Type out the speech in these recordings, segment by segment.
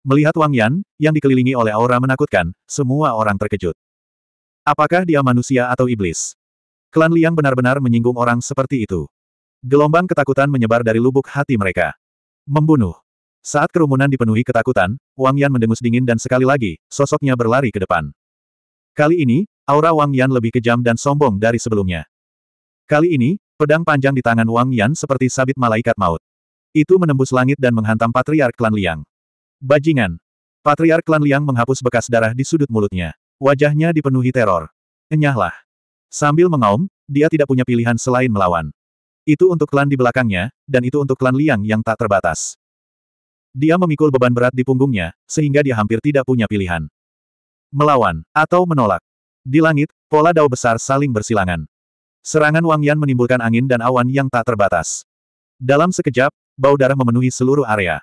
Melihat Wang Yan, yang dikelilingi oleh aura menakutkan, semua orang terkejut. Apakah dia manusia atau iblis? Klan Liang benar-benar menyinggung orang seperti itu. Gelombang ketakutan menyebar dari lubuk hati mereka. Membunuh. Saat kerumunan dipenuhi ketakutan, Wang Yan mendengus dingin dan sekali lagi, sosoknya berlari ke depan. Kali ini, aura Wang Yan lebih kejam dan sombong dari sebelumnya. Kali ini, pedang panjang di tangan Wang Yan seperti sabit malaikat maut. Itu menembus langit dan menghantam patriark klan Liang. Bajingan. Patriark Klan Liang menghapus bekas darah di sudut mulutnya. Wajahnya dipenuhi teror. Enyahlah. Sambil mengaum, dia tidak punya pilihan selain melawan. Itu untuk klan di belakangnya, dan itu untuk klan Liang yang tak terbatas. Dia memikul beban berat di punggungnya, sehingga dia hampir tidak punya pilihan. Melawan, atau menolak. Di langit, pola dao besar saling bersilangan. Serangan Wang Yan menimbulkan angin dan awan yang tak terbatas. Dalam sekejap, bau darah memenuhi seluruh area.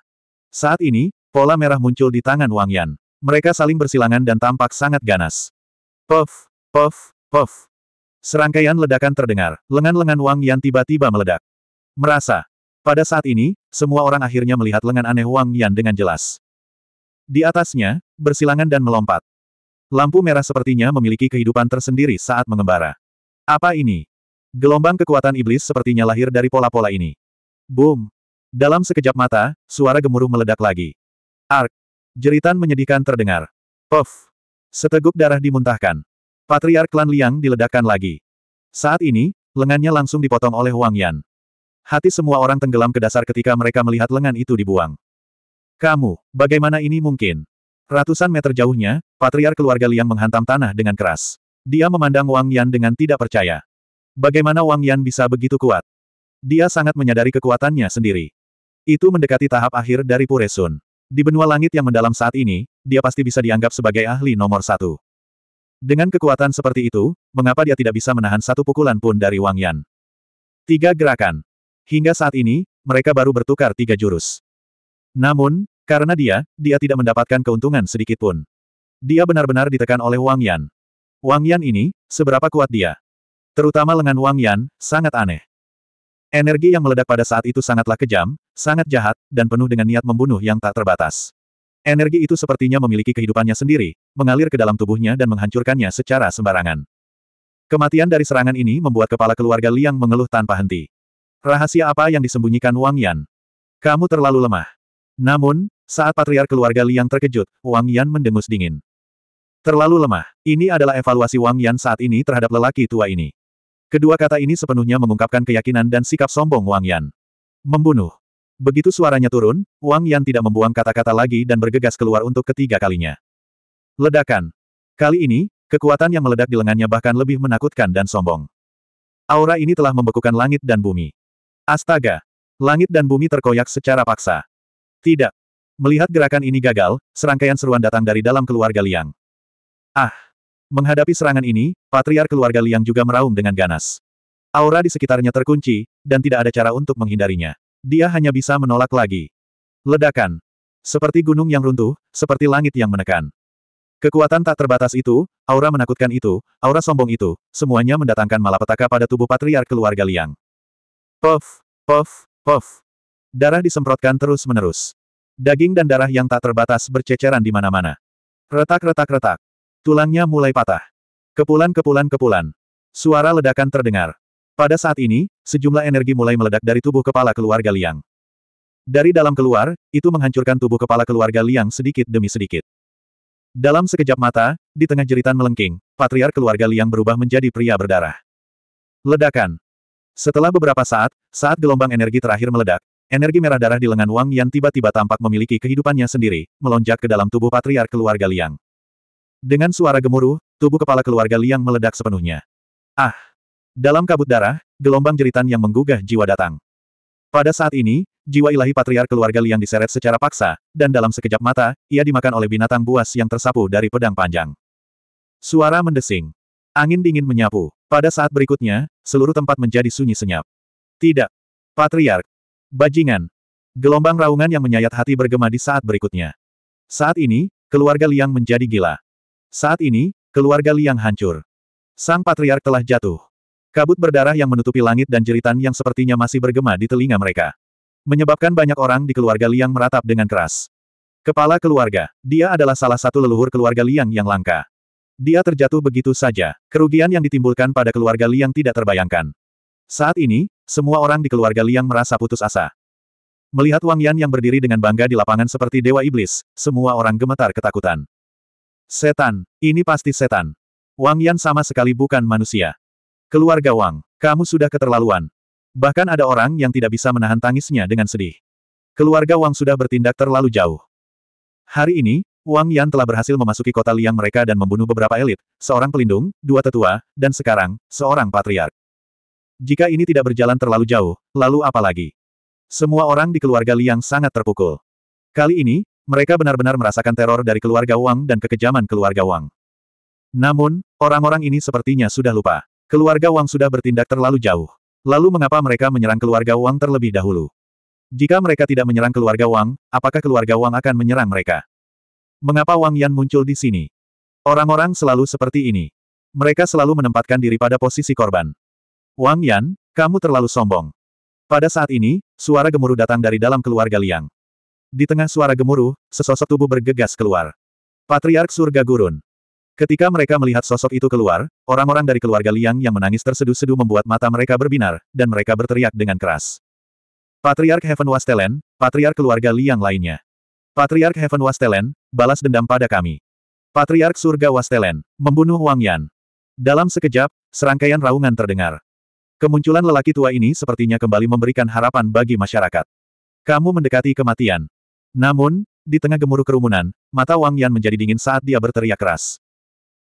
Saat ini, Pola merah muncul di tangan Wang Yan. Mereka saling bersilangan dan tampak sangat ganas. Puff, puff, puff. Serangkaian ledakan terdengar, lengan-lengan Wang Yan tiba-tiba meledak. Merasa. Pada saat ini, semua orang akhirnya melihat lengan aneh Wang Yan dengan jelas. Di atasnya, bersilangan dan melompat. Lampu merah sepertinya memiliki kehidupan tersendiri saat mengembara. Apa ini? Gelombang kekuatan iblis sepertinya lahir dari pola-pola ini. Boom! Dalam sekejap mata, suara gemuruh meledak lagi. Ark! Jeritan menyedihkan terdengar. Puff! Seteguk darah dimuntahkan. Patriark Klan Liang diledakkan lagi. Saat ini, lengannya langsung dipotong oleh Wang Yan. Hati semua orang tenggelam ke dasar ketika mereka melihat lengan itu dibuang. Kamu, bagaimana ini mungkin? Ratusan meter jauhnya, patriark keluarga Liang menghantam tanah dengan keras. Dia memandang Wang Yan dengan tidak percaya. Bagaimana Wang Yan bisa begitu kuat? Dia sangat menyadari kekuatannya sendiri. Itu mendekati tahap akhir dari Puresun. Di benua langit yang mendalam saat ini, dia pasti bisa dianggap sebagai ahli nomor satu. Dengan kekuatan seperti itu, mengapa dia tidak bisa menahan satu pukulan pun dari Wang Yan? Tiga gerakan. Hingga saat ini, mereka baru bertukar tiga jurus. Namun, karena dia, dia tidak mendapatkan keuntungan sedikit pun. Dia benar-benar ditekan oleh Wang Yan. Wang Yan ini, seberapa kuat dia? Terutama lengan Wang Yan, sangat aneh. Energi yang meledak pada saat itu sangatlah kejam, sangat jahat, dan penuh dengan niat membunuh yang tak terbatas. Energi itu sepertinya memiliki kehidupannya sendiri, mengalir ke dalam tubuhnya dan menghancurkannya secara sembarangan. Kematian dari serangan ini membuat kepala keluarga Liang mengeluh tanpa henti. Rahasia apa yang disembunyikan Wang Yan? Kamu terlalu lemah. Namun, saat patriar keluarga Liang terkejut, Wang Yan mendengus dingin. Terlalu lemah. Ini adalah evaluasi Wang Yan saat ini terhadap lelaki tua ini. Kedua kata ini sepenuhnya mengungkapkan keyakinan dan sikap sombong Wang Yan. Membunuh. Begitu suaranya turun, Wang Yan tidak membuang kata-kata lagi dan bergegas keluar untuk ketiga kalinya. Ledakan. Kali ini, kekuatan yang meledak di lengannya bahkan lebih menakutkan dan sombong. Aura ini telah membekukan langit dan bumi. Astaga! Langit dan bumi terkoyak secara paksa. Tidak. Melihat gerakan ini gagal, serangkaian seruan datang dari dalam keluarga Liang. Ah! Menghadapi serangan ini, patriar keluarga Liang juga meraung dengan ganas. Aura di sekitarnya terkunci, dan tidak ada cara untuk menghindarinya. Dia hanya bisa menolak lagi. Ledakan. Seperti gunung yang runtuh, seperti langit yang menekan. Kekuatan tak terbatas itu, aura menakutkan itu, aura sombong itu, semuanya mendatangkan malapetaka pada tubuh patriar keluarga Liang. Puff, puff, puff. Darah disemprotkan terus-menerus. Daging dan darah yang tak terbatas berceceran di mana-mana. Retak-retak-retak. Tulangnya mulai patah. Kepulan kepulan kepulan. Suara ledakan terdengar. Pada saat ini, sejumlah energi mulai meledak dari tubuh kepala keluarga Liang. Dari dalam keluar, itu menghancurkan tubuh kepala keluarga Liang sedikit demi sedikit. Dalam sekejap mata, di tengah jeritan melengking, patriar keluarga Liang berubah menjadi pria berdarah. Ledakan. Setelah beberapa saat, saat gelombang energi terakhir meledak, energi merah darah di lengan Wang Yan tiba-tiba tampak memiliki kehidupannya sendiri, melonjak ke dalam tubuh patriar keluarga Liang. Dengan suara gemuruh, tubuh kepala keluarga Liang meledak sepenuhnya. Ah! Dalam kabut darah, gelombang jeritan yang menggugah jiwa datang. Pada saat ini, jiwa ilahi patriar keluarga Liang diseret secara paksa, dan dalam sekejap mata, ia dimakan oleh binatang buas yang tersapu dari pedang panjang. Suara mendesing. Angin dingin menyapu. Pada saat berikutnya, seluruh tempat menjadi sunyi senyap. Tidak. Patriark. Bajingan. Gelombang raungan yang menyayat hati bergema di saat berikutnya. Saat ini, keluarga Liang menjadi gila. Saat ini, keluarga Liang hancur. Sang patriark telah jatuh. Kabut berdarah yang menutupi langit dan jeritan yang sepertinya masih bergema di telinga mereka. Menyebabkan banyak orang di keluarga Liang meratap dengan keras. Kepala keluarga, dia adalah salah satu leluhur keluarga Liang yang langka. Dia terjatuh begitu saja, kerugian yang ditimbulkan pada keluarga Liang tidak terbayangkan. Saat ini, semua orang di keluarga Liang merasa putus asa. Melihat Wang Yan yang berdiri dengan bangga di lapangan seperti dewa iblis, semua orang gemetar ketakutan. Setan, ini pasti setan. Wang Yan sama sekali bukan manusia. Keluarga Wang, kamu sudah keterlaluan. Bahkan ada orang yang tidak bisa menahan tangisnya dengan sedih. Keluarga Wang sudah bertindak terlalu jauh. Hari ini, Wang Yan telah berhasil memasuki kota liang mereka dan membunuh beberapa elit, seorang pelindung, dua tetua, dan sekarang, seorang patriark. Jika ini tidak berjalan terlalu jauh, lalu apa lagi? Semua orang di keluarga liang sangat terpukul. Kali ini, mereka benar-benar merasakan teror dari keluarga Wang dan kekejaman keluarga Wang. Namun, orang-orang ini sepertinya sudah lupa. Keluarga Wang sudah bertindak terlalu jauh. Lalu mengapa mereka menyerang keluarga Wang terlebih dahulu? Jika mereka tidak menyerang keluarga Wang, apakah keluarga Wang akan menyerang mereka? Mengapa Wang Yan muncul di sini? Orang-orang selalu seperti ini. Mereka selalu menempatkan diri pada posisi korban. Wang Yan, kamu terlalu sombong. Pada saat ini, suara gemuruh datang dari dalam keluarga Liang. Di tengah suara gemuruh, sesosok tubuh bergegas keluar. Patriark Surga Gurun. Ketika mereka melihat sosok itu keluar, orang-orang dari keluarga Liang yang menangis tersedu sedu membuat mata mereka berbinar, dan mereka berteriak dengan keras. Patriark Heaven Wastelen, Patriark keluarga Liang lainnya. Patriark Heaven Wastelen, balas dendam pada kami. Patriark Surga Wastelen, membunuh Wang Yan. Dalam sekejap, serangkaian raungan terdengar. Kemunculan lelaki tua ini sepertinya kembali memberikan harapan bagi masyarakat. Kamu mendekati kematian. Namun, di tengah gemuruh kerumunan, mata Wang Yan menjadi dingin saat dia berteriak keras.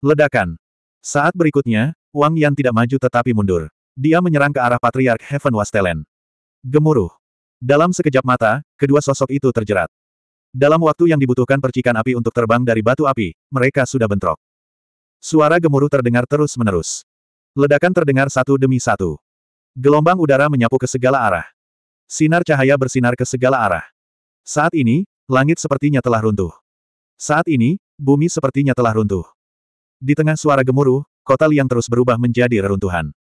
Ledakan. Saat berikutnya, Wang Yan tidak maju tetapi mundur. Dia menyerang ke arah Patriark Heaven Wastelen. Gemuruh. Dalam sekejap mata, kedua sosok itu terjerat. Dalam waktu yang dibutuhkan percikan api untuk terbang dari batu api, mereka sudah bentrok. Suara gemuruh terdengar terus-menerus. Ledakan terdengar satu demi satu. Gelombang udara menyapu ke segala arah. Sinar cahaya bersinar ke segala arah. Saat ini, langit sepertinya telah runtuh. Saat ini, bumi sepertinya telah runtuh. Di tengah suara gemuruh, kota liang terus berubah menjadi reruntuhan.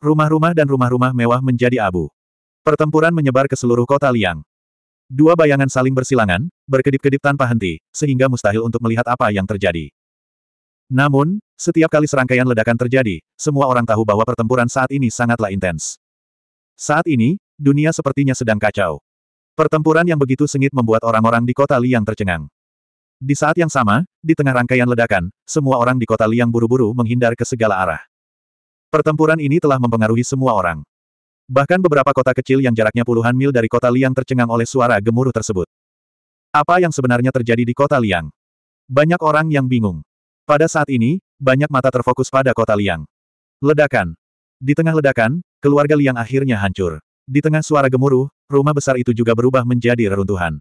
Rumah-rumah dan rumah-rumah mewah menjadi abu. Pertempuran menyebar ke seluruh kota liang. Dua bayangan saling bersilangan, berkedip-kedip tanpa henti, sehingga mustahil untuk melihat apa yang terjadi. Namun, setiap kali serangkaian ledakan terjadi, semua orang tahu bahwa pertempuran saat ini sangatlah intens. Saat ini, dunia sepertinya sedang kacau. Pertempuran yang begitu sengit membuat orang-orang di kota Liang tercengang. Di saat yang sama, di tengah rangkaian ledakan, semua orang di kota Liang buru-buru menghindar ke segala arah. Pertempuran ini telah mempengaruhi semua orang. Bahkan beberapa kota kecil yang jaraknya puluhan mil dari kota Liang tercengang oleh suara gemuruh tersebut. Apa yang sebenarnya terjadi di kota Liang? Banyak orang yang bingung. Pada saat ini, banyak mata terfokus pada kota Liang. Ledakan. Di tengah ledakan, keluarga Liang akhirnya hancur. Di tengah suara gemuruh, rumah besar itu juga berubah menjadi reruntuhan.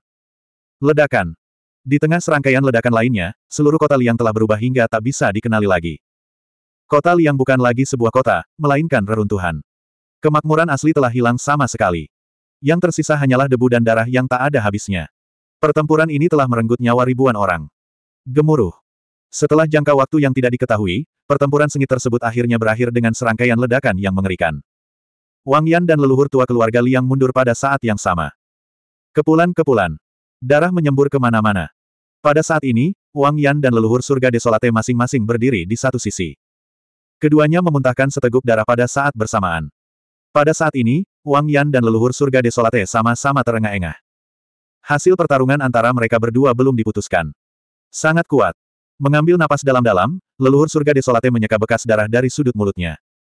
Ledakan. Di tengah serangkaian ledakan lainnya, seluruh kota Liang telah berubah hingga tak bisa dikenali lagi. Kota Liang bukan lagi sebuah kota, melainkan reruntuhan. Kemakmuran asli telah hilang sama sekali. Yang tersisa hanyalah debu dan darah yang tak ada habisnya. Pertempuran ini telah merenggut nyawa ribuan orang. Gemuruh. Setelah jangka waktu yang tidak diketahui, pertempuran sengit tersebut akhirnya berakhir dengan serangkaian ledakan yang mengerikan. Wang Yan dan leluhur tua keluarga Liang mundur pada saat yang sama. Kepulan-kepulan. Darah menyembur kemana-mana. Pada saat ini, Wang Yan dan leluhur surga desolate masing-masing berdiri di satu sisi. Keduanya memuntahkan seteguk darah pada saat bersamaan. Pada saat ini, Wang Yan dan leluhur surga desolate sama-sama terengah-engah. Hasil pertarungan antara mereka berdua belum diputuskan. Sangat kuat. Mengambil napas dalam-dalam, leluhur surga desolate menyeka bekas darah dari sudut mulutnya.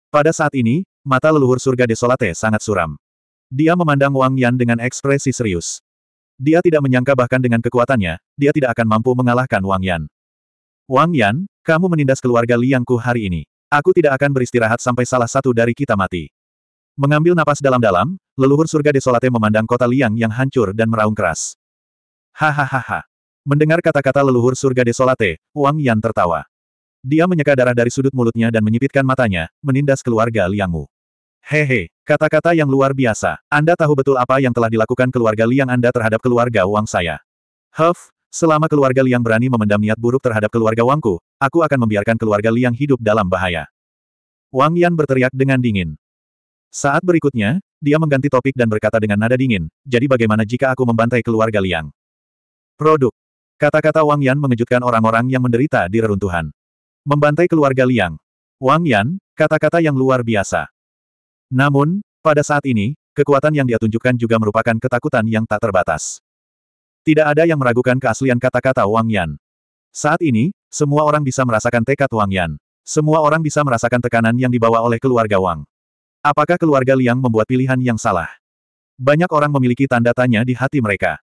Pada saat ini, Mata leluhur surga desolate sangat suram. Dia memandang Wang Yan dengan ekspresi serius. Dia tidak menyangka bahkan dengan kekuatannya, dia tidak akan mampu mengalahkan Wang Yan. Wang Yan, kamu menindas keluarga Liangku hari ini. Aku tidak akan beristirahat sampai salah satu dari kita mati. Mengambil napas dalam-dalam, leluhur surga desolate memandang kota Liang yang hancur dan meraung keras. Hahaha. Mendengar kata-kata leluhur surga desolate, Wang Yan tertawa. Dia menyeka darah dari sudut mulutnya dan menyipitkan matanya, menindas keluarga Liangmu. Hehe, kata-kata yang luar biasa. Anda tahu betul apa yang telah dilakukan keluarga Liang Anda terhadap keluarga Wang saya. Huff, selama keluarga Liang berani memendam niat buruk terhadap keluarga Wangku, aku akan membiarkan keluarga Liang hidup dalam bahaya. Wang Yan berteriak dengan dingin. Saat berikutnya, dia mengganti topik dan berkata dengan nada dingin, jadi bagaimana jika aku membantai keluarga Liang? Produk. Kata-kata Wang Yan mengejutkan orang-orang yang menderita di reruntuhan. Membantai keluarga Liang. Wang Yan, kata-kata yang luar biasa. Namun, pada saat ini, kekuatan yang dia tunjukkan juga merupakan ketakutan yang tak terbatas. Tidak ada yang meragukan keaslian kata-kata Wang Yan. Saat ini, semua orang bisa merasakan tekad Wang Yan. Semua orang bisa merasakan tekanan yang dibawa oleh keluarga Wang. Apakah keluarga Liang membuat pilihan yang salah? Banyak orang memiliki tanda tanya di hati mereka.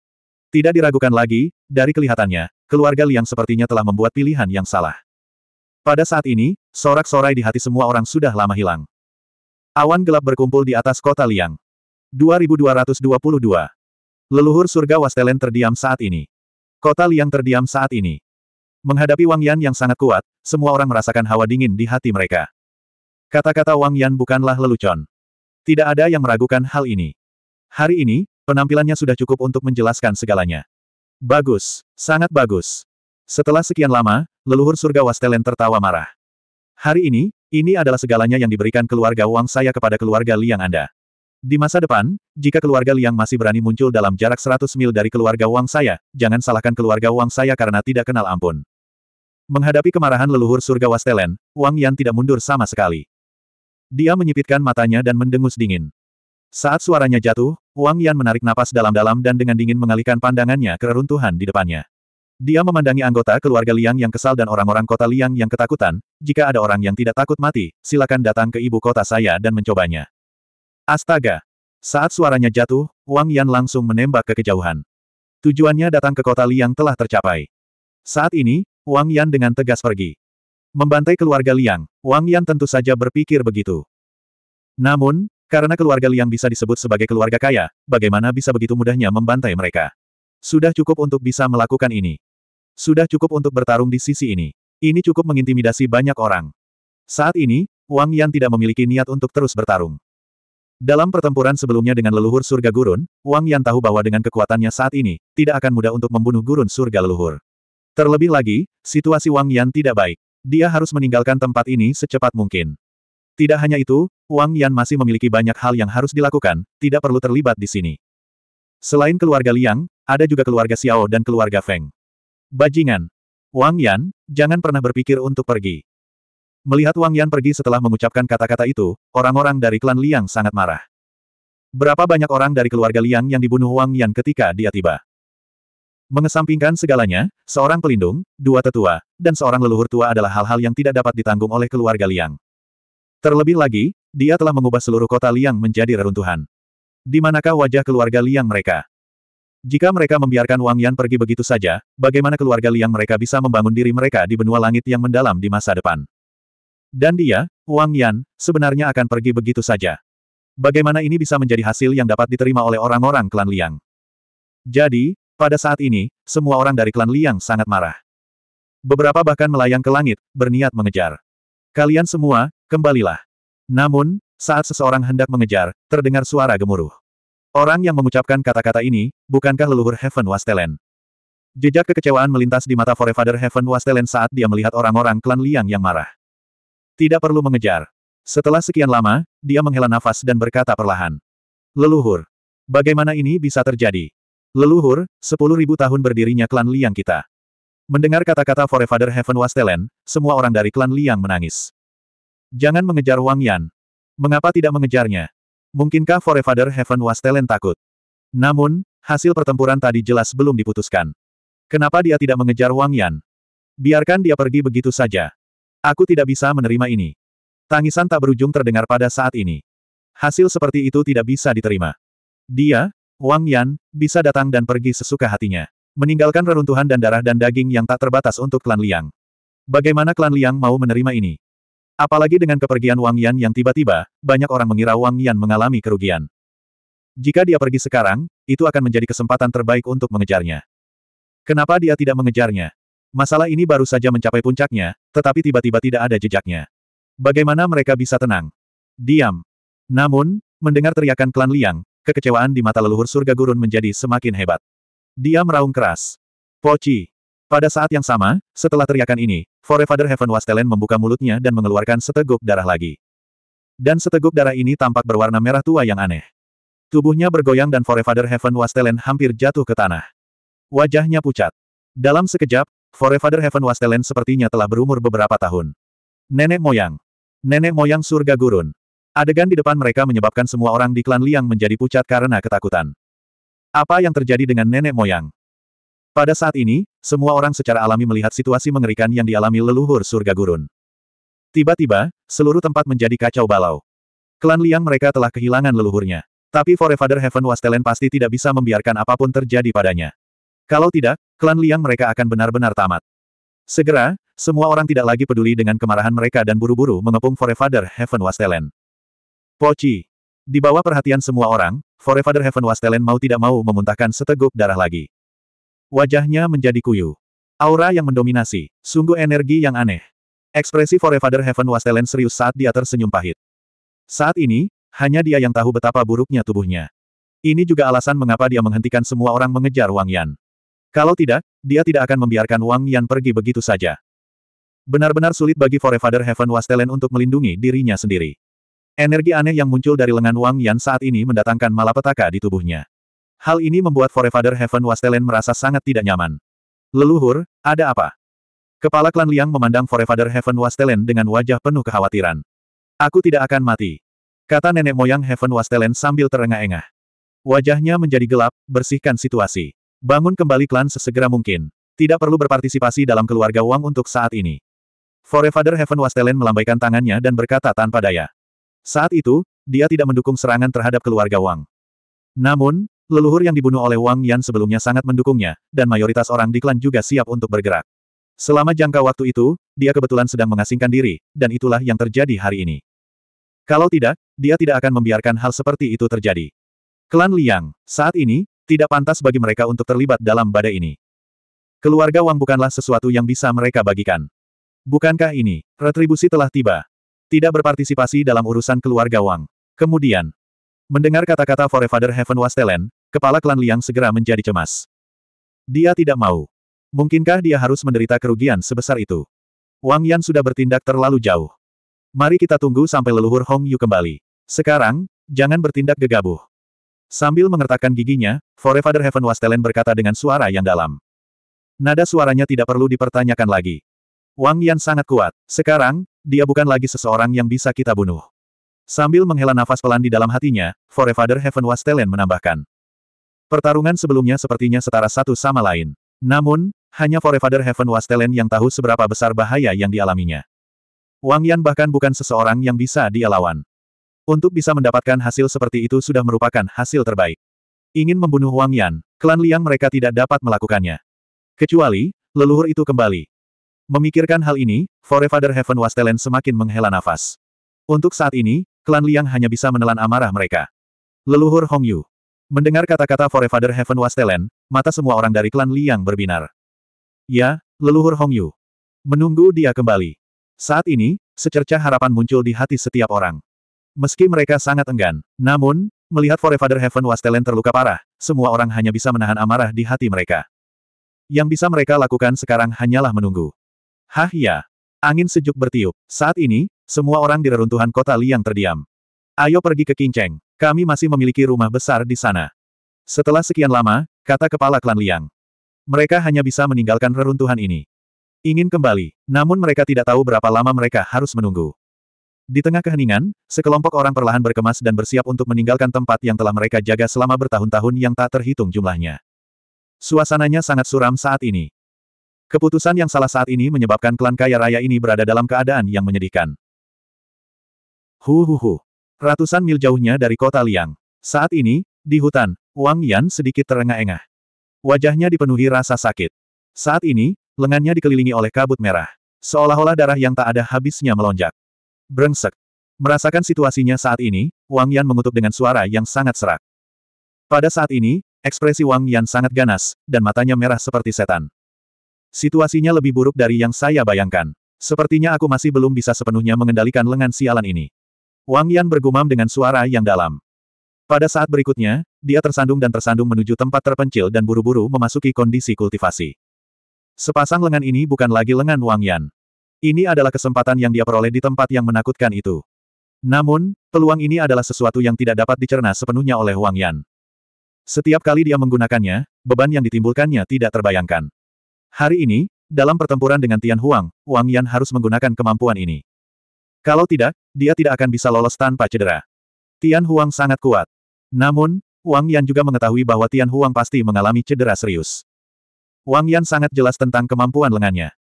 Tidak diragukan lagi, dari kelihatannya, keluarga Liang sepertinya telah membuat pilihan yang salah. Pada saat ini, sorak-sorai di hati semua orang sudah lama hilang. Awan gelap berkumpul di atas kota Liang. 2222. Leluhur surga Wastelen terdiam saat ini. Kota Liang terdiam saat ini. Menghadapi Wang Yan yang sangat kuat, semua orang merasakan hawa dingin di hati mereka. Kata-kata Wang Yan bukanlah lelucon. Tidak ada yang meragukan hal ini. Hari ini, penampilannya sudah cukup untuk menjelaskan segalanya. Bagus, sangat bagus. Setelah sekian lama, leluhur surga Wastelen tertawa marah. Hari ini, ini adalah segalanya yang diberikan keluarga Wang saya kepada keluarga Liang Anda. Di masa depan, jika keluarga Liang masih berani muncul dalam jarak 100 mil dari keluarga Wang saya, jangan salahkan keluarga Wang saya karena tidak kenal ampun. Menghadapi kemarahan leluhur surga Wastelen, Wang Yan tidak mundur sama sekali. Dia menyipitkan matanya dan mendengus dingin. Saat suaranya jatuh, Wang Yan menarik napas dalam-dalam dan dengan dingin mengalihkan pandangannya ke reruntuhan di depannya. Dia memandangi anggota keluarga Liang yang kesal dan orang-orang kota Liang yang ketakutan, jika ada orang yang tidak takut mati, silakan datang ke ibu kota saya dan mencobanya. Astaga! Saat suaranya jatuh, Wang Yan langsung menembak ke kejauhan. Tujuannya datang ke kota Liang telah tercapai. Saat ini, Wang Yan dengan tegas pergi. Membantai keluarga Liang, Wang Yan tentu saja berpikir begitu. Namun, karena keluarga Liang bisa disebut sebagai keluarga kaya, bagaimana bisa begitu mudahnya membantai mereka? Sudah cukup untuk bisa melakukan ini. Sudah cukup untuk bertarung di sisi ini. Ini cukup mengintimidasi banyak orang. Saat ini, Wang Yan tidak memiliki niat untuk terus bertarung. Dalam pertempuran sebelumnya dengan leluhur surga gurun, Wang Yan tahu bahwa dengan kekuatannya saat ini, tidak akan mudah untuk membunuh gurun surga leluhur. Terlebih lagi, situasi Wang Yan tidak baik. Dia harus meninggalkan tempat ini secepat mungkin. Tidak hanya itu, Wang Yan masih memiliki banyak hal yang harus dilakukan, tidak perlu terlibat di sini. Selain keluarga Liang, ada juga keluarga Xiao dan keluarga Feng. Bajingan. Wang Yan, jangan pernah berpikir untuk pergi. Melihat Wang Yan pergi setelah mengucapkan kata-kata itu, orang-orang dari klan Liang sangat marah. Berapa banyak orang dari keluarga Liang yang dibunuh Wang Yan ketika dia tiba? Mengesampingkan segalanya, seorang pelindung, dua tetua, dan seorang leluhur tua adalah hal-hal yang tidak dapat ditanggung oleh keluarga Liang. Terlebih lagi, dia telah mengubah seluruh kota Liang menjadi reruntuhan. Di manakah wajah keluarga Liang mereka? Jika mereka membiarkan Wang Yan pergi begitu saja, bagaimana keluarga Liang mereka bisa membangun diri mereka di benua langit yang mendalam di masa depan? Dan dia, Wang Yan, sebenarnya akan pergi begitu saja. Bagaimana ini bisa menjadi hasil yang dapat diterima oleh orang-orang klan Liang? Jadi, pada saat ini, semua orang dari klan Liang sangat marah. Beberapa bahkan melayang ke langit, berniat mengejar. Kalian semua, kembalilah. Namun, saat seseorang hendak mengejar, terdengar suara gemuruh. Orang yang mengucapkan kata-kata ini, bukankah leluhur Heaven Wastelen? Jejak kekecewaan melintas di mata Forefather Heaven Wastelen saat dia melihat orang-orang klan Liang yang marah. Tidak perlu mengejar. Setelah sekian lama, dia menghela nafas dan berkata perlahan. Leluhur. Bagaimana ini bisa terjadi? Leluhur, sepuluh ribu tahun berdirinya klan Liang kita. Mendengar kata-kata Forefather Heaven Wastelen, semua orang dari klan Liang menangis. Jangan mengejar Wang Yan, Mengapa tidak mengejarnya? Mungkinkah Forefather Heaven Wastelen takut? Namun, hasil pertempuran tadi jelas belum diputuskan. Kenapa dia tidak mengejar Wang Yan? Biarkan dia pergi begitu saja. Aku tidak bisa menerima ini. Tangisan tak berujung terdengar pada saat ini. Hasil seperti itu tidak bisa diterima. Dia, Wang Yan, bisa datang dan pergi sesuka hatinya. Meninggalkan reruntuhan dan darah dan daging yang tak terbatas untuk klan Liang. Bagaimana klan Liang mau menerima ini? Apalagi dengan kepergian Wang Yan yang tiba-tiba, banyak orang mengira Wang Yan mengalami kerugian. Jika dia pergi sekarang, itu akan menjadi kesempatan terbaik untuk mengejarnya. Kenapa dia tidak mengejarnya? Masalah ini baru saja mencapai puncaknya, tetapi tiba-tiba tidak ada jejaknya. Bagaimana mereka bisa tenang? Diam. Namun, mendengar teriakan klan Liang, kekecewaan di mata leluhur surga gurun menjadi semakin hebat. Dia meraung keras. Poci. Pada saat yang sama, setelah teriakan ini, Forefather Heaven Wastelen membuka mulutnya dan mengeluarkan seteguk darah lagi. Dan seteguk darah ini tampak berwarna merah tua yang aneh. Tubuhnya bergoyang dan Forefather Heaven Wastelen hampir jatuh ke tanah. Wajahnya pucat. Dalam sekejap, Forefather Heaven Wastelen sepertinya telah berumur beberapa tahun. Nenek moyang. Nenek moyang surga gurun. Adegan di depan mereka menyebabkan semua orang di klan Liang menjadi pucat karena ketakutan. Apa yang terjadi dengan nenek moyang? Pada saat ini, semua orang secara alami melihat situasi mengerikan yang dialami leluhur surga gurun. Tiba-tiba, seluruh tempat menjadi kacau balau. Klan Liang mereka telah kehilangan leluhurnya. Tapi Forefather Heaven Wastelen pasti tidak bisa membiarkan apapun terjadi padanya. Kalau tidak, klan Liang mereka akan benar-benar tamat. Segera, semua orang tidak lagi peduli dengan kemarahan mereka dan buru-buru mengepung Forefather Heaven Wastelen. Poci. Di bawah perhatian semua orang, Forefather Heaven Wastelen mau tidak mau memuntahkan seteguk darah lagi. Wajahnya menjadi kuyu. Aura yang mendominasi, sungguh energi yang aneh. Ekspresi Forever Heaven Wastelen serius saat dia tersenyum pahit. Saat ini, hanya dia yang tahu betapa buruknya tubuhnya. Ini juga alasan mengapa dia menghentikan semua orang mengejar Wang Yan. Kalau tidak, dia tidak akan membiarkan Wang Yan pergi begitu saja. Benar-benar sulit bagi Forever Heaven Wastelen untuk melindungi dirinya sendiri. Energi aneh yang muncul dari lengan Wang Yan saat ini mendatangkan malapetaka di tubuhnya. Hal ini membuat Forefather Heaven Wastelen merasa sangat tidak nyaman. Leluhur, ada apa? Kepala klan Liang memandang Forefather Heaven Wastelen dengan wajah penuh kekhawatiran. Aku tidak akan mati. Kata nenek moyang Heaven Wastelen sambil terengah-engah. Wajahnya menjadi gelap, bersihkan situasi. Bangun kembali klan sesegera mungkin. Tidak perlu berpartisipasi dalam keluarga Wang untuk saat ini. Forefather Heaven Wastelen melambaikan tangannya dan berkata tanpa daya. Saat itu, dia tidak mendukung serangan terhadap keluarga Wang. Namun, Leluhur yang dibunuh oleh Wang Yan sebelumnya sangat mendukungnya, dan mayoritas orang di klan juga siap untuk bergerak. Selama jangka waktu itu, dia kebetulan sedang mengasingkan diri, dan itulah yang terjadi hari ini. Kalau tidak, dia tidak akan membiarkan hal seperti itu terjadi. Klan Liang, saat ini, tidak pantas bagi mereka untuk terlibat dalam badai ini. Keluarga Wang bukanlah sesuatu yang bisa mereka bagikan. Bukankah ini, retribusi telah tiba? Tidak berpartisipasi dalam urusan keluarga Wang. Kemudian, mendengar kata-kata Forefather Heaven Talent, Kepala klan Liang segera menjadi cemas. Dia tidak mau. Mungkinkah dia harus menderita kerugian sebesar itu? Wang Yan sudah bertindak terlalu jauh. Mari kita tunggu sampai leluhur Hong Yu kembali. Sekarang, jangan bertindak gegabah. Sambil mengertakkan giginya, Forefather Heaven Wastelen berkata dengan suara yang dalam. Nada suaranya tidak perlu dipertanyakan lagi. Wang Yan sangat kuat. Sekarang, dia bukan lagi seseorang yang bisa kita bunuh. Sambil menghela nafas pelan di dalam hatinya, Forefather Heaven Wastelen menambahkan. Pertarungan sebelumnya sepertinya setara satu sama lain. Namun, hanya Forefather Heaven was yang tahu seberapa besar bahaya yang dialaminya. Wang Yan bahkan bukan seseorang yang bisa dia lawan. Untuk bisa mendapatkan hasil seperti itu sudah merupakan hasil terbaik. Ingin membunuh Wang Yan, klan Liang mereka tidak dapat melakukannya. Kecuali, leluhur itu kembali. Memikirkan hal ini, Forefather Heaven was semakin menghela nafas. Untuk saat ini, klan Liang hanya bisa menelan amarah mereka. Leluhur Hong Yu, Mendengar kata-kata Forefather Heaven was mata semua orang dari klan Liang berbinar. Ya, leluhur Hong Yu, Menunggu dia kembali. Saat ini, secercah harapan muncul di hati setiap orang. Meski mereka sangat enggan, namun, melihat Forefather Heaven was terluka parah, semua orang hanya bisa menahan amarah di hati mereka. Yang bisa mereka lakukan sekarang hanyalah menunggu. Hah ya. Angin sejuk bertiup. Saat ini, semua orang di reruntuhan kota Liang terdiam. Ayo pergi ke Kinceng. Kami masih memiliki rumah besar di sana. Setelah sekian lama, kata kepala klan Liang. Mereka hanya bisa meninggalkan reruntuhan ini. Ingin kembali, namun mereka tidak tahu berapa lama mereka harus menunggu. Di tengah keheningan, sekelompok orang perlahan berkemas dan bersiap untuk meninggalkan tempat yang telah mereka jaga selama bertahun-tahun yang tak terhitung jumlahnya. Suasananya sangat suram saat ini. Keputusan yang salah saat ini menyebabkan klan kaya raya ini berada dalam keadaan yang menyedihkan. Hu Ratusan mil jauhnya dari kota Liang. Saat ini, di hutan, Wang Yan sedikit terengah-engah. Wajahnya dipenuhi rasa sakit. Saat ini, lengannya dikelilingi oleh kabut merah. Seolah-olah darah yang tak ada habisnya melonjak. Brengsek. Merasakan situasinya saat ini, Wang Yan mengutuk dengan suara yang sangat serak. Pada saat ini, ekspresi Wang Yan sangat ganas, dan matanya merah seperti setan. Situasinya lebih buruk dari yang saya bayangkan. Sepertinya aku masih belum bisa sepenuhnya mengendalikan lengan sialan ini. Wang Yan bergumam dengan suara yang dalam. Pada saat berikutnya, dia tersandung dan tersandung menuju tempat terpencil dan buru-buru memasuki kondisi kultivasi. Sepasang lengan ini bukan lagi lengan Wang Yan. Ini adalah kesempatan yang dia peroleh di tempat yang menakutkan itu. Namun, peluang ini adalah sesuatu yang tidak dapat dicerna sepenuhnya oleh Wang Yan. Setiap kali dia menggunakannya, beban yang ditimbulkannya tidak terbayangkan. Hari ini, dalam pertempuran dengan Tian Huang, Wang Yan harus menggunakan kemampuan ini. Kalau tidak, dia tidak akan bisa lolos tanpa cedera. Tian Huang sangat kuat. Namun, Wang Yan juga mengetahui bahwa Tian Huang pasti mengalami cedera serius. Wang Yan sangat jelas tentang kemampuan lengannya.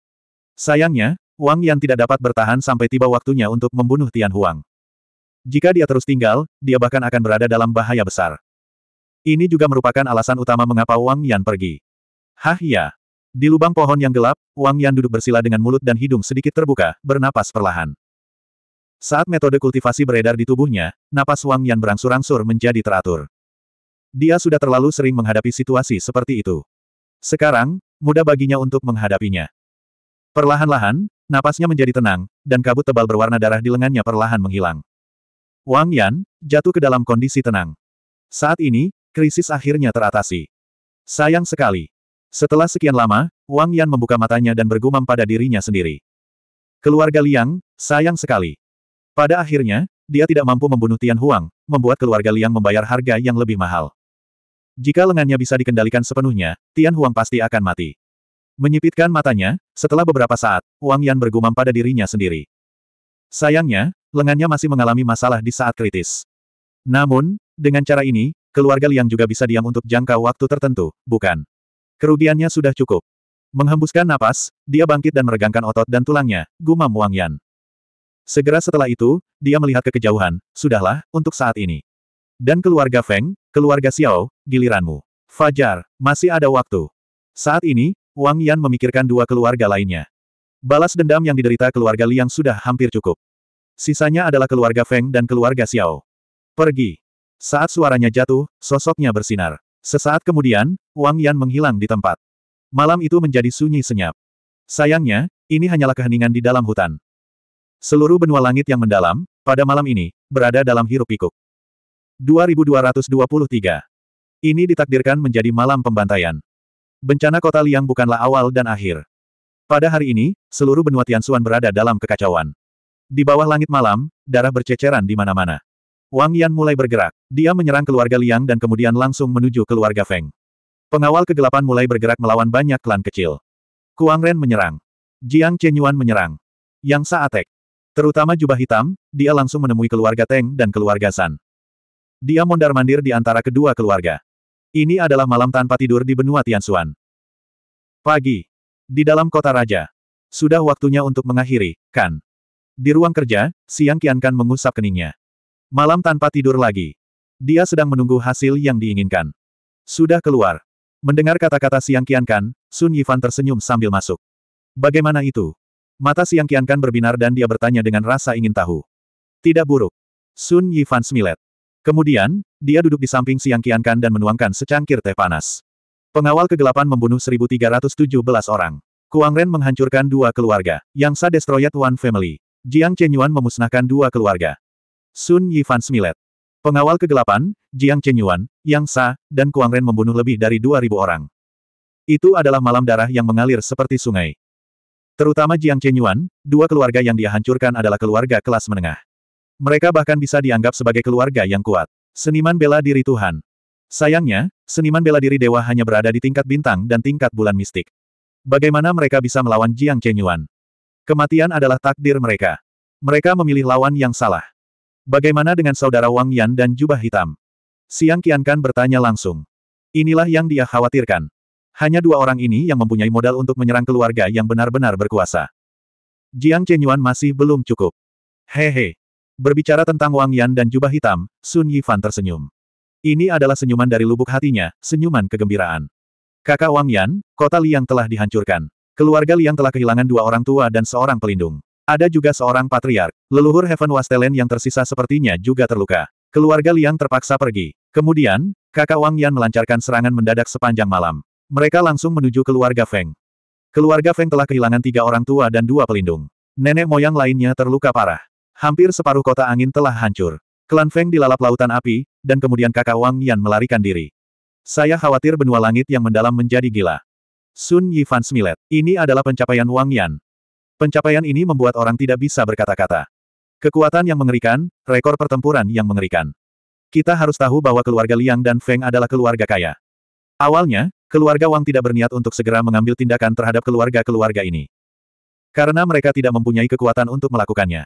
Sayangnya, Wang Yan tidak dapat bertahan sampai tiba waktunya untuk membunuh Tian Huang. Jika dia terus tinggal, dia bahkan akan berada dalam bahaya besar. Ini juga merupakan alasan utama mengapa Wang Yan pergi. Hah ya. Di lubang pohon yang gelap, Wang Yan duduk bersila dengan mulut dan hidung sedikit terbuka, bernapas perlahan. Saat metode kultivasi beredar di tubuhnya, napas Wang Yan berangsur-angsur menjadi teratur. Dia sudah terlalu sering menghadapi situasi seperti itu. Sekarang, mudah baginya untuk menghadapinya. Perlahan-lahan, napasnya menjadi tenang, dan kabut tebal berwarna darah di lengannya perlahan menghilang. Wang Yan, jatuh ke dalam kondisi tenang. Saat ini, krisis akhirnya teratasi. Sayang sekali. Setelah sekian lama, Wang Yan membuka matanya dan bergumam pada dirinya sendiri. Keluarga Liang, sayang sekali. Pada akhirnya, dia tidak mampu membunuh Tian Huang, membuat keluarga Liang membayar harga yang lebih mahal. Jika lengannya bisa dikendalikan sepenuhnya, Tian Huang pasti akan mati. Menyipitkan matanya, setelah beberapa saat, Wang Yan bergumam pada dirinya sendiri. Sayangnya, lengannya masih mengalami masalah di saat kritis. Namun, dengan cara ini, keluarga Liang juga bisa diam untuk jangka waktu tertentu, bukan? Kerugiannya sudah cukup. Menghembuskan napas, dia bangkit dan meregangkan otot dan tulangnya, gumam Wang Yan. Segera setelah itu, dia melihat ke kejauhan, sudahlah, untuk saat ini. Dan keluarga Feng, keluarga Xiao, giliranmu. Fajar, masih ada waktu. Saat ini, Wang Yan memikirkan dua keluarga lainnya. Balas dendam yang diderita keluarga Liang sudah hampir cukup. Sisanya adalah keluarga Feng dan keluarga Xiao. Pergi. Saat suaranya jatuh, sosoknya bersinar. Sesaat kemudian, Wang Yan menghilang di tempat. Malam itu menjadi sunyi senyap. Sayangnya, ini hanyalah keheningan di dalam hutan. Seluruh benua langit yang mendalam, pada malam ini, berada dalam hiruk pikuk. 2223. Ini ditakdirkan menjadi malam pembantaian. Bencana kota Liang bukanlah awal dan akhir. Pada hari ini, seluruh benua Tianxuan berada dalam kekacauan. Di bawah langit malam, darah berceceran di mana-mana. Wang Yan mulai bergerak. Dia menyerang keluarga Liang dan kemudian langsung menuju keluarga Feng. Pengawal kegelapan mulai bergerak melawan banyak klan kecil. Kuang Ren menyerang. Jiang Chenyuan menyerang. Yang Saatek, Terutama jubah hitam, dia langsung menemui keluarga Teng dan keluarga San. Dia mondar-mandir di antara kedua keluarga. Ini adalah malam tanpa tidur di benua Tianxuan. Pagi. Di dalam kota raja. Sudah waktunya untuk mengakhiri, kan? Di ruang kerja, Siang Kian Kan mengusap keningnya. Malam tanpa tidur lagi. Dia sedang menunggu hasil yang diinginkan. Sudah keluar. Mendengar kata-kata Siang Kian Kan, Sun Yifan tersenyum sambil masuk. Bagaimana itu? Mata Siang Qiankan berbinar dan dia bertanya dengan rasa ingin tahu. Tidak buruk. Sun Yifan smilet. Kemudian, dia duduk di samping Siang Qiankan dan menuangkan secangkir teh panas. Pengawal kegelapan membunuh 1317 orang. Kuang Ren menghancurkan dua keluarga, yang Sa destroyed one family. Jiang Chenyuan memusnahkan dua keluarga. Sun Yifan smilet. Pengawal kegelapan, Jiang Chenyuan, Yang Sa, dan Kuang Ren membunuh lebih dari 2000 orang. Itu adalah malam darah yang mengalir seperti sungai. Terutama Jiang Chenyuan, dua keluarga yang dia hancurkan adalah keluarga kelas menengah. Mereka bahkan bisa dianggap sebagai keluarga yang kuat. Seniman bela diri Tuhan. Sayangnya, seniman bela diri dewa hanya berada di tingkat bintang dan tingkat bulan mistik. Bagaimana mereka bisa melawan Jiang Chenyuan? Kematian adalah takdir mereka. Mereka memilih lawan yang salah. Bagaimana dengan saudara Wang Yan dan jubah hitam? Siang Qiankan bertanya langsung. Inilah yang dia khawatirkan. Hanya dua orang ini yang mempunyai modal untuk menyerang keluarga yang benar-benar berkuasa. Jiang Chenyuan masih belum cukup. Hehe. Berbicara tentang Wang Yan dan jubah hitam, Sun Yifan tersenyum. Ini adalah senyuman dari lubuk hatinya, senyuman kegembiraan. Kakak Wang Yan, kota Liang telah dihancurkan. Keluarga Liang telah kehilangan dua orang tua dan seorang pelindung. Ada juga seorang patriark, leluhur Heaven Wastelen yang tersisa sepertinya juga terluka. Keluarga Liang terpaksa pergi. Kemudian, kakak Wang Yan melancarkan serangan mendadak sepanjang malam. Mereka langsung menuju keluarga Feng. Keluarga Feng telah kehilangan tiga orang tua dan dua pelindung. Nenek moyang lainnya terluka parah. Hampir separuh kota angin telah hancur. Klan Feng dilalap lautan api, dan kemudian kakak Wang Yan melarikan diri. Saya khawatir benua langit yang mendalam menjadi gila. Sun Yifan Smilet, ini adalah pencapaian Wang Yan. Pencapaian ini membuat orang tidak bisa berkata-kata. Kekuatan yang mengerikan, rekor pertempuran yang mengerikan. Kita harus tahu bahwa keluarga Liang dan Feng adalah keluarga kaya. Awalnya, Keluarga Wang tidak berniat untuk segera mengambil tindakan terhadap keluarga-keluarga ini. Karena mereka tidak mempunyai kekuatan untuk melakukannya.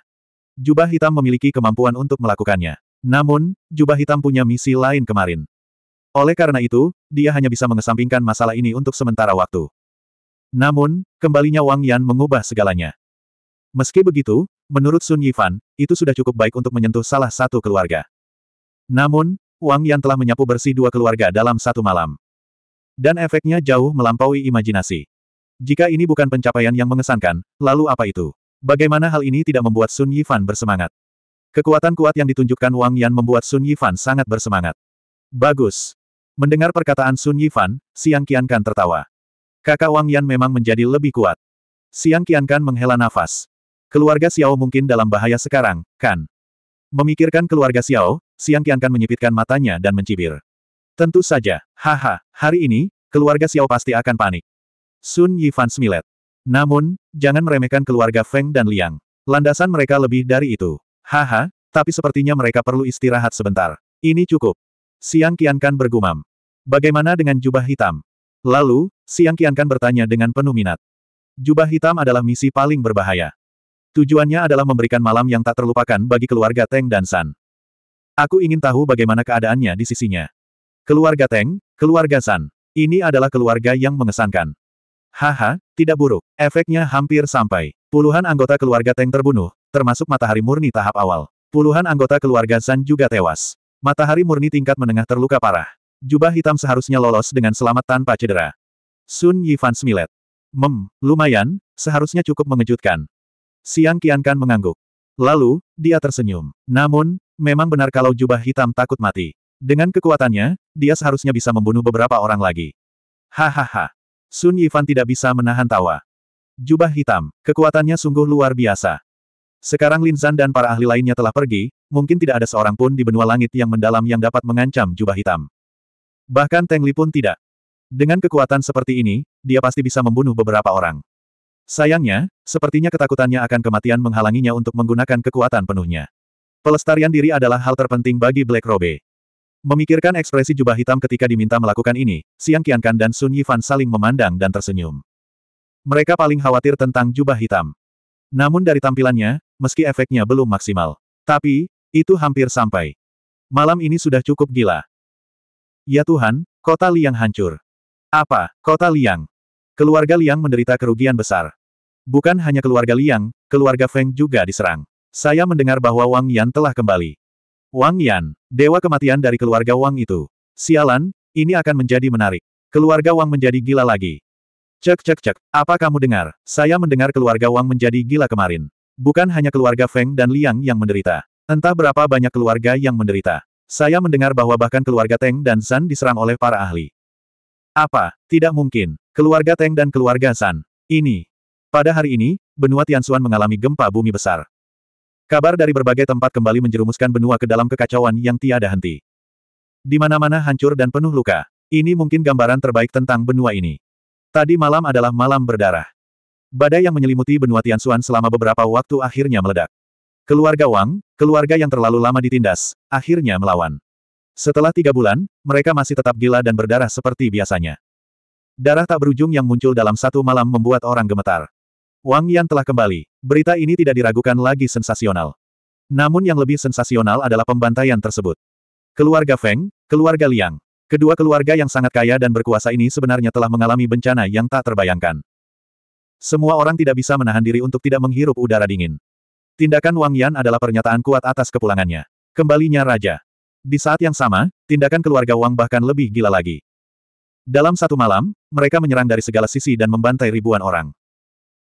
Jubah hitam memiliki kemampuan untuk melakukannya. Namun, jubah hitam punya misi lain kemarin. Oleh karena itu, dia hanya bisa mengesampingkan masalah ini untuk sementara waktu. Namun, kembalinya Wang Yan mengubah segalanya. Meski begitu, menurut Sun Yifan, itu sudah cukup baik untuk menyentuh salah satu keluarga. Namun, Wang Yan telah menyapu bersih dua keluarga dalam satu malam. Dan efeknya jauh melampaui imajinasi. Jika ini bukan pencapaian yang mengesankan, lalu apa itu? Bagaimana hal ini tidak membuat Sun Yifan bersemangat? Kekuatan kuat yang ditunjukkan Wang Yan membuat Sun Yifan sangat bersemangat. Bagus. Mendengar perkataan Sun Yifan, Siang Kian Kan tertawa. Kakak Wang Yan memang menjadi lebih kuat. Siang Kian Kan menghela nafas. Keluarga Xiao mungkin dalam bahaya sekarang, kan? Memikirkan keluarga Xiao, Siang Kian Kan menyipitkan matanya dan mencibir. Tentu saja, haha, hari ini, keluarga Xiao pasti akan panik. Sun Yifan smilet. Namun, jangan meremehkan keluarga Feng dan Liang. Landasan mereka lebih dari itu. Haha, tapi sepertinya mereka perlu istirahat sebentar. Ini cukup. Siang Kian Kan bergumam. Bagaimana dengan jubah hitam? Lalu, Siang Kian Kan bertanya dengan penuh minat. Jubah hitam adalah misi paling berbahaya. Tujuannya adalah memberikan malam yang tak terlupakan bagi keluarga Teng dan San. Aku ingin tahu bagaimana keadaannya di sisinya. Keluarga Teng, keluarga San. Ini adalah keluarga yang mengesankan. Haha, tidak buruk. Efeknya hampir sampai. Puluhan anggota keluarga Teng terbunuh, termasuk matahari murni tahap awal. Puluhan anggota keluarga San juga tewas. Matahari murni tingkat menengah terluka parah. Jubah hitam seharusnya lolos dengan selamat tanpa cedera. Sun Yifan smilet. Mem, lumayan, seharusnya cukup mengejutkan. Siang Kiankan mengangguk. Lalu, dia tersenyum. Namun, memang benar kalau jubah hitam takut mati. Dengan kekuatannya, dia seharusnya bisa membunuh beberapa orang lagi. Hahaha. Sun Yifan tidak bisa menahan tawa. Jubah hitam, kekuatannya sungguh luar biasa. Sekarang Lin Zan dan para ahli lainnya telah pergi, mungkin tidak ada seorang pun di benua langit yang mendalam yang dapat mengancam jubah hitam. Bahkan Teng Li pun tidak. Dengan kekuatan seperti ini, dia pasti bisa membunuh beberapa orang. Sayangnya, sepertinya ketakutannya akan kematian menghalanginya untuk menggunakan kekuatan penuhnya. Pelestarian diri adalah hal terpenting bagi Black Robe. Memikirkan ekspresi jubah hitam ketika diminta melakukan ini, Siang Qiankan dan Sun Yifan saling memandang dan tersenyum. Mereka paling khawatir tentang jubah hitam. Namun dari tampilannya, meski efeknya belum maksimal. Tapi, itu hampir sampai. Malam ini sudah cukup gila. Ya Tuhan, kota Liang hancur. Apa, kota Liang? Keluarga Liang menderita kerugian besar. Bukan hanya keluarga Liang, keluarga Feng juga diserang. Saya mendengar bahwa Wang Yan telah kembali. Wang Yan, dewa kematian dari keluarga Wang itu. Sialan, ini akan menjadi menarik. Keluarga Wang menjadi gila lagi. Cek cek cek, apa kamu dengar? Saya mendengar keluarga Wang menjadi gila kemarin. Bukan hanya keluarga Feng dan Liang yang menderita. Entah berapa banyak keluarga yang menderita. Saya mendengar bahwa bahkan keluarga Teng dan San diserang oleh para ahli. Apa? Tidak mungkin. Keluarga Teng dan keluarga San. Ini. Pada hari ini, benua Tianxuan mengalami gempa bumi besar. Kabar dari berbagai tempat kembali menjerumuskan benua ke dalam kekacauan yang tiada henti. Di mana-mana hancur dan penuh luka. Ini mungkin gambaran terbaik tentang benua ini. Tadi malam adalah malam berdarah. Badai yang menyelimuti benua Tianxuan selama beberapa waktu akhirnya meledak. Keluarga Wang, keluarga yang terlalu lama ditindas, akhirnya melawan. Setelah tiga bulan, mereka masih tetap gila dan berdarah seperti biasanya. Darah tak berujung yang muncul dalam satu malam membuat orang gemetar. Wang Yan telah kembali. Berita ini tidak diragukan lagi sensasional. Namun yang lebih sensasional adalah pembantaian tersebut. Keluarga Feng, keluarga Liang. Kedua keluarga yang sangat kaya dan berkuasa ini sebenarnya telah mengalami bencana yang tak terbayangkan. Semua orang tidak bisa menahan diri untuk tidak menghirup udara dingin. Tindakan Wang Yan adalah pernyataan kuat atas kepulangannya. Kembalinya Raja. Di saat yang sama, tindakan keluarga Wang bahkan lebih gila lagi. Dalam satu malam, mereka menyerang dari segala sisi dan membantai ribuan orang.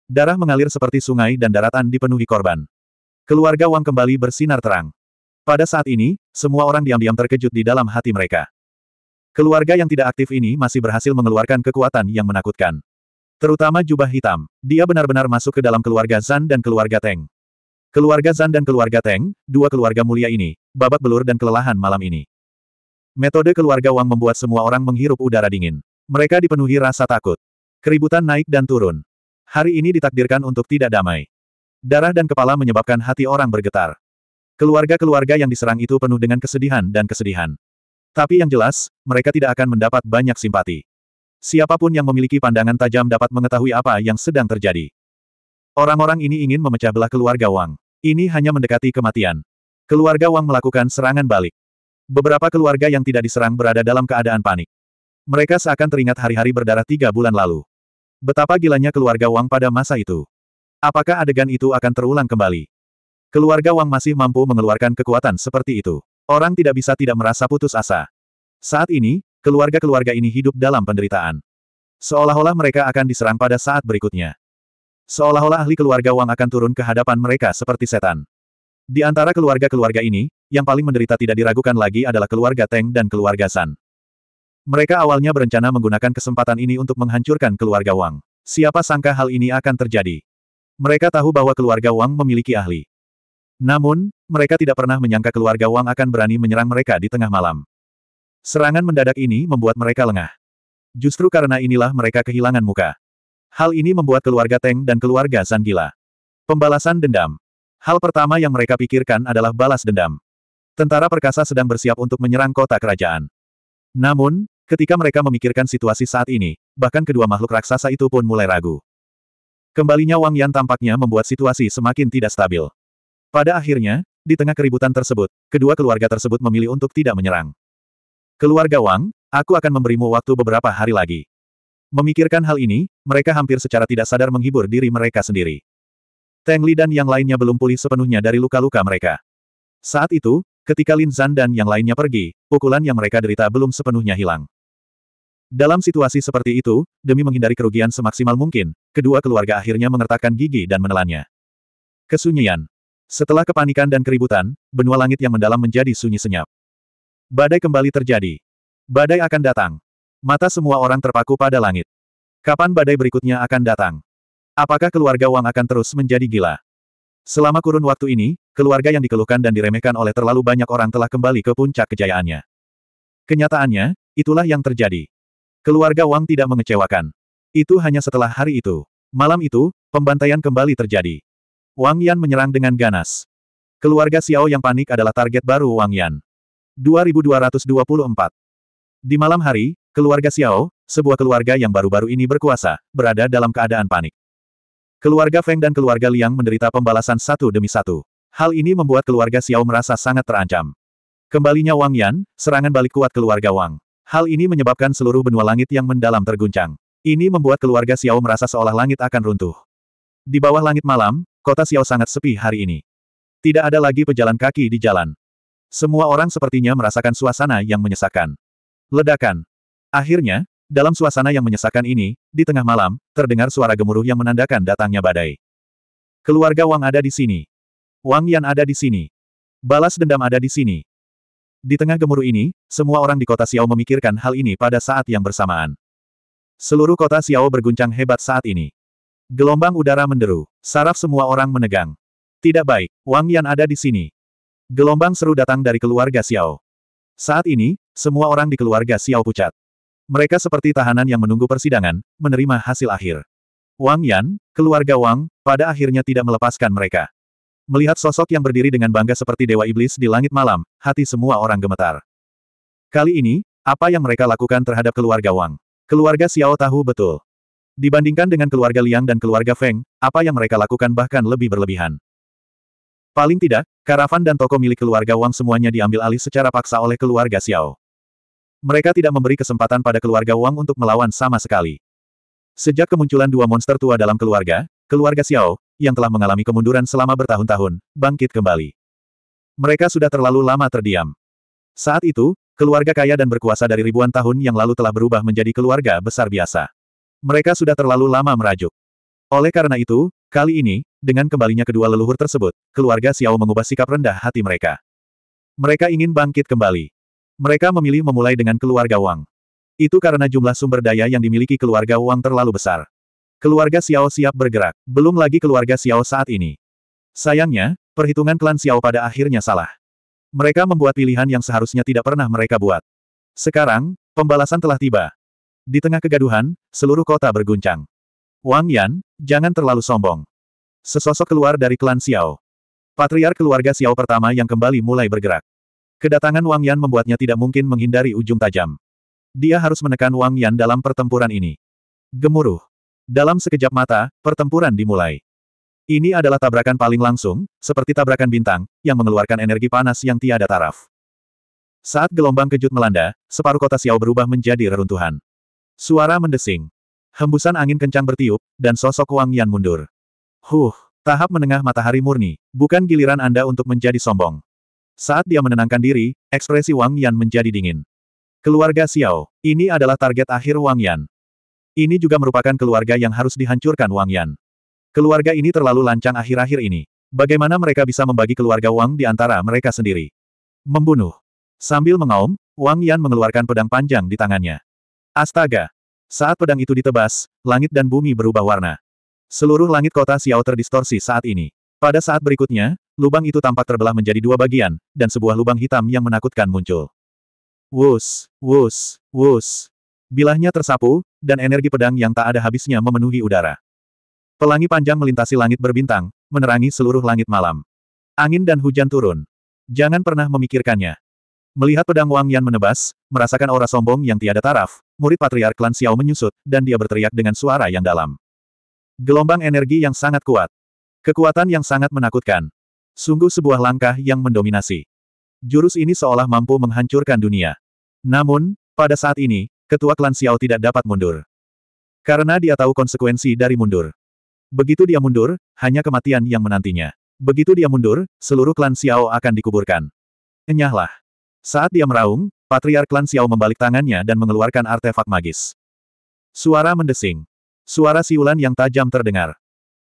Darah mengalir seperti sungai dan daratan dipenuhi korban. Keluarga Wang kembali bersinar terang. Pada saat ini, semua orang diam-diam terkejut di dalam hati mereka. Keluarga yang tidak aktif ini masih berhasil mengeluarkan kekuatan yang menakutkan. Terutama jubah hitam. Dia benar-benar masuk ke dalam keluarga Zan dan keluarga Teng. Keluarga Zan dan keluarga Teng, dua keluarga mulia ini, babak belur dan kelelahan malam ini. Metode keluarga Wang membuat semua orang menghirup udara dingin. Mereka dipenuhi rasa takut. Keributan naik dan turun. Hari ini ditakdirkan untuk tidak damai. Darah dan kepala menyebabkan hati orang bergetar. Keluarga-keluarga yang diserang itu penuh dengan kesedihan dan kesedihan. Tapi yang jelas, mereka tidak akan mendapat banyak simpati. Siapapun yang memiliki pandangan tajam dapat mengetahui apa yang sedang terjadi. Orang-orang ini ingin memecah belah keluarga Wang. Ini hanya mendekati kematian. Keluarga Wang melakukan serangan balik. Beberapa keluarga yang tidak diserang berada dalam keadaan panik. Mereka seakan teringat hari-hari berdarah tiga bulan lalu. Betapa gilanya keluarga Wang pada masa itu. Apakah adegan itu akan terulang kembali? Keluarga Wang masih mampu mengeluarkan kekuatan seperti itu. Orang tidak bisa tidak merasa putus asa. Saat ini, keluarga-keluarga ini hidup dalam penderitaan. Seolah-olah mereka akan diserang pada saat berikutnya. Seolah-olah ahli keluarga Wang akan turun ke hadapan mereka seperti setan. Di antara keluarga-keluarga ini, yang paling menderita tidak diragukan lagi adalah keluarga Teng dan keluarga San. Mereka awalnya berencana menggunakan kesempatan ini untuk menghancurkan keluarga Wang. Siapa sangka hal ini akan terjadi. Mereka tahu bahwa keluarga Wang memiliki ahli. Namun, mereka tidak pernah menyangka keluarga Wang akan berani menyerang mereka di tengah malam. Serangan mendadak ini membuat mereka lengah. Justru karena inilah mereka kehilangan muka. Hal ini membuat keluarga Teng dan keluarga San gila. Pembalasan dendam. Hal pertama yang mereka pikirkan adalah balas dendam. Tentara perkasa sedang bersiap untuk menyerang kota kerajaan. Namun, Ketika mereka memikirkan situasi saat ini, bahkan kedua makhluk raksasa itu pun mulai ragu. Kembalinya Wang Yan tampaknya membuat situasi semakin tidak stabil. Pada akhirnya, di tengah keributan tersebut, kedua keluarga tersebut memilih untuk tidak menyerang. Keluarga Wang, aku akan memberimu waktu beberapa hari lagi. Memikirkan hal ini, mereka hampir secara tidak sadar menghibur diri mereka sendiri. Tang Li dan yang lainnya belum pulih sepenuhnya dari luka-luka mereka. Saat itu, ketika Lin Zan dan yang lainnya pergi, pukulan yang mereka derita belum sepenuhnya hilang. Dalam situasi seperti itu, demi menghindari kerugian semaksimal mungkin, kedua keluarga akhirnya mengertakkan gigi dan menelannya. Kesunyian. Setelah kepanikan dan keributan, benua langit yang mendalam menjadi sunyi senyap. Badai kembali terjadi. Badai akan datang. Mata semua orang terpaku pada langit. Kapan badai berikutnya akan datang? Apakah keluarga Wang akan terus menjadi gila? Selama kurun waktu ini, keluarga yang dikeluhkan dan diremehkan oleh terlalu banyak orang telah kembali ke puncak kejayaannya. Kenyataannya, itulah yang terjadi. Keluarga Wang tidak mengecewakan. Itu hanya setelah hari itu. Malam itu, pembantaian kembali terjadi. Wang Yan menyerang dengan ganas. Keluarga Xiao yang panik adalah target baru Wang Yan. 2224 Di malam hari, keluarga Xiao, sebuah keluarga yang baru-baru ini berkuasa, berada dalam keadaan panik. Keluarga Feng dan keluarga Liang menderita pembalasan satu demi satu. Hal ini membuat keluarga Xiao merasa sangat terancam. Kembalinya Wang Yan, serangan balik kuat keluarga Wang. Hal ini menyebabkan seluruh benua langit yang mendalam terguncang. Ini membuat keluarga Xiao merasa seolah langit akan runtuh. Di bawah langit malam, kota Xiao sangat sepi hari ini. Tidak ada lagi pejalan kaki di jalan. Semua orang sepertinya merasakan suasana yang menyesakkan. Ledakan. Akhirnya, dalam suasana yang menyesakkan ini, di tengah malam, terdengar suara gemuruh yang menandakan datangnya badai. Keluarga Wang ada di sini. Wang Yan ada di sini. Balas dendam ada di sini. Di tengah gemuruh ini, semua orang di kota Xiao memikirkan hal ini pada saat yang bersamaan. Seluruh kota Xiao berguncang hebat saat ini. Gelombang udara menderu, saraf semua orang menegang. Tidak baik, Wang Yan ada di sini. Gelombang seru datang dari keluarga Xiao. Saat ini, semua orang di keluarga Xiao pucat. Mereka seperti tahanan yang menunggu persidangan, menerima hasil akhir. Wang Yan, keluarga Wang, pada akhirnya tidak melepaskan mereka. Melihat sosok yang berdiri dengan bangga seperti Dewa Iblis di langit malam, hati semua orang gemetar. Kali ini, apa yang mereka lakukan terhadap keluarga Wang? Keluarga Xiao tahu betul. Dibandingkan dengan keluarga Liang dan keluarga Feng, apa yang mereka lakukan bahkan lebih berlebihan. Paling tidak, karavan dan toko milik keluarga Wang semuanya diambil alih secara paksa oleh keluarga Xiao. Mereka tidak memberi kesempatan pada keluarga Wang untuk melawan sama sekali. Sejak kemunculan dua monster tua dalam keluarga, keluarga Xiao, yang telah mengalami kemunduran selama bertahun-tahun, bangkit kembali. Mereka sudah terlalu lama terdiam. Saat itu, keluarga kaya dan berkuasa dari ribuan tahun yang lalu telah berubah menjadi keluarga besar biasa. Mereka sudah terlalu lama merajuk. Oleh karena itu, kali ini, dengan kembalinya kedua leluhur tersebut, keluarga Xiao mengubah sikap rendah hati mereka. Mereka ingin bangkit kembali. Mereka memilih memulai dengan keluarga Wang. Itu karena jumlah sumber daya yang dimiliki keluarga Wang terlalu besar. Keluarga Xiao siap bergerak, belum lagi keluarga Xiao saat ini. Sayangnya, perhitungan klan Xiao pada akhirnya salah. Mereka membuat pilihan yang seharusnya tidak pernah mereka buat. Sekarang, pembalasan telah tiba. Di tengah kegaduhan, seluruh kota berguncang. Wang Yan, jangan terlalu sombong. Sesosok keluar dari klan Xiao. Patriar keluarga Xiao pertama yang kembali mulai bergerak. Kedatangan Wang Yan membuatnya tidak mungkin menghindari ujung tajam. Dia harus menekan Wang Yan dalam pertempuran ini. Gemuruh. Dalam sekejap mata, pertempuran dimulai. Ini adalah tabrakan paling langsung, seperti tabrakan bintang, yang mengeluarkan energi panas yang tiada taraf. Saat gelombang kejut melanda, separuh kota Xiao berubah menjadi reruntuhan. Suara mendesing. Hembusan angin kencang bertiup, dan sosok Wang Yan mundur. Huh, tahap menengah matahari murni, bukan giliran Anda untuk menjadi sombong. Saat dia menenangkan diri, ekspresi Wang Yan menjadi dingin. Keluarga Xiao, ini adalah target akhir Wang Yan. Ini juga merupakan keluarga yang harus dihancurkan Wang Yan. Keluarga ini terlalu lancang akhir-akhir ini. Bagaimana mereka bisa membagi keluarga Wang di antara mereka sendiri? Membunuh. Sambil mengaum, Wang Yan mengeluarkan pedang panjang di tangannya. Astaga! Saat pedang itu ditebas, langit dan bumi berubah warna. Seluruh langit kota Xiao terdistorsi saat ini. Pada saat berikutnya, lubang itu tampak terbelah menjadi dua bagian, dan sebuah lubang hitam yang menakutkan muncul. Wus, wus, wus. Bilahnya tersapu, dan energi pedang yang tak ada habisnya memenuhi udara. Pelangi panjang melintasi langit berbintang, menerangi seluruh langit malam. Angin dan hujan turun. Jangan pernah memikirkannya. Melihat pedang Wang Yan menebas, merasakan aura sombong yang tiada taraf, murid patriark klan Xiao menyusut, dan dia berteriak dengan suara yang dalam. Gelombang energi yang sangat kuat. Kekuatan yang sangat menakutkan. Sungguh sebuah langkah yang mendominasi. Jurus ini seolah mampu menghancurkan dunia. Namun, pada saat ini, Ketua klan Xiao tidak dapat mundur. Karena dia tahu konsekuensi dari mundur. Begitu dia mundur, hanya kematian yang menantinya. Begitu dia mundur, seluruh klan Xiao akan dikuburkan. Enyahlah. Saat dia meraung, Patriark klan Xiao membalik tangannya dan mengeluarkan artefak magis. Suara mendesing. Suara siulan yang tajam terdengar.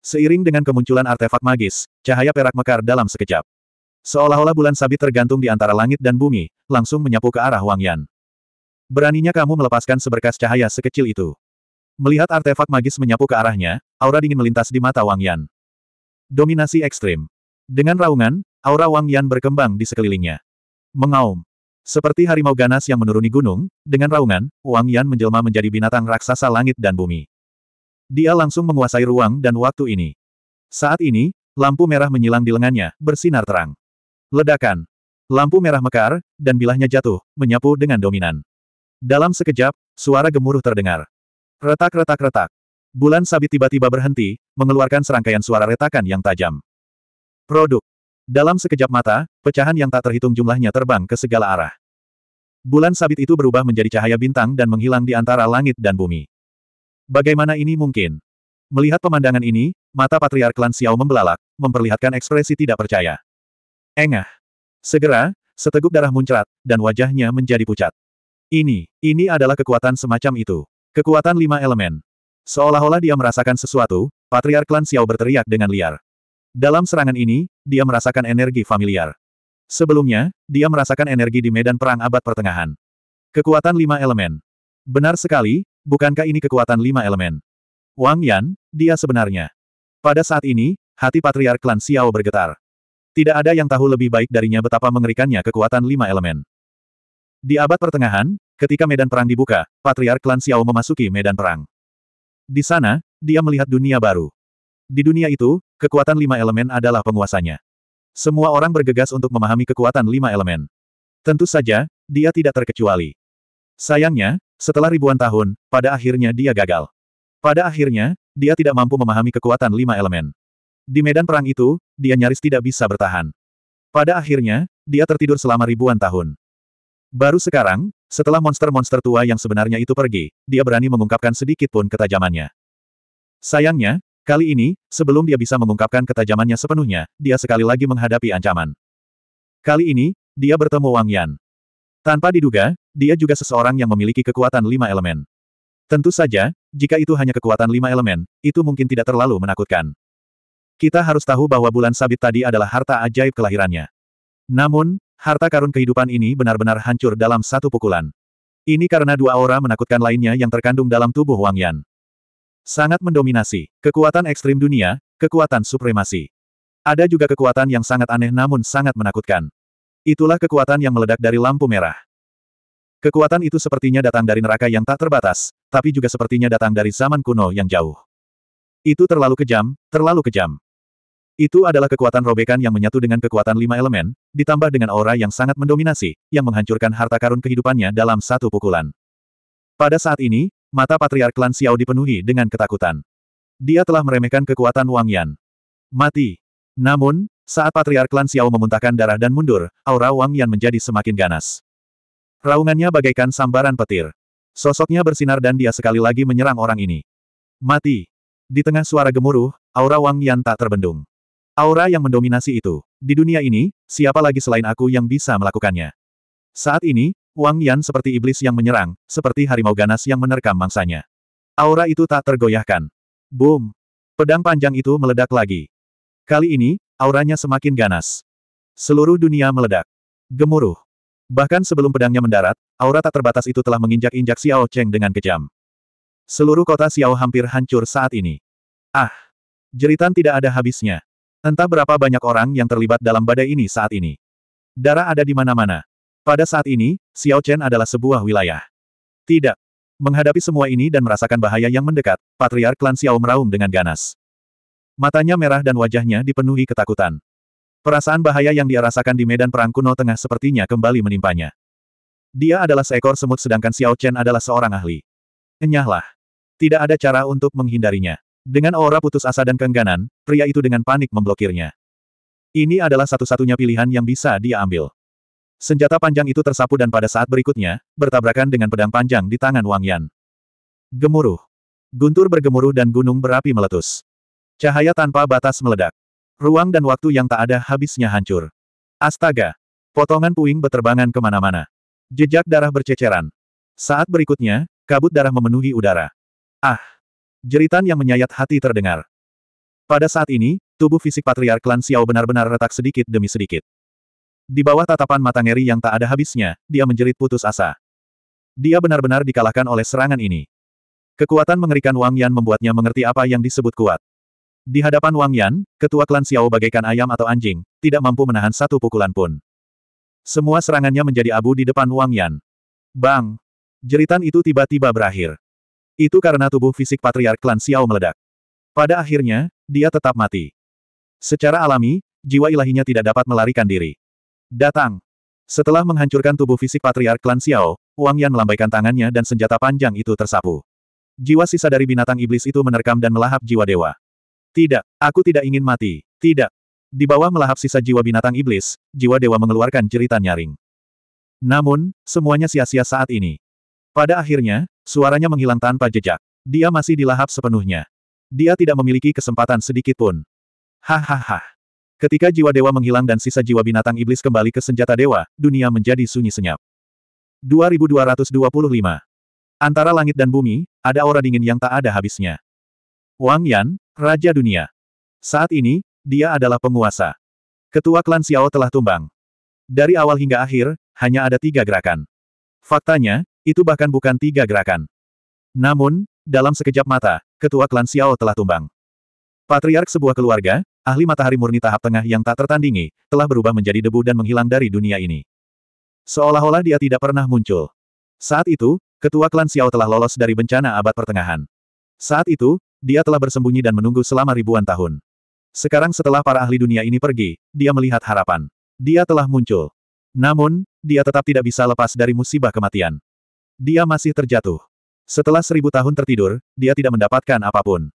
Seiring dengan kemunculan artefak magis, cahaya perak mekar dalam sekejap. Seolah-olah bulan sabit tergantung di antara langit dan bumi, langsung menyapu ke arah Wang Yan. Beraninya kamu melepaskan seberkas cahaya sekecil itu. Melihat artefak magis menyapu ke arahnya, aura dingin melintas di mata Wang Yan. Dominasi ekstrim. Dengan raungan, aura Wang Yan berkembang di sekelilingnya. Mengaum. Seperti harimau ganas yang menuruni gunung, dengan raungan, Wang Yan menjelma menjadi binatang raksasa langit dan bumi. Dia langsung menguasai ruang dan waktu ini. Saat ini, lampu merah menyilang di lengannya, bersinar terang. Ledakan. Lampu merah mekar, dan bilahnya jatuh, menyapu dengan dominan. Dalam sekejap, suara gemuruh terdengar. Retak-retak-retak. Bulan sabit tiba-tiba berhenti, mengeluarkan serangkaian suara retakan yang tajam. Produk. Dalam sekejap mata, pecahan yang tak terhitung jumlahnya terbang ke segala arah. Bulan sabit itu berubah menjadi cahaya bintang dan menghilang di antara langit dan bumi. Bagaimana ini mungkin? Melihat pemandangan ini, mata Patriark Lan Xiao membelalak, memperlihatkan ekspresi tidak percaya. Engah. Segera, seteguk darah muncrat, dan wajahnya menjadi pucat. Ini, ini adalah kekuatan semacam itu. Kekuatan lima elemen. Seolah-olah dia merasakan sesuatu, Patriark Klan Xiao berteriak dengan liar. Dalam serangan ini, dia merasakan energi familiar. Sebelumnya, dia merasakan energi di medan perang abad pertengahan. Kekuatan lima elemen. Benar sekali, bukankah ini kekuatan lima elemen? Wang Yan, dia sebenarnya. Pada saat ini, hati Patriark Klan Xiao bergetar. Tidak ada yang tahu lebih baik darinya betapa mengerikannya kekuatan lima elemen. Di abad pertengahan, ketika medan perang dibuka, Patriark Klan Xiao memasuki medan perang. Di sana, dia melihat dunia baru. Di dunia itu, kekuatan lima elemen adalah penguasanya. Semua orang bergegas untuk memahami kekuatan lima elemen. Tentu saja, dia tidak terkecuali. Sayangnya, setelah ribuan tahun, pada akhirnya dia gagal. Pada akhirnya, dia tidak mampu memahami kekuatan lima elemen. Di medan perang itu, dia nyaris tidak bisa bertahan. Pada akhirnya, dia tertidur selama ribuan tahun. Baru sekarang, setelah monster-monster tua yang sebenarnya itu pergi, dia berani mengungkapkan sedikit pun ketajamannya. Sayangnya, kali ini, sebelum dia bisa mengungkapkan ketajamannya sepenuhnya, dia sekali lagi menghadapi ancaman. Kali ini, dia bertemu Wang Yan. Tanpa diduga, dia juga seseorang yang memiliki kekuatan lima elemen. Tentu saja, jika itu hanya kekuatan lima elemen, itu mungkin tidak terlalu menakutkan. Kita harus tahu bahwa bulan sabit tadi adalah harta ajaib kelahirannya. Namun, Harta karun kehidupan ini benar-benar hancur dalam satu pukulan. Ini karena dua aura menakutkan lainnya yang terkandung dalam tubuh Wang Yan. Sangat mendominasi. Kekuatan ekstrim dunia, kekuatan supremasi. Ada juga kekuatan yang sangat aneh namun sangat menakutkan. Itulah kekuatan yang meledak dari lampu merah. Kekuatan itu sepertinya datang dari neraka yang tak terbatas, tapi juga sepertinya datang dari zaman kuno yang jauh. Itu terlalu kejam, terlalu kejam. Itu adalah kekuatan robekan yang menyatu dengan kekuatan lima elemen, ditambah dengan aura yang sangat mendominasi, yang menghancurkan harta karun kehidupannya dalam satu pukulan. Pada saat ini, mata Patriark Klan Xiao dipenuhi dengan ketakutan. Dia telah meremehkan kekuatan Wang Yan. Mati. Namun, saat Patriark Klan Xiao memuntahkan darah dan mundur, aura Wang Yan menjadi semakin ganas. Raungannya bagaikan sambaran petir. Sosoknya bersinar dan dia sekali lagi menyerang orang ini. Mati. Di tengah suara gemuruh, aura Wang Yan tak terbendung. Aura yang mendominasi itu. Di dunia ini, siapa lagi selain aku yang bisa melakukannya? Saat ini, Wang Yan seperti iblis yang menyerang, seperti harimau ganas yang menerkam mangsanya. Aura itu tak tergoyahkan. Boom! Pedang panjang itu meledak lagi. Kali ini, auranya semakin ganas. Seluruh dunia meledak. Gemuruh. Bahkan sebelum pedangnya mendarat, aura tak terbatas itu telah menginjak-injak Xiao Cheng dengan kejam. Seluruh kota Xiao hampir hancur saat ini. Ah! Jeritan tidak ada habisnya. Entah berapa banyak orang yang terlibat dalam badai ini saat ini. Darah ada di mana-mana. Pada saat ini, Xiao Chen adalah sebuah wilayah. Tidak. Menghadapi semua ini dan merasakan bahaya yang mendekat, Patriark Klan Xiao meraung dengan ganas. Matanya merah dan wajahnya dipenuhi ketakutan. Perasaan bahaya yang dia rasakan di medan perang kuno tengah sepertinya kembali menimpanya. Dia adalah seekor semut sedangkan Xiao Chen adalah seorang ahli. Enyahlah. Tidak ada cara untuk menghindarinya. Dengan aura putus asa dan keengganan, pria itu dengan panik memblokirnya. Ini adalah satu-satunya pilihan yang bisa dia ambil. Senjata panjang itu tersapu dan pada saat berikutnya, bertabrakan dengan pedang panjang di tangan Wang Yan. Gemuruh. Guntur bergemuruh dan gunung berapi meletus. Cahaya tanpa batas meledak. Ruang dan waktu yang tak ada habisnya hancur. Astaga! Potongan puing beterbangan kemana-mana. Jejak darah berceceran. Saat berikutnya, kabut darah memenuhi udara. Ah! Jeritan yang menyayat hati terdengar. Pada saat ini, tubuh fisik patriark klan Xiao benar-benar retak sedikit demi sedikit. Di bawah tatapan mata ngeri yang tak ada habisnya, dia menjerit putus asa. Dia benar-benar dikalahkan oleh serangan ini. Kekuatan mengerikan Wang Yan membuatnya mengerti apa yang disebut kuat. Di hadapan Wang Yan, ketua klan Xiao bagaikan ayam atau anjing, tidak mampu menahan satu pukulan pun. Semua serangannya menjadi abu di depan Wang Yan. Bang! Jeritan itu tiba-tiba berakhir. Itu karena tubuh fisik patriark klan Xiao meledak. Pada akhirnya, dia tetap mati. Secara alami, jiwa ilahinya tidak dapat melarikan diri. Datang. Setelah menghancurkan tubuh fisik patriark klan Xiao, Wang Yan melambaikan tangannya dan senjata panjang itu tersapu. Jiwa sisa dari binatang iblis itu menerkam dan melahap jiwa dewa. Tidak, aku tidak ingin mati. Tidak. Di bawah melahap sisa jiwa binatang iblis, jiwa dewa mengeluarkan jeritan nyaring. Namun, semuanya sia-sia saat ini. Pada akhirnya, suaranya menghilang tanpa jejak. Dia masih dilahap sepenuhnya. Dia tidak memiliki kesempatan sedikit pun. Hahaha. Ketika jiwa dewa menghilang dan sisa jiwa binatang iblis kembali ke senjata dewa, dunia menjadi sunyi senyap. 2225. Antara langit dan bumi, ada aura dingin yang tak ada habisnya. Wang Yan, Raja Dunia. Saat ini, dia adalah penguasa. Ketua klan Xiao telah tumbang. Dari awal hingga akhir, hanya ada tiga gerakan. Faktanya, itu bahkan bukan tiga gerakan. Namun, dalam sekejap mata, ketua klan Xiao telah tumbang. Patriark sebuah keluarga, ahli matahari murni tahap tengah yang tak tertandingi, telah berubah menjadi debu dan menghilang dari dunia ini. Seolah-olah dia tidak pernah muncul. Saat itu, ketua klan Xiao telah lolos dari bencana abad pertengahan. Saat itu, dia telah bersembunyi dan menunggu selama ribuan tahun. Sekarang setelah para ahli dunia ini pergi, dia melihat harapan. Dia telah muncul. Namun, dia tetap tidak bisa lepas dari musibah kematian. Dia masih terjatuh. Setelah seribu tahun tertidur, dia tidak mendapatkan apapun.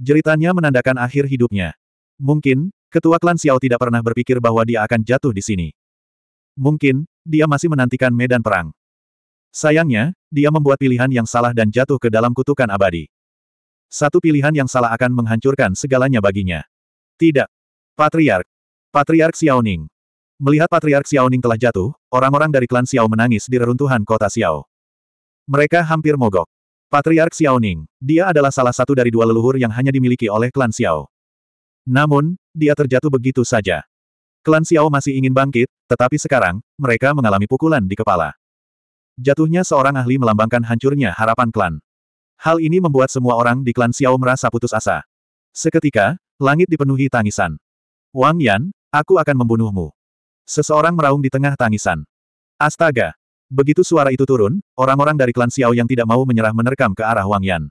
Jeritannya menandakan akhir hidupnya. Mungkin, ketua klan Xiao tidak pernah berpikir bahwa dia akan jatuh di sini. Mungkin, dia masih menantikan medan perang. Sayangnya, dia membuat pilihan yang salah dan jatuh ke dalam kutukan abadi. Satu pilihan yang salah akan menghancurkan segalanya baginya. Tidak. Patriark. Patriark Xiaoning. Melihat Patriark Xiaoning telah jatuh, orang-orang dari klan Xiao menangis di reruntuhan kota Xiao. Mereka hampir mogok. Patriark Xiaoning, dia adalah salah satu dari dua leluhur yang hanya dimiliki oleh klan Xiao. Namun, dia terjatuh begitu saja. Klan Xiao masih ingin bangkit, tetapi sekarang, mereka mengalami pukulan di kepala. Jatuhnya seorang ahli melambangkan hancurnya harapan klan. Hal ini membuat semua orang di klan Xiao merasa putus asa. Seketika, langit dipenuhi tangisan. Wang Yan, aku akan membunuhmu. Seseorang meraung di tengah tangisan. Astaga, Begitu suara itu turun, orang-orang dari klan Xiao yang tidak mau menyerah menerkam ke arah Wang Yan.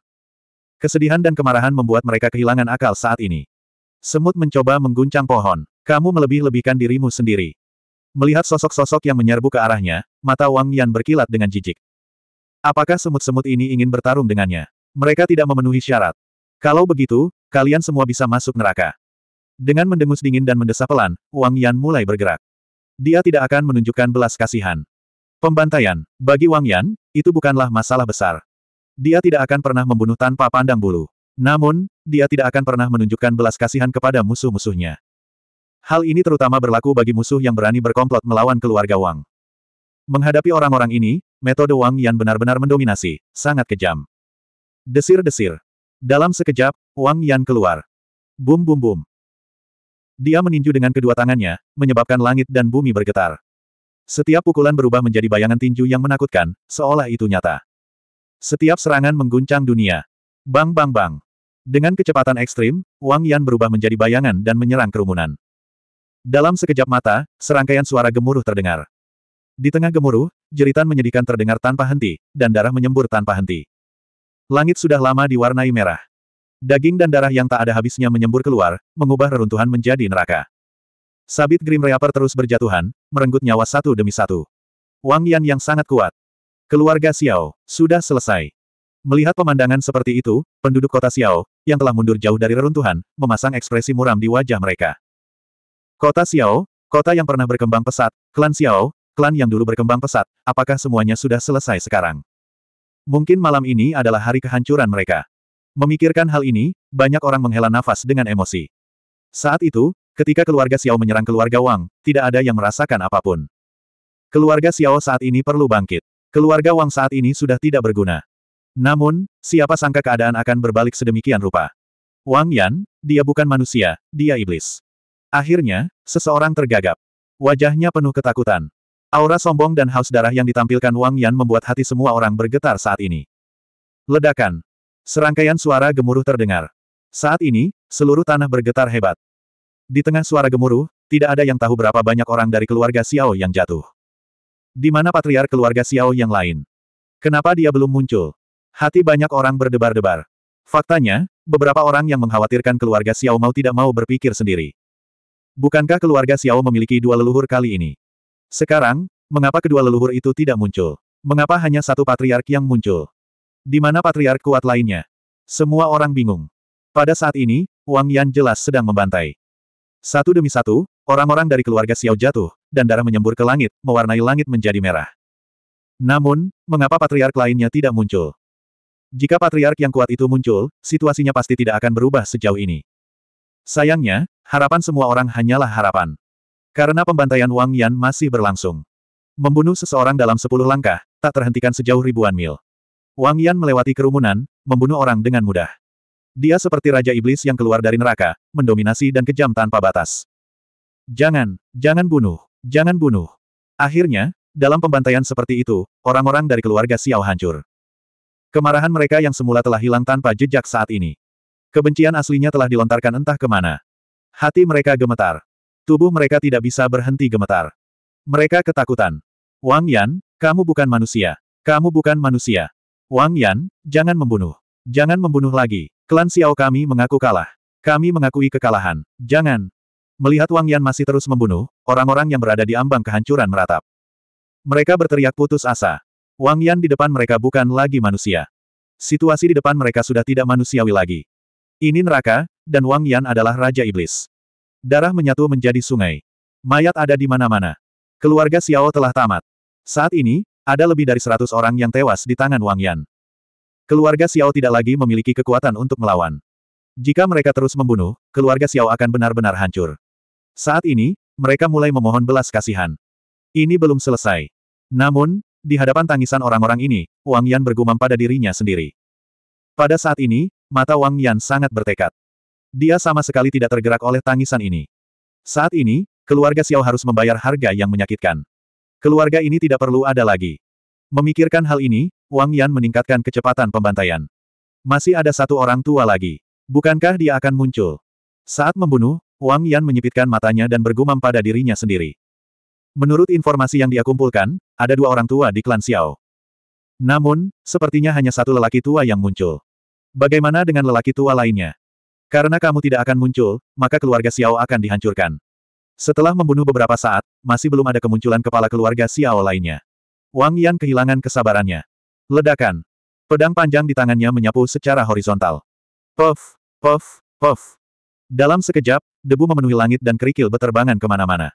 Kesedihan dan kemarahan membuat mereka kehilangan akal saat ini. Semut mencoba mengguncang pohon. Kamu melebih-lebihkan dirimu sendiri. Melihat sosok-sosok yang menyerbu ke arahnya, mata Wang Yan berkilat dengan jijik. Apakah semut-semut ini ingin bertarung dengannya? Mereka tidak memenuhi syarat. Kalau begitu, kalian semua bisa masuk neraka. Dengan mendengus dingin dan mendesah pelan, Wang Yan mulai bergerak. Dia tidak akan menunjukkan belas kasihan. Pembantaian, bagi Wang Yan, itu bukanlah masalah besar. Dia tidak akan pernah membunuh tanpa pandang bulu. Namun, dia tidak akan pernah menunjukkan belas kasihan kepada musuh-musuhnya. Hal ini terutama berlaku bagi musuh yang berani berkomplot melawan keluarga Wang. Menghadapi orang-orang ini, metode Wang Yan benar-benar mendominasi, sangat kejam. Desir-desir. Dalam sekejap, Wang Yan keluar. Bum bum bum. Dia meninju dengan kedua tangannya, menyebabkan langit dan bumi bergetar. Setiap pukulan berubah menjadi bayangan tinju yang menakutkan, seolah itu nyata. Setiap serangan mengguncang dunia. Bang bang bang. Dengan kecepatan ekstrim, Wang Yan berubah menjadi bayangan dan menyerang kerumunan. Dalam sekejap mata, serangkaian suara gemuruh terdengar. Di tengah gemuruh, jeritan menyedihkan terdengar tanpa henti, dan darah menyembur tanpa henti. Langit sudah lama diwarnai merah. Daging dan darah yang tak ada habisnya menyembur keluar, mengubah reruntuhan menjadi neraka. Sabit Grim Reaper terus berjatuhan, merenggut nyawa satu demi satu. Wang Yan yang sangat kuat. Keluarga Xiao, sudah selesai. Melihat pemandangan seperti itu, penduduk kota Xiao, yang telah mundur jauh dari reruntuhan, memasang ekspresi muram di wajah mereka. Kota Xiao, kota yang pernah berkembang pesat, klan Xiao, klan yang dulu berkembang pesat, apakah semuanya sudah selesai sekarang? Mungkin malam ini adalah hari kehancuran mereka. Memikirkan hal ini, banyak orang menghela nafas dengan emosi. Saat itu, Ketika keluarga Xiao menyerang keluarga Wang, tidak ada yang merasakan apapun. Keluarga Xiao saat ini perlu bangkit. Keluarga Wang saat ini sudah tidak berguna. Namun, siapa sangka keadaan akan berbalik sedemikian rupa. Wang Yan, dia bukan manusia, dia iblis. Akhirnya, seseorang tergagap. Wajahnya penuh ketakutan. Aura sombong dan haus darah yang ditampilkan Wang Yan membuat hati semua orang bergetar saat ini. Ledakan. Serangkaian suara gemuruh terdengar. Saat ini, seluruh tanah bergetar hebat. Di tengah suara gemuruh, tidak ada yang tahu berapa banyak orang dari keluarga Xiao yang jatuh. Di mana patriar keluarga Xiao yang lain? Kenapa dia belum muncul? Hati banyak orang berdebar-debar. Faktanya, beberapa orang yang mengkhawatirkan keluarga Xiao mau tidak mau berpikir sendiri. Bukankah keluarga Xiao memiliki dua leluhur kali ini? Sekarang, mengapa kedua leluhur itu tidak muncul? Mengapa hanya satu patriark yang muncul? Di mana patriark kuat lainnya? Semua orang bingung. Pada saat ini, Wang Yan jelas sedang membantai. Satu demi satu, orang-orang dari keluarga Xiao jatuh, dan darah menyembur ke langit, mewarnai langit menjadi merah. Namun, mengapa patriark lainnya tidak muncul? Jika patriark yang kuat itu muncul, situasinya pasti tidak akan berubah sejauh ini. Sayangnya, harapan semua orang hanyalah harapan. Karena pembantaian Wang Yan masih berlangsung. Membunuh seseorang dalam sepuluh langkah, tak terhentikan sejauh ribuan mil. Wang Yan melewati kerumunan, membunuh orang dengan mudah. Dia seperti Raja Iblis yang keluar dari neraka, mendominasi dan kejam tanpa batas. Jangan, jangan bunuh, jangan bunuh. Akhirnya, dalam pembantaian seperti itu, orang-orang dari keluarga Xiao hancur. Kemarahan mereka yang semula telah hilang tanpa jejak saat ini. Kebencian aslinya telah dilontarkan entah kemana. Hati mereka gemetar. Tubuh mereka tidak bisa berhenti gemetar. Mereka ketakutan. Wang Yan, kamu bukan manusia. Kamu bukan manusia. Wang Yan, jangan membunuh. Jangan membunuh lagi. Klan Xiao kami mengaku kalah. Kami mengakui kekalahan. Jangan. Melihat Wang Yan masih terus membunuh, orang-orang yang berada di ambang kehancuran meratap. Mereka berteriak putus asa. Wang Yan di depan mereka bukan lagi manusia. Situasi di depan mereka sudah tidak manusiawi lagi. Ini neraka, dan Wang Yan adalah Raja Iblis. Darah menyatu menjadi sungai. Mayat ada di mana-mana. Keluarga Xiao telah tamat. Saat ini, ada lebih dari seratus orang yang tewas di tangan Wang Yan. Keluarga Xiao tidak lagi memiliki kekuatan untuk melawan. Jika mereka terus membunuh, keluarga Xiao akan benar-benar hancur. Saat ini, mereka mulai memohon belas kasihan. Ini belum selesai. Namun, di hadapan tangisan orang-orang ini, Wang Yan bergumam pada dirinya sendiri. Pada saat ini, mata Wang Yan sangat bertekad. Dia sama sekali tidak tergerak oleh tangisan ini. Saat ini, keluarga Xiao harus membayar harga yang menyakitkan. Keluarga ini tidak perlu ada lagi. Memikirkan hal ini, Wang Yan meningkatkan kecepatan pembantaian. Masih ada satu orang tua lagi. Bukankah dia akan muncul? Saat membunuh, Wang Yan menyipitkan matanya dan bergumam pada dirinya sendiri. Menurut informasi yang dia kumpulkan, ada dua orang tua di klan Xiao. Namun, sepertinya hanya satu lelaki tua yang muncul. Bagaimana dengan lelaki tua lainnya? Karena kamu tidak akan muncul, maka keluarga Xiao akan dihancurkan. Setelah membunuh beberapa saat, masih belum ada kemunculan kepala keluarga Xiao lainnya. Wang Yan kehilangan kesabarannya. Ledakan. Pedang panjang di tangannya menyapu secara horizontal. Puff, puff, puff. Dalam sekejap, debu memenuhi langit dan kerikil beterbangan kemana-mana.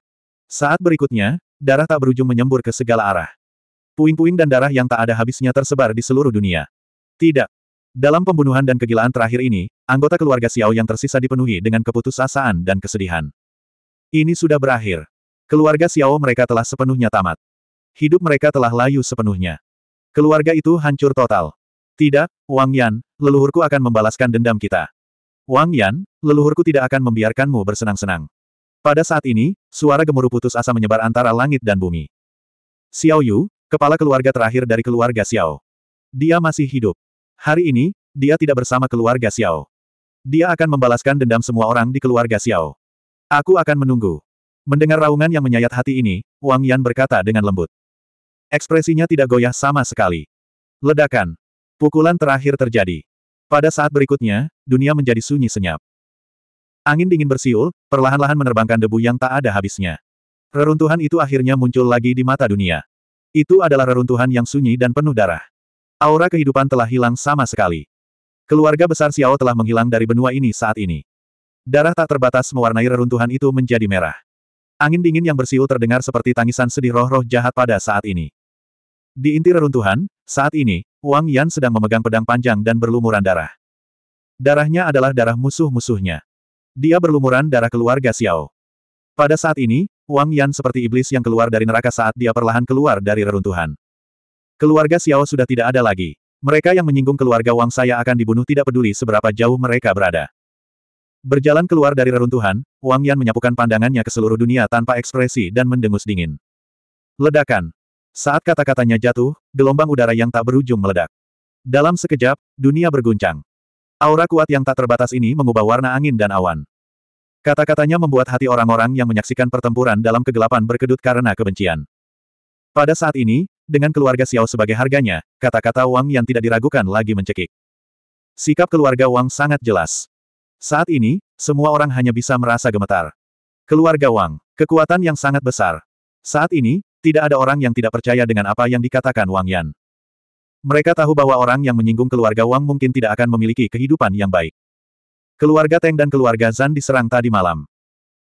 Saat berikutnya, darah tak berujung menyembur ke segala arah. Puing-puing dan darah yang tak ada habisnya tersebar di seluruh dunia. Tidak. Dalam pembunuhan dan kegilaan terakhir ini, anggota keluarga Xiao yang tersisa dipenuhi dengan keputusasaan dan kesedihan. Ini sudah berakhir. Keluarga Xiao mereka telah sepenuhnya tamat. Hidup mereka telah layu sepenuhnya. Keluarga itu hancur total. Tidak, Wang Yan, leluhurku akan membalaskan dendam kita. Wang Yan, leluhurku tidak akan membiarkanmu bersenang-senang. Pada saat ini, suara gemuruh putus asa menyebar antara langit dan bumi. Xiao Yu, kepala keluarga terakhir dari keluarga Xiao. Dia masih hidup. Hari ini, dia tidak bersama keluarga Xiao. Dia akan membalaskan dendam semua orang di keluarga Xiao. Aku akan menunggu. Mendengar raungan yang menyayat hati ini, Wang Yan berkata dengan lembut. Ekspresinya tidak goyah sama sekali. Ledakan. Pukulan terakhir terjadi. Pada saat berikutnya, dunia menjadi sunyi senyap. Angin dingin bersiul, perlahan-lahan menerbangkan debu yang tak ada habisnya. Reruntuhan itu akhirnya muncul lagi di mata dunia. Itu adalah reruntuhan yang sunyi dan penuh darah. Aura kehidupan telah hilang sama sekali. Keluarga besar Xiao telah menghilang dari benua ini saat ini. Darah tak terbatas mewarnai reruntuhan itu menjadi merah. Angin dingin yang bersiul terdengar seperti tangisan sedih roh-roh jahat pada saat ini. Di inti reruntuhan, saat ini, Wang Yan sedang memegang pedang panjang dan berlumuran darah. Darahnya adalah darah musuh-musuhnya. Dia berlumuran darah keluarga Xiao. Pada saat ini, Wang Yan seperti iblis yang keluar dari neraka saat dia perlahan keluar dari reruntuhan. Keluarga Xiao sudah tidak ada lagi. Mereka yang menyinggung keluarga Wang saya akan dibunuh tidak peduli seberapa jauh mereka berada. Berjalan keluar dari reruntuhan, Wang Yan menyapukan pandangannya ke seluruh dunia tanpa ekspresi dan mendengus dingin. Ledakan. Saat kata-katanya jatuh, gelombang udara yang tak berujung meledak. Dalam sekejap, dunia berguncang. Aura kuat yang tak terbatas ini mengubah warna angin dan awan. Kata-katanya membuat hati orang-orang yang menyaksikan pertempuran dalam kegelapan berkedut karena kebencian. Pada saat ini, dengan keluarga Xiao sebagai harganya, kata-kata Wang yang tidak diragukan lagi mencekik. Sikap keluarga Wang sangat jelas. Saat ini, semua orang hanya bisa merasa gemetar. Keluarga Wang, kekuatan yang sangat besar. Saat ini, tidak ada orang yang tidak percaya dengan apa yang dikatakan Wang Yan. Mereka tahu bahwa orang yang menyinggung keluarga Wang mungkin tidak akan memiliki kehidupan yang baik. Keluarga Teng dan keluarga Zan diserang tadi malam.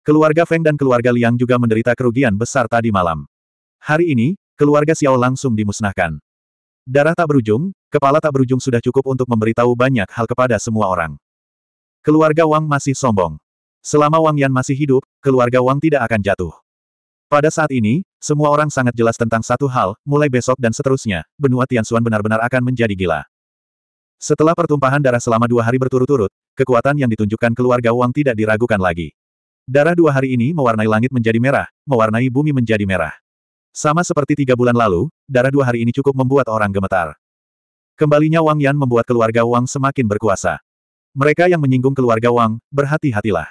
Keluarga Feng dan keluarga Liang juga menderita kerugian besar tadi malam. Hari ini, keluarga Xiao langsung dimusnahkan. Darah tak berujung, kepala tak berujung sudah cukup untuk memberitahu banyak hal kepada semua orang. Keluarga Wang masih sombong. Selama Wang Yan masih hidup, keluarga Wang tidak akan jatuh. Pada saat ini, semua orang sangat jelas tentang satu hal, mulai besok dan seterusnya, benua Tianxuan benar-benar akan menjadi gila. Setelah pertumpahan darah selama dua hari berturut-turut, kekuatan yang ditunjukkan keluarga Wang tidak diragukan lagi. Darah dua hari ini mewarnai langit menjadi merah, mewarnai bumi menjadi merah. Sama seperti tiga bulan lalu, darah dua hari ini cukup membuat orang gemetar. Kembalinya Wang Yan membuat keluarga Wang semakin berkuasa. Mereka yang menyinggung keluarga Wang, berhati-hatilah.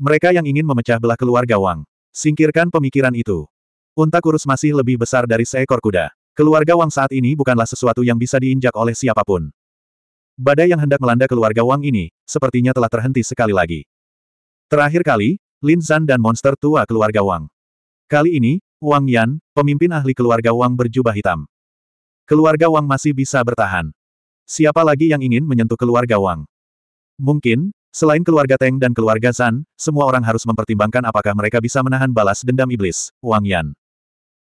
Mereka yang ingin memecah belah keluarga Wang. Singkirkan pemikiran itu. Unta kurus masih lebih besar dari seekor kuda. Keluarga Wang saat ini bukanlah sesuatu yang bisa diinjak oleh siapapun. Badai yang hendak melanda keluarga Wang ini, sepertinya telah terhenti sekali lagi. Terakhir kali, Lin Zan dan monster tua keluarga Wang. Kali ini, Wang Yan, pemimpin ahli keluarga Wang berjubah hitam. Keluarga Wang masih bisa bertahan. Siapa lagi yang ingin menyentuh keluarga Wang? Mungkin, selain keluarga Teng dan keluarga Zan, semua orang harus mempertimbangkan apakah mereka bisa menahan balas dendam iblis, Wang Yan.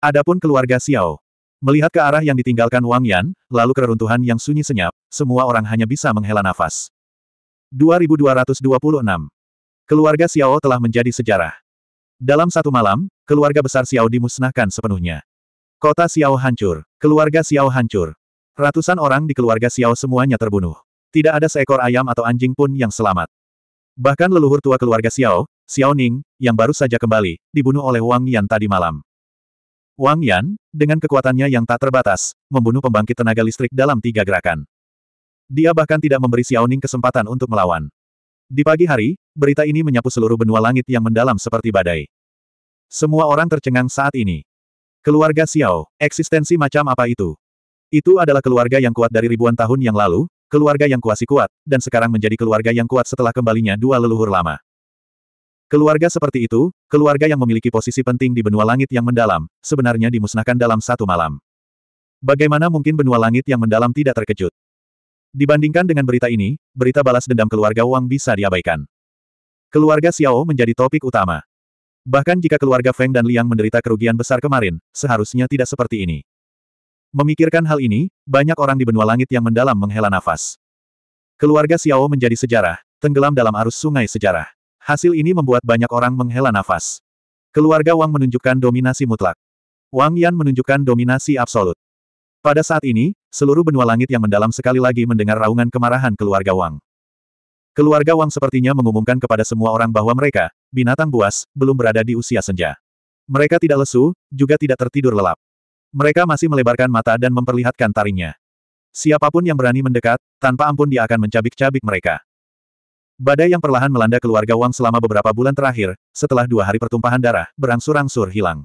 Adapun keluarga Xiao. Melihat ke arah yang ditinggalkan Wang Yan, lalu keruntuhan yang sunyi senyap, semua orang hanya bisa menghela nafas. 2226. Keluarga Xiao telah menjadi sejarah. Dalam satu malam, keluarga besar Xiao dimusnahkan sepenuhnya. Kota Xiao hancur, keluarga Xiao hancur. Ratusan orang di keluarga Xiao semuanya terbunuh. Tidak ada seekor ayam atau anjing pun yang selamat. Bahkan leluhur tua keluarga Xiao, Xiao Ning, yang baru saja kembali, dibunuh oleh Wang Yan tadi malam. Wang Yan, dengan kekuatannya yang tak terbatas, membunuh pembangkit tenaga listrik dalam tiga gerakan. Dia bahkan tidak memberi Xiao Ning kesempatan untuk melawan. Di pagi hari, berita ini menyapu seluruh benua langit yang mendalam seperti badai. Semua orang tercengang saat ini. Keluarga Xiao, eksistensi macam apa itu? Itu adalah keluarga yang kuat dari ribuan tahun yang lalu, keluarga yang kuasi kuat, dan sekarang menjadi keluarga yang kuat setelah kembalinya dua leluhur lama. Keluarga seperti itu, keluarga yang memiliki posisi penting di benua langit yang mendalam, sebenarnya dimusnahkan dalam satu malam. Bagaimana mungkin benua langit yang mendalam tidak terkejut? Dibandingkan dengan berita ini, berita balas dendam keluarga Wang bisa diabaikan. Keluarga Xiao menjadi topik utama. Bahkan jika keluarga Feng dan Liang menderita kerugian besar kemarin, seharusnya tidak seperti ini. Memikirkan hal ini, banyak orang di benua langit yang mendalam menghela nafas. Keluarga Xiao menjadi sejarah, tenggelam dalam arus sungai sejarah. Hasil ini membuat banyak orang menghela nafas. Keluarga Wang menunjukkan dominasi mutlak. Wang Yan menunjukkan dominasi absolut. Pada saat ini, seluruh benua langit yang mendalam sekali lagi mendengar raungan kemarahan keluarga Wang. Keluarga Wang sepertinya mengumumkan kepada semua orang bahwa mereka, binatang buas, belum berada di usia senja. Mereka tidak lesu, juga tidak tertidur lelap. Mereka masih melebarkan mata dan memperlihatkan taringnya. Siapapun yang berani mendekat, tanpa ampun dia akan mencabik-cabik mereka. Badai yang perlahan melanda keluarga Wang selama beberapa bulan terakhir, setelah dua hari pertumpahan darah, berangsur-angsur hilang.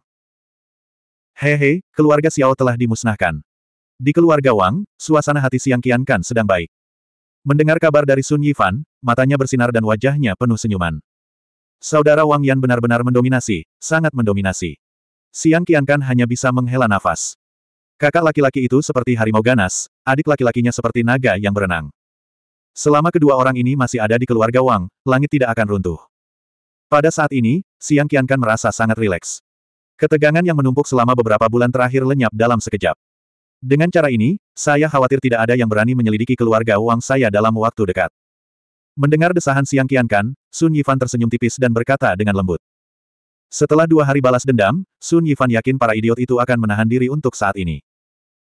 Hehe, keluarga Xiao telah dimusnahkan. Di keluarga Wang, suasana hati Siang Kian Kan sedang baik. Mendengar kabar dari Sun Yifan, matanya bersinar dan wajahnya penuh senyuman. Saudara Wang Yan benar-benar mendominasi, sangat mendominasi. Siang Kian Kan hanya bisa menghela nafas. Kakak laki-laki itu seperti harimau ganas, adik laki-lakinya seperti naga yang berenang. Selama kedua orang ini masih ada di keluarga Wang, langit tidak akan runtuh. Pada saat ini, Siang Kian Kan merasa sangat rileks. Ketegangan yang menumpuk selama beberapa bulan terakhir lenyap dalam sekejap. Dengan cara ini, saya khawatir tidak ada yang berani menyelidiki keluarga Wang saya dalam waktu dekat. Mendengar desahan Siang Kian Kan, Sun Yifan tersenyum tipis dan berkata dengan lembut. Setelah dua hari balas dendam, Sun Yifan yakin para idiot itu akan menahan diri untuk saat ini.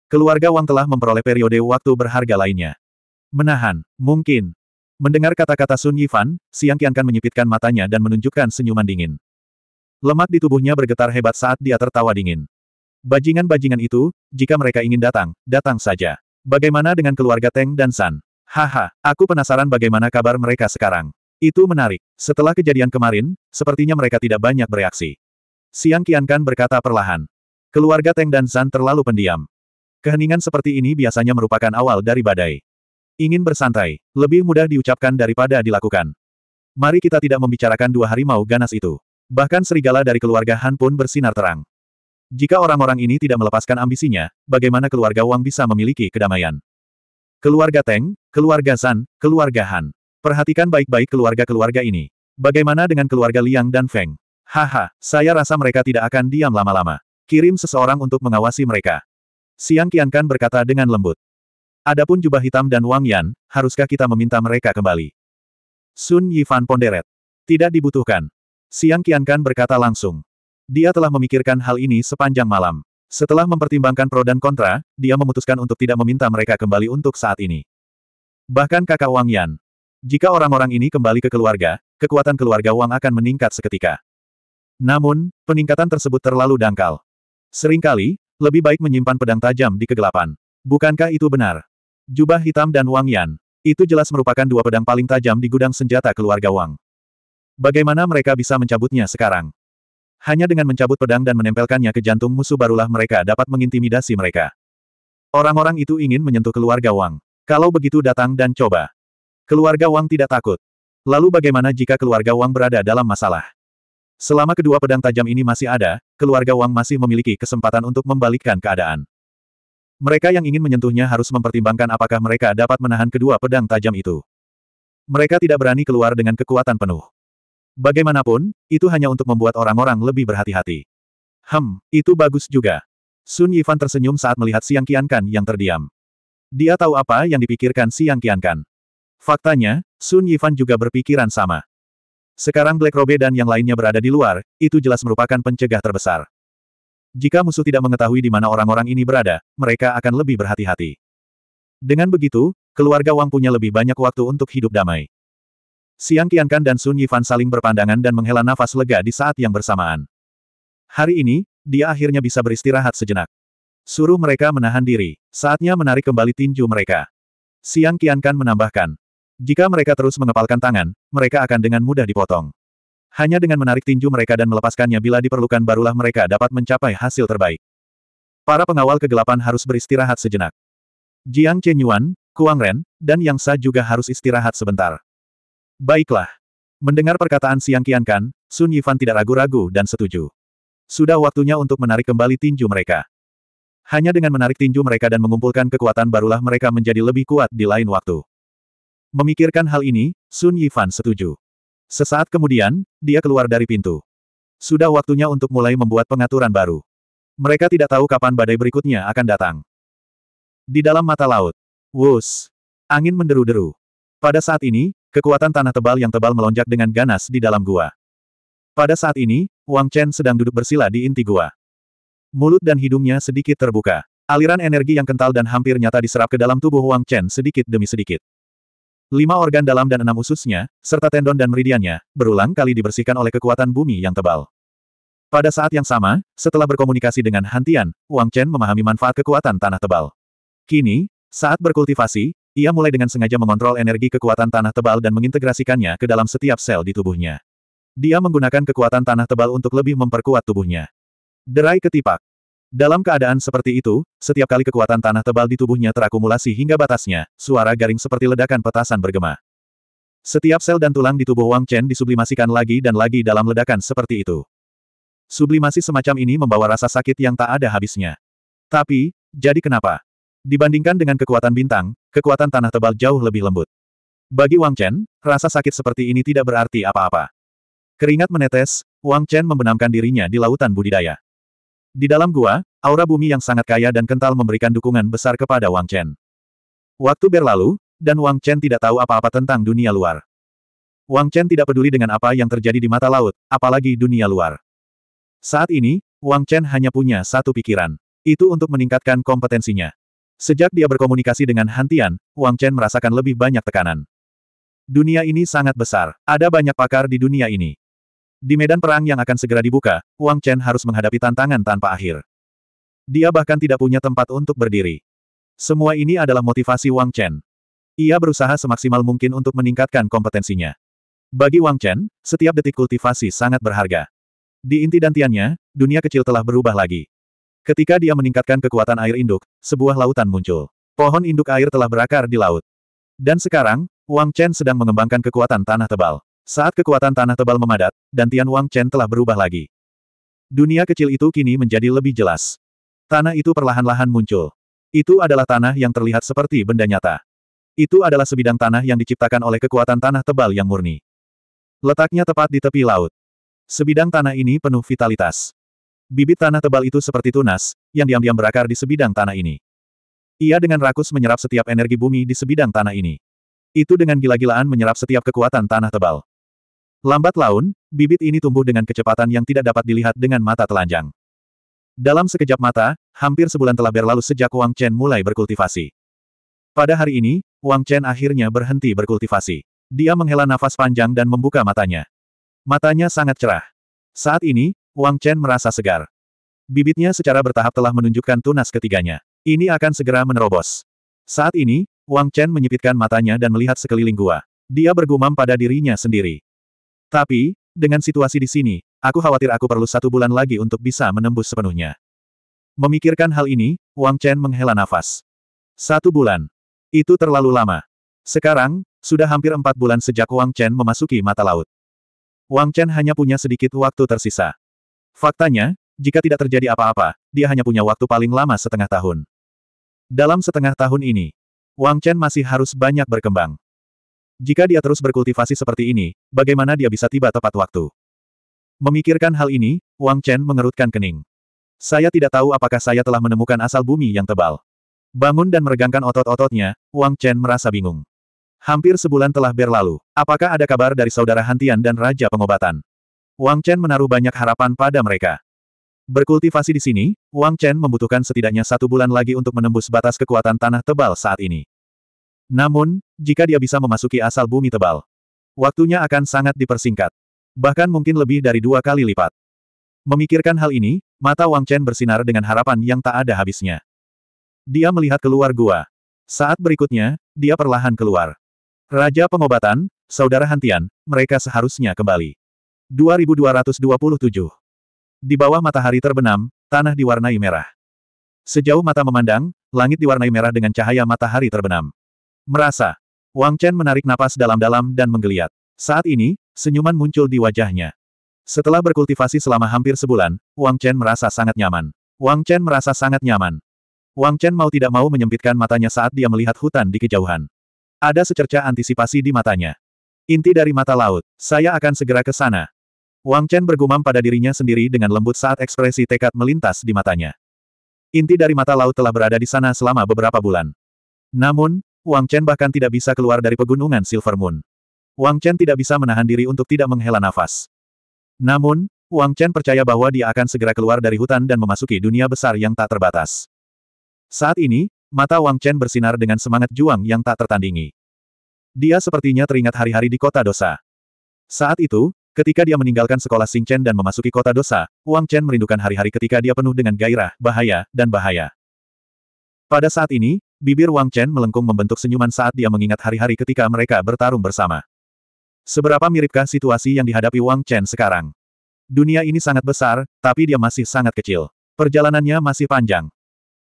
Keluarga Wang telah memperoleh periode waktu berharga lainnya. Menahan, mungkin. Mendengar kata-kata Sun Yifan, Siang kan menyipitkan matanya dan menunjukkan senyuman dingin. Lemak di tubuhnya bergetar hebat saat dia tertawa dingin. Bajingan-bajingan itu, jika mereka ingin datang, datang saja. Bagaimana dengan keluarga Teng dan San? Haha, aku penasaran bagaimana kabar mereka sekarang. Itu menarik. Setelah kejadian kemarin, sepertinya mereka tidak banyak bereaksi. Siang Kian Kan berkata perlahan. Keluarga Teng dan Zan terlalu pendiam. Keheningan seperti ini biasanya merupakan awal dari badai. Ingin bersantai, lebih mudah diucapkan daripada dilakukan. Mari kita tidak membicarakan dua harimau ganas itu. Bahkan serigala dari keluarga Han pun bersinar terang. Jika orang-orang ini tidak melepaskan ambisinya, bagaimana keluarga Wang bisa memiliki kedamaian? Keluarga Teng, keluarga Zan, keluarga Han. Perhatikan baik-baik keluarga-keluarga ini. Bagaimana dengan keluarga Liang dan Feng? Haha, saya rasa mereka tidak akan diam lama-lama. Kirim seseorang untuk mengawasi mereka. Siang Qiankan berkata dengan lembut. Adapun jubah hitam dan Wang Yan, haruskah kita meminta mereka kembali? Sun Yifan ponderet. Tidak dibutuhkan. Siang Qiankan berkata langsung. Dia telah memikirkan hal ini sepanjang malam. Setelah mempertimbangkan pro dan kontra, dia memutuskan untuk tidak meminta mereka kembali untuk saat ini. Bahkan kakak Wang Yan, jika orang-orang ini kembali ke keluarga, kekuatan keluarga Wang akan meningkat seketika. Namun, peningkatan tersebut terlalu dangkal. Seringkali, lebih baik menyimpan pedang tajam di kegelapan. Bukankah itu benar? Jubah hitam dan Wang Yan. Itu jelas merupakan dua pedang paling tajam di gudang senjata keluarga Wang. Bagaimana mereka bisa mencabutnya sekarang? Hanya dengan mencabut pedang dan menempelkannya ke jantung musuh barulah mereka dapat mengintimidasi mereka. Orang-orang itu ingin menyentuh keluarga Wang. Kalau begitu datang dan coba. Keluarga Wang tidak takut. Lalu bagaimana jika keluarga Wang berada dalam masalah? Selama kedua pedang tajam ini masih ada, keluarga Wang masih memiliki kesempatan untuk membalikkan keadaan. Mereka yang ingin menyentuhnya harus mempertimbangkan apakah mereka dapat menahan kedua pedang tajam itu. Mereka tidak berani keluar dengan kekuatan penuh. Bagaimanapun, itu hanya untuk membuat orang-orang lebih berhati-hati. Hem, itu bagus juga. Sun Yifan tersenyum saat melihat Siang Qiankan yang terdiam. Dia tahu apa yang dipikirkan Siang Qiankan. Faktanya, Sun Yifan juga berpikiran sama. Sekarang Black Robe dan yang lainnya berada di luar, itu jelas merupakan pencegah terbesar. Jika musuh tidak mengetahui di mana orang-orang ini berada, mereka akan lebih berhati-hati. Dengan begitu, keluarga Wang punya lebih banyak waktu untuk hidup damai. Siang Qiankan dan Sun Yifan saling berpandangan dan menghela nafas lega di saat yang bersamaan. Hari ini, dia akhirnya bisa beristirahat sejenak. Suruh mereka menahan diri. Saatnya menarik kembali tinju mereka. Siang Qiankan menambahkan. Jika mereka terus mengepalkan tangan, mereka akan dengan mudah dipotong. Hanya dengan menarik tinju mereka dan melepaskannya bila diperlukan barulah mereka dapat mencapai hasil terbaik. Para pengawal kegelapan harus beristirahat sejenak. Jiang Chenyuan, Kuang Ren, dan Yang Sa juga harus istirahat sebentar. Baiklah. Mendengar perkataan Siang Qiankan, Sun Yifan tidak ragu-ragu dan setuju. Sudah waktunya untuk menarik kembali tinju mereka. Hanya dengan menarik tinju mereka dan mengumpulkan kekuatan barulah mereka menjadi lebih kuat di lain waktu. Memikirkan hal ini, Sun Yifan setuju. Sesaat kemudian, dia keluar dari pintu. Sudah waktunya untuk mulai membuat pengaturan baru. Mereka tidak tahu kapan badai berikutnya akan datang. Di dalam mata laut, wus, angin menderu-deru. Pada saat ini, kekuatan tanah tebal yang tebal melonjak dengan ganas di dalam gua. Pada saat ini, Wang Chen sedang duduk bersila di inti gua. Mulut dan hidungnya sedikit terbuka. Aliran energi yang kental dan hampir nyata diserap ke dalam tubuh Wang Chen sedikit demi sedikit. Lima organ dalam dan enam ususnya, serta tendon dan meridiannya, berulang kali dibersihkan oleh kekuatan bumi yang tebal. Pada saat yang sama, setelah berkomunikasi dengan Hantian, Wang Chen memahami manfaat kekuatan tanah tebal. Kini, saat berkultivasi, ia mulai dengan sengaja mengontrol energi kekuatan tanah tebal dan mengintegrasikannya ke dalam setiap sel di tubuhnya. Dia menggunakan kekuatan tanah tebal untuk lebih memperkuat tubuhnya. Derai ketipak. Dalam keadaan seperti itu, setiap kali kekuatan tanah tebal di tubuhnya terakumulasi hingga batasnya, suara garing seperti ledakan petasan bergema. Setiap sel dan tulang di tubuh Wang Chen disublimasikan lagi dan lagi dalam ledakan seperti itu. Sublimasi semacam ini membawa rasa sakit yang tak ada habisnya. Tapi, jadi kenapa? Dibandingkan dengan kekuatan bintang, kekuatan tanah tebal jauh lebih lembut. Bagi Wang Chen, rasa sakit seperti ini tidak berarti apa-apa. Keringat menetes, Wang Chen membenamkan dirinya di lautan budidaya. Di dalam gua, aura bumi yang sangat kaya dan kental memberikan dukungan besar kepada Wang Chen. Waktu berlalu, dan Wang Chen tidak tahu apa-apa tentang dunia luar. Wang Chen tidak peduli dengan apa yang terjadi di mata laut, apalagi dunia luar. Saat ini, Wang Chen hanya punya satu pikiran. Itu untuk meningkatkan kompetensinya. Sejak dia berkomunikasi dengan Hantian, Wang Chen merasakan lebih banyak tekanan. Dunia ini sangat besar. Ada banyak pakar di dunia ini. Di medan perang yang akan segera dibuka, Wang Chen harus menghadapi tantangan tanpa akhir. Dia bahkan tidak punya tempat untuk berdiri. Semua ini adalah motivasi Wang Chen. Ia berusaha semaksimal mungkin untuk meningkatkan kompetensinya. Bagi Wang Chen, setiap detik kultivasi sangat berharga. Di inti dantiannya, dunia kecil telah berubah lagi. Ketika dia meningkatkan kekuatan air induk, sebuah lautan muncul. Pohon induk air telah berakar di laut. Dan sekarang, Wang Chen sedang mengembangkan kekuatan tanah tebal. Saat kekuatan tanah tebal memadat, dan Tian Wang Chen telah berubah lagi. Dunia kecil itu kini menjadi lebih jelas. Tanah itu perlahan-lahan muncul. Itu adalah tanah yang terlihat seperti benda nyata. Itu adalah sebidang tanah yang diciptakan oleh kekuatan tanah tebal yang murni. Letaknya tepat di tepi laut. Sebidang tanah ini penuh vitalitas. Bibit tanah tebal itu seperti tunas, yang diam-diam berakar di sebidang tanah ini. Ia dengan rakus menyerap setiap energi bumi di sebidang tanah ini. Itu dengan gila-gilaan menyerap setiap kekuatan tanah tebal. Lambat laun, bibit ini tumbuh dengan kecepatan yang tidak dapat dilihat dengan mata telanjang. Dalam sekejap mata, hampir sebulan telah berlalu sejak Wang Chen mulai berkultivasi. Pada hari ini, Wang Chen akhirnya berhenti berkultivasi. Dia menghela nafas panjang dan membuka matanya. Matanya sangat cerah. Saat ini, Wang Chen merasa segar. Bibitnya secara bertahap telah menunjukkan tunas ketiganya. Ini akan segera menerobos. Saat ini, Wang Chen menyipitkan matanya dan melihat sekeliling gua. Dia bergumam pada dirinya sendiri. Tapi, dengan situasi di sini, aku khawatir aku perlu satu bulan lagi untuk bisa menembus sepenuhnya. Memikirkan hal ini, Wang Chen menghela nafas. Satu bulan. Itu terlalu lama. Sekarang, sudah hampir empat bulan sejak Wang Chen memasuki mata laut. Wang Chen hanya punya sedikit waktu tersisa. Faktanya, jika tidak terjadi apa-apa, dia hanya punya waktu paling lama setengah tahun. Dalam setengah tahun ini, Wang Chen masih harus banyak berkembang. Jika dia terus berkultivasi seperti ini, bagaimana dia bisa tiba tepat waktu? Memikirkan hal ini, Wang Chen mengerutkan kening. Saya tidak tahu apakah saya telah menemukan asal bumi yang tebal. Bangun dan meregangkan otot-ototnya, Wang Chen merasa bingung. Hampir sebulan telah berlalu. Apakah ada kabar dari saudara Hantian dan Raja Pengobatan? Wang Chen menaruh banyak harapan pada mereka. Berkultivasi di sini, Wang Chen membutuhkan setidaknya satu bulan lagi untuk menembus batas kekuatan tanah tebal saat ini. Namun, jika dia bisa memasuki asal bumi tebal, waktunya akan sangat dipersingkat. Bahkan mungkin lebih dari dua kali lipat. Memikirkan hal ini, mata Wang Chen bersinar dengan harapan yang tak ada habisnya. Dia melihat keluar gua. Saat berikutnya, dia perlahan keluar. Raja pengobatan, Saudara Hantian, mereka seharusnya kembali. 2227 Di bawah matahari terbenam, tanah diwarnai merah. Sejauh mata memandang, langit diwarnai merah dengan cahaya matahari terbenam. Merasa. Wang Chen menarik napas dalam-dalam dan menggeliat. Saat ini, senyuman muncul di wajahnya. Setelah berkultivasi selama hampir sebulan, Wang Chen merasa sangat nyaman. Wang Chen merasa sangat nyaman. Wang Chen mau tidak mau menyempitkan matanya saat dia melihat hutan di kejauhan. Ada secerca antisipasi di matanya. Inti dari mata laut, saya akan segera ke sana. Wang Chen bergumam pada dirinya sendiri dengan lembut saat ekspresi tekad melintas di matanya. Inti dari mata laut telah berada di sana selama beberapa bulan. Namun, Wang Chen bahkan tidak bisa keluar dari pegunungan Silver Moon. Wang Chen tidak bisa menahan diri untuk tidak menghela nafas. Namun, Wang Chen percaya bahwa dia akan segera keluar dari hutan dan memasuki dunia besar yang tak terbatas. Saat ini, mata Wang Chen bersinar dengan semangat juang yang tak tertandingi. Dia sepertinya teringat hari-hari di kota dosa. Saat itu, ketika dia meninggalkan sekolah Sing Chen dan memasuki kota dosa, Wang Chen merindukan hari-hari ketika dia penuh dengan gairah, bahaya, dan bahaya. Pada saat ini, Bibir Wang Chen melengkung membentuk senyuman saat dia mengingat hari-hari ketika mereka bertarung bersama. Seberapa miripkah situasi yang dihadapi Wang Chen sekarang? Dunia ini sangat besar, tapi dia masih sangat kecil. Perjalanannya masih panjang.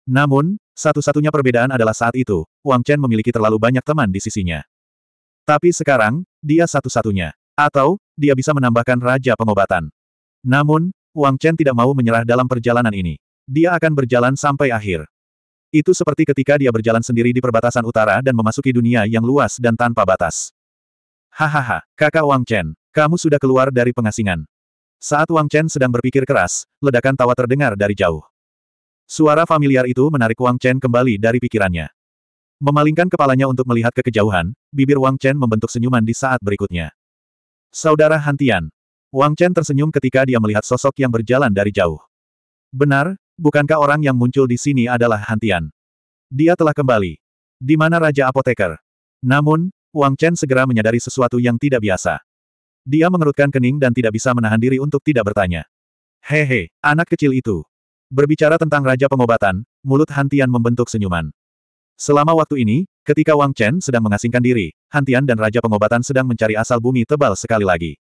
Namun, satu-satunya perbedaan adalah saat itu, Wang Chen memiliki terlalu banyak teman di sisinya. Tapi sekarang, dia satu-satunya. Atau, dia bisa menambahkan Raja Pengobatan. Namun, Wang Chen tidak mau menyerah dalam perjalanan ini. Dia akan berjalan sampai akhir. Itu seperti ketika dia berjalan sendiri di perbatasan utara dan memasuki dunia yang luas dan tanpa batas. Hahaha, kakak Wang Chen, kamu sudah keluar dari pengasingan. Saat Wang Chen sedang berpikir keras, ledakan tawa terdengar dari jauh. Suara familiar itu menarik Wang Chen kembali dari pikirannya. Memalingkan kepalanya untuk melihat ke kejauhan, bibir Wang Chen membentuk senyuman di saat berikutnya. Saudara Hantian. Wang Chen tersenyum ketika dia melihat sosok yang berjalan dari jauh. Benar, Bukankah orang yang muncul di sini adalah Hantian? Dia telah kembali. Di mana Raja Apoteker? Namun, Wang Chen segera menyadari sesuatu yang tidak biasa. Dia mengerutkan kening dan tidak bisa menahan diri untuk tidak bertanya. Hehe, anak kecil itu. Berbicara tentang Raja Pengobatan, mulut Hantian membentuk senyuman. Selama waktu ini, ketika Wang Chen sedang mengasingkan diri, Hantian dan Raja Pengobatan sedang mencari asal bumi tebal sekali lagi.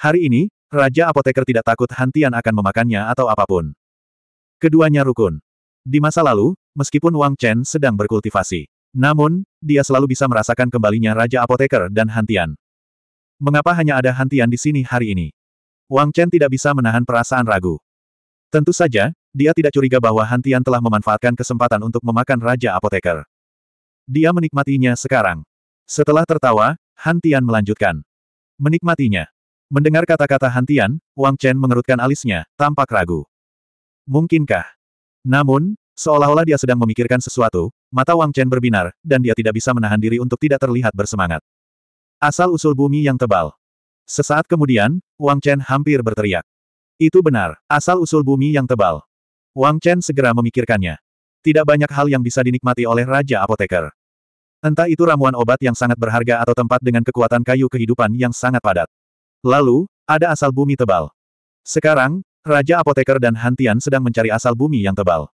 Hari ini, Raja Apoteker tidak takut Hantian akan memakannya atau apapun. Keduanya rukun. Di masa lalu, meskipun Wang Chen sedang berkultivasi. Namun, dia selalu bisa merasakan kembalinya Raja Apoteker dan Hantian. Mengapa hanya ada Hantian di sini hari ini? Wang Chen tidak bisa menahan perasaan ragu. Tentu saja, dia tidak curiga bahwa Hantian telah memanfaatkan kesempatan untuk memakan Raja Apoteker. Dia menikmatinya sekarang. Setelah tertawa, Hantian melanjutkan. Menikmatinya. Mendengar kata-kata Hantian, Wang Chen mengerutkan alisnya, tampak ragu. Mungkinkah? Namun, seolah-olah dia sedang memikirkan sesuatu, mata Wang Chen berbinar, dan dia tidak bisa menahan diri untuk tidak terlihat bersemangat. Asal-usul bumi yang tebal. Sesaat kemudian, Wang Chen hampir berteriak. Itu benar, asal-usul bumi yang tebal. Wang Chen segera memikirkannya. Tidak banyak hal yang bisa dinikmati oleh Raja Apoteker. Entah itu ramuan obat yang sangat berharga atau tempat dengan kekuatan kayu kehidupan yang sangat padat. Lalu, ada asal bumi tebal. Sekarang, Raja Apoteker dan Hantian sedang mencari asal bumi yang tebal.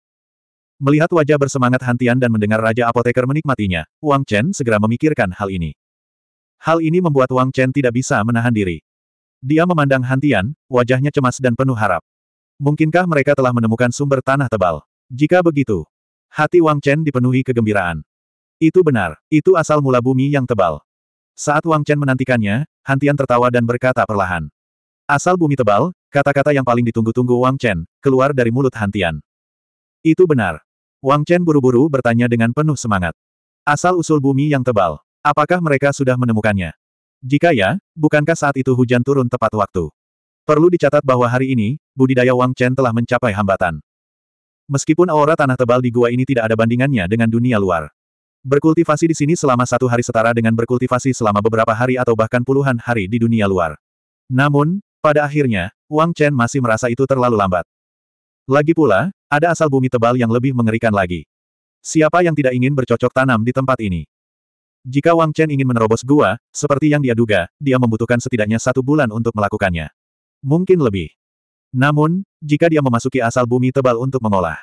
Melihat wajah bersemangat Hantian dan mendengar Raja Apoteker menikmatinya, Wang Chen segera memikirkan hal ini. Hal ini membuat Wang Chen tidak bisa menahan diri. Dia memandang Hantian, wajahnya cemas dan penuh harap. Mungkinkah mereka telah menemukan sumber tanah tebal? Jika begitu, hati Wang Chen dipenuhi kegembiraan. Itu benar, itu asal mula bumi yang tebal. Saat Wang Chen menantikannya, Hantian tertawa dan berkata perlahan. Asal bumi tebal, Kata-kata yang paling ditunggu-tunggu Wang Chen, keluar dari mulut Hantian. Itu benar. Wang Chen buru-buru bertanya dengan penuh semangat. Asal-usul bumi yang tebal. Apakah mereka sudah menemukannya? Jika ya, bukankah saat itu hujan turun tepat waktu? Perlu dicatat bahwa hari ini, budidaya Wang Chen telah mencapai hambatan. Meskipun aura tanah tebal di gua ini tidak ada bandingannya dengan dunia luar. Berkultivasi di sini selama satu hari setara dengan berkultivasi selama beberapa hari atau bahkan puluhan hari di dunia luar. Namun, pada akhirnya, Wang Chen masih merasa itu terlalu lambat. Lagi pula, ada asal bumi tebal yang lebih mengerikan lagi. Siapa yang tidak ingin bercocok tanam di tempat ini? Jika Wang Chen ingin menerobos gua, seperti yang dia duga, dia membutuhkan setidaknya satu bulan untuk melakukannya. Mungkin lebih. Namun, jika dia memasuki asal bumi tebal untuk mengolah,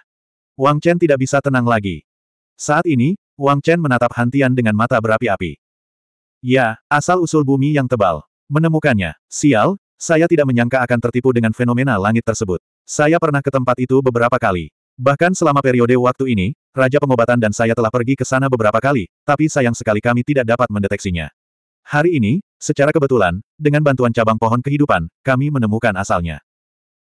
Wang Chen tidak bisa tenang lagi. Saat ini, Wang Chen menatap Hantian dengan mata berapi-api. Ya, asal-usul bumi yang tebal. Menemukannya, sial, saya tidak menyangka akan tertipu dengan fenomena langit tersebut. Saya pernah ke tempat itu beberapa kali. Bahkan selama periode waktu ini, Raja Pengobatan dan saya telah pergi ke sana beberapa kali, tapi sayang sekali kami tidak dapat mendeteksinya. Hari ini, secara kebetulan, dengan bantuan cabang pohon kehidupan, kami menemukan asalnya.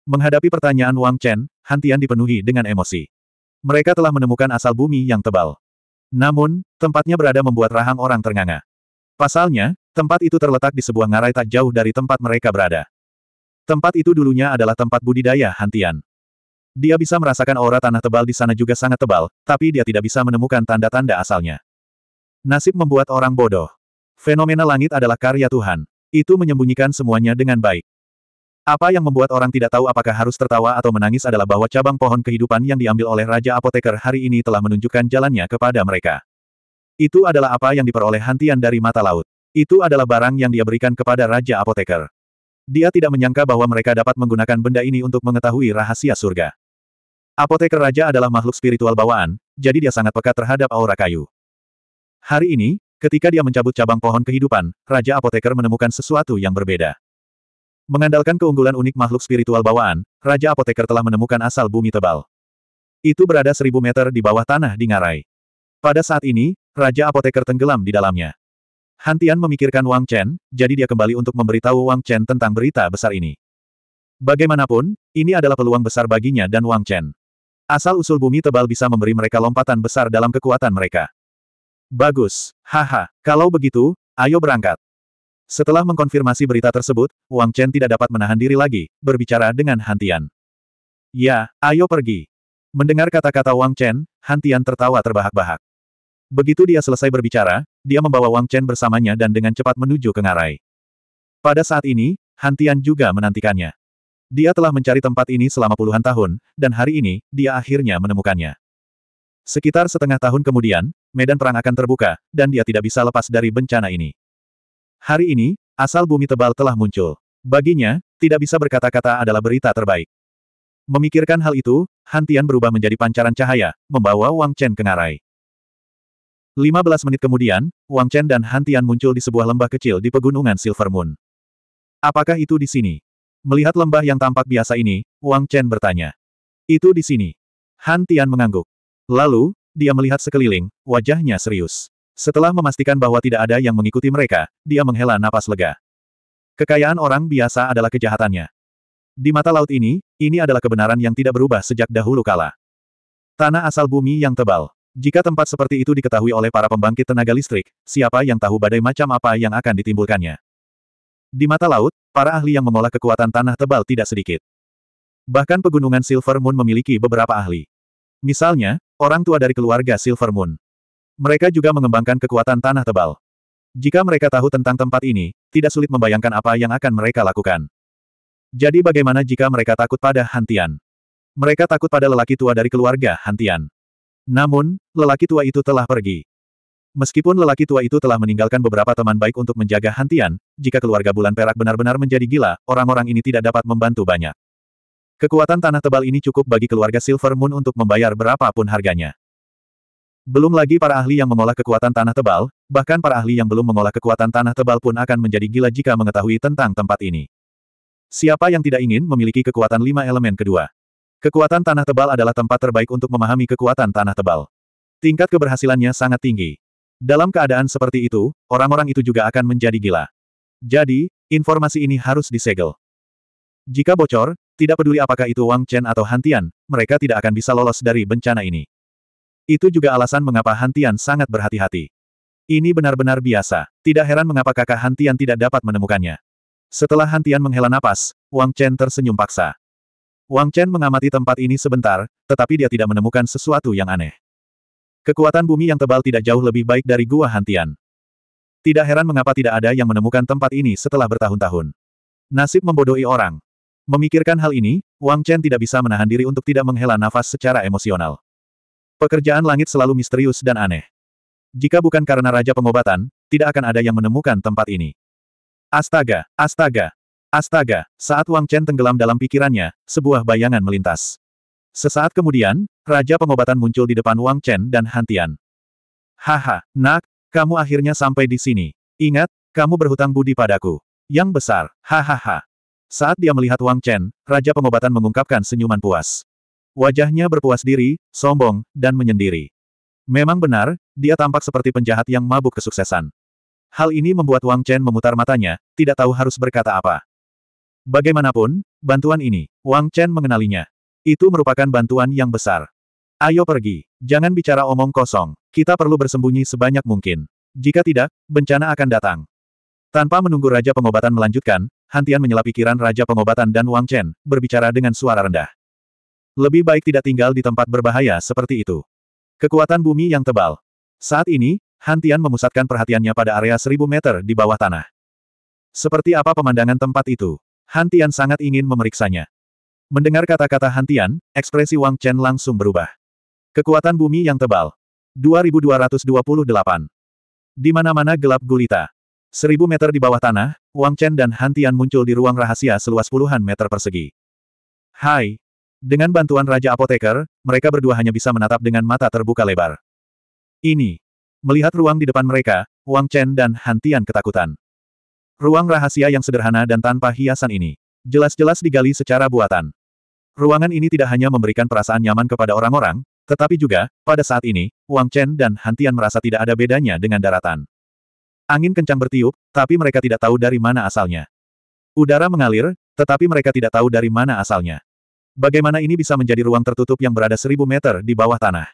Menghadapi pertanyaan Wang Chen, hantian dipenuhi dengan emosi. Mereka telah menemukan asal bumi yang tebal. Namun, tempatnya berada membuat rahang orang ternganga. Pasalnya, Tempat itu terletak di sebuah ngarai tak jauh dari tempat mereka berada. Tempat itu dulunya adalah tempat budidaya Hantian. Dia bisa merasakan aura tanah tebal di sana juga sangat tebal, tapi dia tidak bisa menemukan tanda-tanda asalnya. Nasib membuat orang bodoh. Fenomena langit adalah karya Tuhan. Itu menyembunyikan semuanya dengan baik. Apa yang membuat orang tidak tahu apakah harus tertawa atau menangis adalah bahwa cabang pohon kehidupan yang diambil oleh Raja Apoteker hari ini telah menunjukkan jalannya kepada mereka. Itu adalah apa yang diperoleh Hantian dari mata laut. Itu adalah barang yang dia berikan kepada Raja Apoteker. Dia tidak menyangka bahwa mereka dapat menggunakan benda ini untuk mengetahui rahasia surga. Apoteker Raja adalah makhluk spiritual bawaan, jadi dia sangat peka terhadap aura kayu. Hari ini, ketika dia mencabut cabang pohon kehidupan, Raja Apoteker menemukan sesuatu yang berbeda. Mengandalkan keunggulan unik makhluk spiritual bawaan, Raja Apoteker telah menemukan asal bumi tebal. Itu berada seribu meter di bawah tanah di Ngarai. Pada saat ini, Raja Apoteker tenggelam di dalamnya. Hantian memikirkan Wang Chen, jadi dia kembali untuk memberitahu Wang Chen tentang berita besar ini. Bagaimanapun, ini adalah peluang besar baginya dan Wang Chen. Asal-usul bumi tebal bisa memberi mereka lompatan besar dalam kekuatan mereka. Bagus, haha, kalau begitu, ayo berangkat. Setelah mengkonfirmasi berita tersebut, Wang Chen tidak dapat menahan diri lagi, berbicara dengan Hantian. Ya, ayo pergi. Mendengar kata-kata Wang Chen, Hantian tertawa terbahak-bahak. Begitu dia selesai berbicara, dia membawa Wang Chen bersamanya dan dengan cepat menuju ke ngarai. Pada saat ini, Han Tian juga menantikannya. Dia telah mencari tempat ini selama puluhan tahun, dan hari ini, dia akhirnya menemukannya. Sekitar setengah tahun kemudian, medan perang akan terbuka, dan dia tidak bisa lepas dari bencana ini. Hari ini, asal bumi tebal telah muncul. Baginya, tidak bisa berkata-kata adalah berita terbaik. Memikirkan hal itu, Hantian berubah menjadi pancaran cahaya, membawa Wang Chen ke ngarai. 15 menit kemudian, Wang Chen dan Han Tian muncul di sebuah lembah kecil di pegunungan Silver Moon. Apakah itu di sini? Melihat lembah yang tampak biasa ini, Wang Chen bertanya. Itu di sini. Han Tian mengangguk. Lalu, dia melihat sekeliling, wajahnya serius. Setelah memastikan bahwa tidak ada yang mengikuti mereka, dia menghela napas lega. Kekayaan orang biasa adalah kejahatannya. Di mata laut ini, ini adalah kebenaran yang tidak berubah sejak dahulu kala. Tanah asal bumi yang tebal. Jika tempat seperti itu diketahui oleh para pembangkit tenaga listrik, siapa yang tahu badai macam apa yang akan ditimbulkannya. Di mata laut, para ahli yang mengolah kekuatan tanah tebal tidak sedikit. Bahkan pegunungan Silver Moon memiliki beberapa ahli. Misalnya, orang tua dari keluarga Silver Moon. Mereka juga mengembangkan kekuatan tanah tebal. Jika mereka tahu tentang tempat ini, tidak sulit membayangkan apa yang akan mereka lakukan. Jadi bagaimana jika mereka takut pada Hantian? Mereka takut pada lelaki tua dari keluarga Hantian. Namun, lelaki tua itu telah pergi. Meskipun lelaki tua itu telah meninggalkan beberapa teman baik untuk menjaga Hantian, jika keluarga bulan perak benar-benar menjadi gila, orang-orang ini tidak dapat membantu banyak. Kekuatan tanah tebal ini cukup bagi keluarga Silver Moon untuk membayar berapapun harganya. Belum lagi para ahli yang mengolah kekuatan tanah tebal, bahkan para ahli yang belum mengolah kekuatan tanah tebal pun akan menjadi gila jika mengetahui tentang tempat ini. Siapa yang tidak ingin memiliki kekuatan lima elemen kedua? Kekuatan tanah tebal adalah tempat terbaik untuk memahami kekuatan tanah tebal. Tingkat keberhasilannya sangat tinggi. Dalam keadaan seperti itu, orang-orang itu juga akan menjadi gila. Jadi, informasi ini harus disegel. Jika bocor, tidak peduli apakah itu Wang Chen atau Hantian, mereka tidak akan bisa lolos dari bencana ini. Itu juga alasan mengapa Hantian sangat berhati-hati. Ini benar-benar biasa. Tidak heran mengapa kakak Hantian tidak dapat menemukannya. Setelah Hantian menghela napas, Wang Chen tersenyum paksa. Wang Chen mengamati tempat ini sebentar, tetapi dia tidak menemukan sesuatu yang aneh. Kekuatan bumi yang tebal tidak jauh lebih baik dari gua hantian. Tidak heran mengapa tidak ada yang menemukan tempat ini setelah bertahun-tahun. Nasib membodohi orang. Memikirkan hal ini, Wang Chen tidak bisa menahan diri untuk tidak menghela nafas secara emosional. Pekerjaan langit selalu misterius dan aneh. Jika bukan karena Raja Pengobatan, tidak akan ada yang menemukan tempat ini. Astaga, astaga, Astaga, saat Wang Chen tenggelam dalam pikirannya, sebuah bayangan melintas. Sesaat kemudian, Raja Pengobatan muncul di depan Wang Chen dan Hantian. Haha, nak, kamu akhirnya sampai di sini. Ingat, kamu berhutang budi padaku. Yang besar, hahaha. Saat dia melihat Wang Chen, Raja Pengobatan mengungkapkan senyuman puas. Wajahnya berpuas diri, sombong, dan menyendiri. Memang benar, dia tampak seperti penjahat yang mabuk kesuksesan. Hal ini membuat Wang Chen memutar matanya, tidak tahu harus berkata apa. Bagaimanapun, bantuan ini, Wang Chen mengenalinya. Itu merupakan bantuan yang besar. Ayo pergi, jangan bicara omong kosong, kita perlu bersembunyi sebanyak mungkin. Jika tidak, bencana akan datang. Tanpa menunggu Raja Pengobatan melanjutkan, Hantian menyela pikiran Raja Pengobatan dan Wang Chen, berbicara dengan suara rendah. Lebih baik tidak tinggal di tempat berbahaya seperti itu. Kekuatan bumi yang tebal. Saat ini, Hantian memusatkan perhatiannya pada area seribu meter di bawah tanah. Seperti apa pemandangan tempat itu? Hantian sangat ingin memeriksanya. Mendengar kata-kata Hantian, ekspresi Wang Chen langsung berubah. Kekuatan bumi yang tebal. 2228. Di mana-mana gelap gulita. Seribu meter di bawah tanah, Wang Chen dan Hantian muncul di ruang rahasia seluas puluhan meter persegi. Hai. Dengan bantuan Raja Apoteker, mereka berdua hanya bisa menatap dengan mata terbuka lebar. Ini. Melihat ruang di depan mereka, Wang Chen dan Hantian ketakutan. Ruang rahasia yang sederhana dan tanpa hiasan ini. Jelas-jelas digali secara buatan. Ruangan ini tidak hanya memberikan perasaan nyaman kepada orang-orang, tetapi juga, pada saat ini, Wang Chen dan Hantian merasa tidak ada bedanya dengan daratan. Angin kencang bertiup, tapi mereka tidak tahu dari mana asalnya. Udara mengalir, tetapi mereka tidak tahu dari mana asalnya. Bagaimana ini bisa menjadi ruang tertutup yang berada seribu meter di bawah tanah?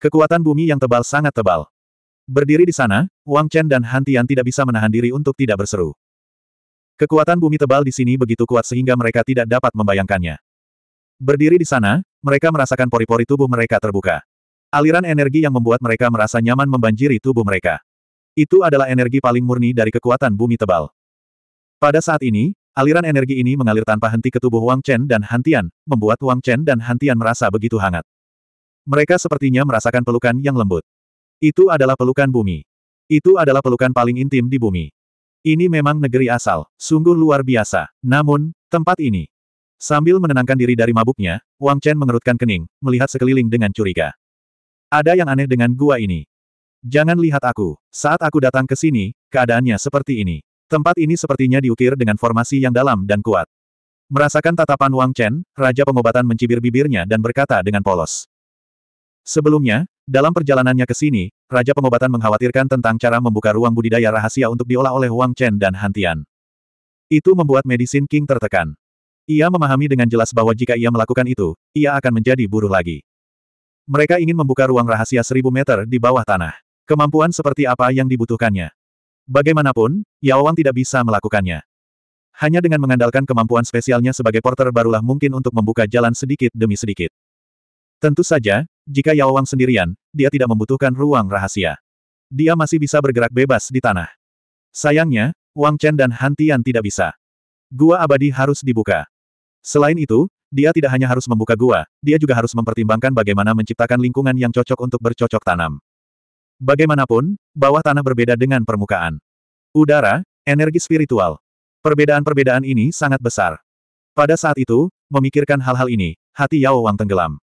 Kekuatan bumi yang tebal sangat tebal. Berdiri di sana, Wang Chen dan Han Tian tidak bisa menahan diri untuk tidak berseru. Kekuatan bumi tebal di sini begitu kuat sehingga mereka tidak dapat membayangkannya. Berdiri di sana, mereka merasakan pori-pori tubuh mereka terbuka. Aliran energi yang membuat mereka merasa nyaman membanjiri tubuh mereka. Itu adalah energi paling murni dari kekuatan bumi tebal. Pada saat ini, aliran energi ini mengalir tanpa henti ke tubuh Wang Chen dan Han Tian, membuat Wang Chen dan Han Tian merasa begitu hangat. Mereka sepertinya merasakan pelukan yang lembut. Itu adalah pelukan bumi. Itu adalah pelukan paling intim di bumi. Ini memang negeri asal, sungguh luar biasa. Namun, tempat ini. Sambil menenangkan diri dari mabuknya, Wang Chen mengerutkan kening, melihat sekeliling dengan curiga. Ada yang aneh dengan gua ini. Jangan lihat aku. Saat aku datang ke sini, keadaannya seperti ini. Tempat ini sepertinya diukir dengan formasi yang dalam dan kuat. Merasakan tatapan Wang Chen, Raja Pengobatan mencibir bibirnya dan berkata dengan polos. Sebelumnya, dalam perjalanannya ke sini, Raja Pengobatan mengkhawatirkan tentang cara membuka ruang budidaya rahasia untuk diolah oleh Wang Chen dan Hantian. Itu membuat Medicine King tertekan. Ia memahami dengan jelas bahwa jika ia melakukan itu, ia akan menjadi buruh lagi. Mereka ingin membuka ruang rahasia seribu meter di bawah tanah. Kemampuan seperti apa yang dibutuhkannya. Bagaimanapun, Yao Wang tidak bisa melakukannya. Hanya dengan mengandalkan kemampuan spesialnya sebagai porter barulah mungkin untuk membuka jalan sedikit demi sedikit. Tentu saja, jika Yao Wang sendirian, dia tidak membutuhkan ruang rahasia. Dia masih bisa bergerak bebas di tanah. Sayangnya, Wang Chen dan Han Tian tidak bisa. Gua abadi harus dibuka. Selain itu, dia tidak hanya harus membuka gua, dia juga harus mempertimbangkan bagaimana menciptakan lingkungan yang cocok untuk bercocok tanam. Bagaimanapun, bawah tanah berbeda dengan permukaan. Udara, energi spiritual. Perbedaan-perbedaan ini sangat besar. Pada saat itu, memikirkan hal-hal ini, hati Yao Wang tenggelam.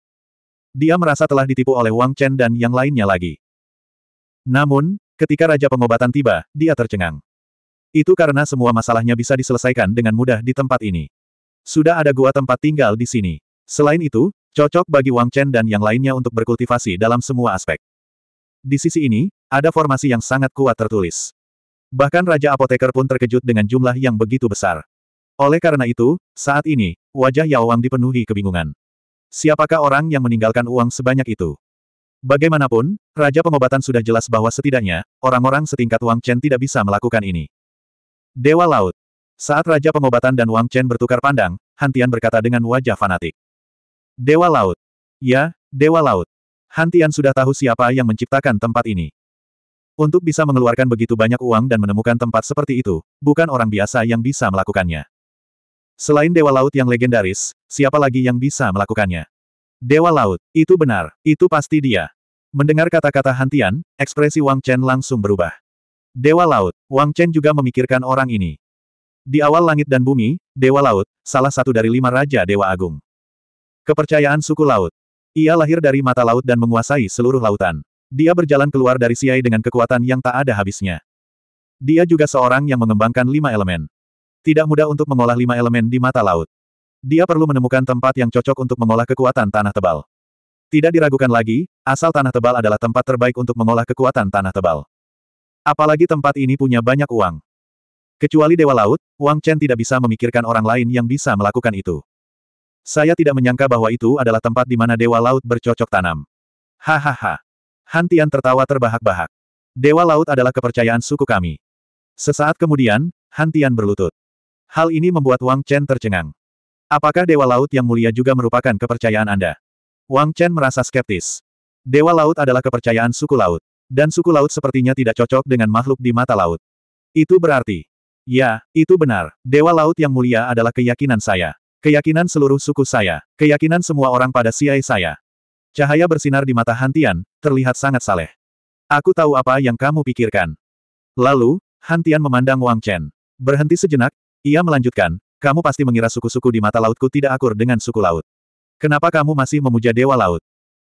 Dia merasa telah ditipu oleh Wang Chen dan yang lainnya lagi. Namun, ketika Raja Pengobatan tiba, dia tercengang. Itu karena semua masalahnya bisa diselesaikan dengan mudah di tempat ini. Sudah ada gua tempat tinggal di sini. Selain itu, cocok bagi Wang Chen dan yang lainnya untuk berkultivasi dalam semua aspek. Di sisi ini, ada formasi yang sangat kuat tertulis. Bahkan Raja Apoteker pun terkejut dengan jumlah yang begitu besar. Oleh karena itu, saat ini, wajah Yao Wang dipenuhi kebingungan siapakah orang yang meninggalkan uang sebanyak itu? Bagaimanapun, Raja Pengobatan sudah jelas bahwa setidaknya, orang-orang setingkat Wang Chen tidak bisa melakukan ini. Dewa Laut. Saat Raja Pengobatan dan Wang Chen bertukar pandang, Hantian berkata dengan wajah fanatik. Dewa Laut. Ya, Dewa Laut. Hantian sudah tahu siapa yang menciptakan tempat ini. Untuk bisa mengeluarkan begitu banyak uang dan menemukan tempat seperti itu, bukan orang biasa yang bisa melakukannya. Selain Dewa Laut yang legendaris, siapa lagi yang bisa melakukannya? Dewa Laut, itu benar, itu pasti dia. Mendengar kata-kata Hantian, ekspresi Wang Chen langsung berubah. Dewa Laut, Wang Chen juga memikirkan orang ini. Di awal langit dan bumi, Dewa Laut, salah satu dari lima Raja Dewa Agung. Kepercayaan suku Laut. Ia lahir dari mata laut dan menguasai seluruh lautan. Dia berjalan keluar dari Siai dengan kekuatan yang tak ada habisnya. Dia juga seorang yang mengembangkan lima elemen. Tidak mudah untuk mengolah lima elemen di mata laut. Dia perlu menemukan tempat yang cocok untuk mengolah kekuatan tanah tebal. Tidak diragukan lagi, asal tanah tebal adalah tempat terbaik untuk mengolah kekuatan tanah tebal. Apalagi tempat ini punya banyak uang. Kecuali Dewa Laut, Wang Chen tidak bisa memikirkan orang lain yang bisa melakukan itu. Saya tidak menyangka bahwa itu adalah tempat di mana Dewa Laut bercocok tanam. Hahaha. Hantian tertawa terbahak-bahak. Dewa Laut adalah kepercayaan suku kami. Sesaat kemudian, Hantian berlutut. Hal ini membuat Wang Chen tercengang. Apakah Dewa Laut yang mulia juga merupakan kepercayaan Anda? Wang Chen merasa skeptis. Dewa Laut adalah kepercayaan suku laut. Dan suku laut sepertinya tidak cocok dengan makhluk di mata laut. Itu berarti. Ya, itu benar. Dewa Laut yang mulia adalah keyakinan saya. Keyakinan seluruh suku saya. Keyakinan semua orang pada siai saya. Cahaya bersinar di mata Hantian, terlihat sangat saleh. Aku tahu apa yang kamu pikirkan. Lalu, Hantian memandang Wang Chen. Berhenti sejenak, ia melanjutkan, kamu pasti mengira suku-suku di mata lautku tidak akur dengan suku laut. Kenapa kamu masih memuja Dewa Laut?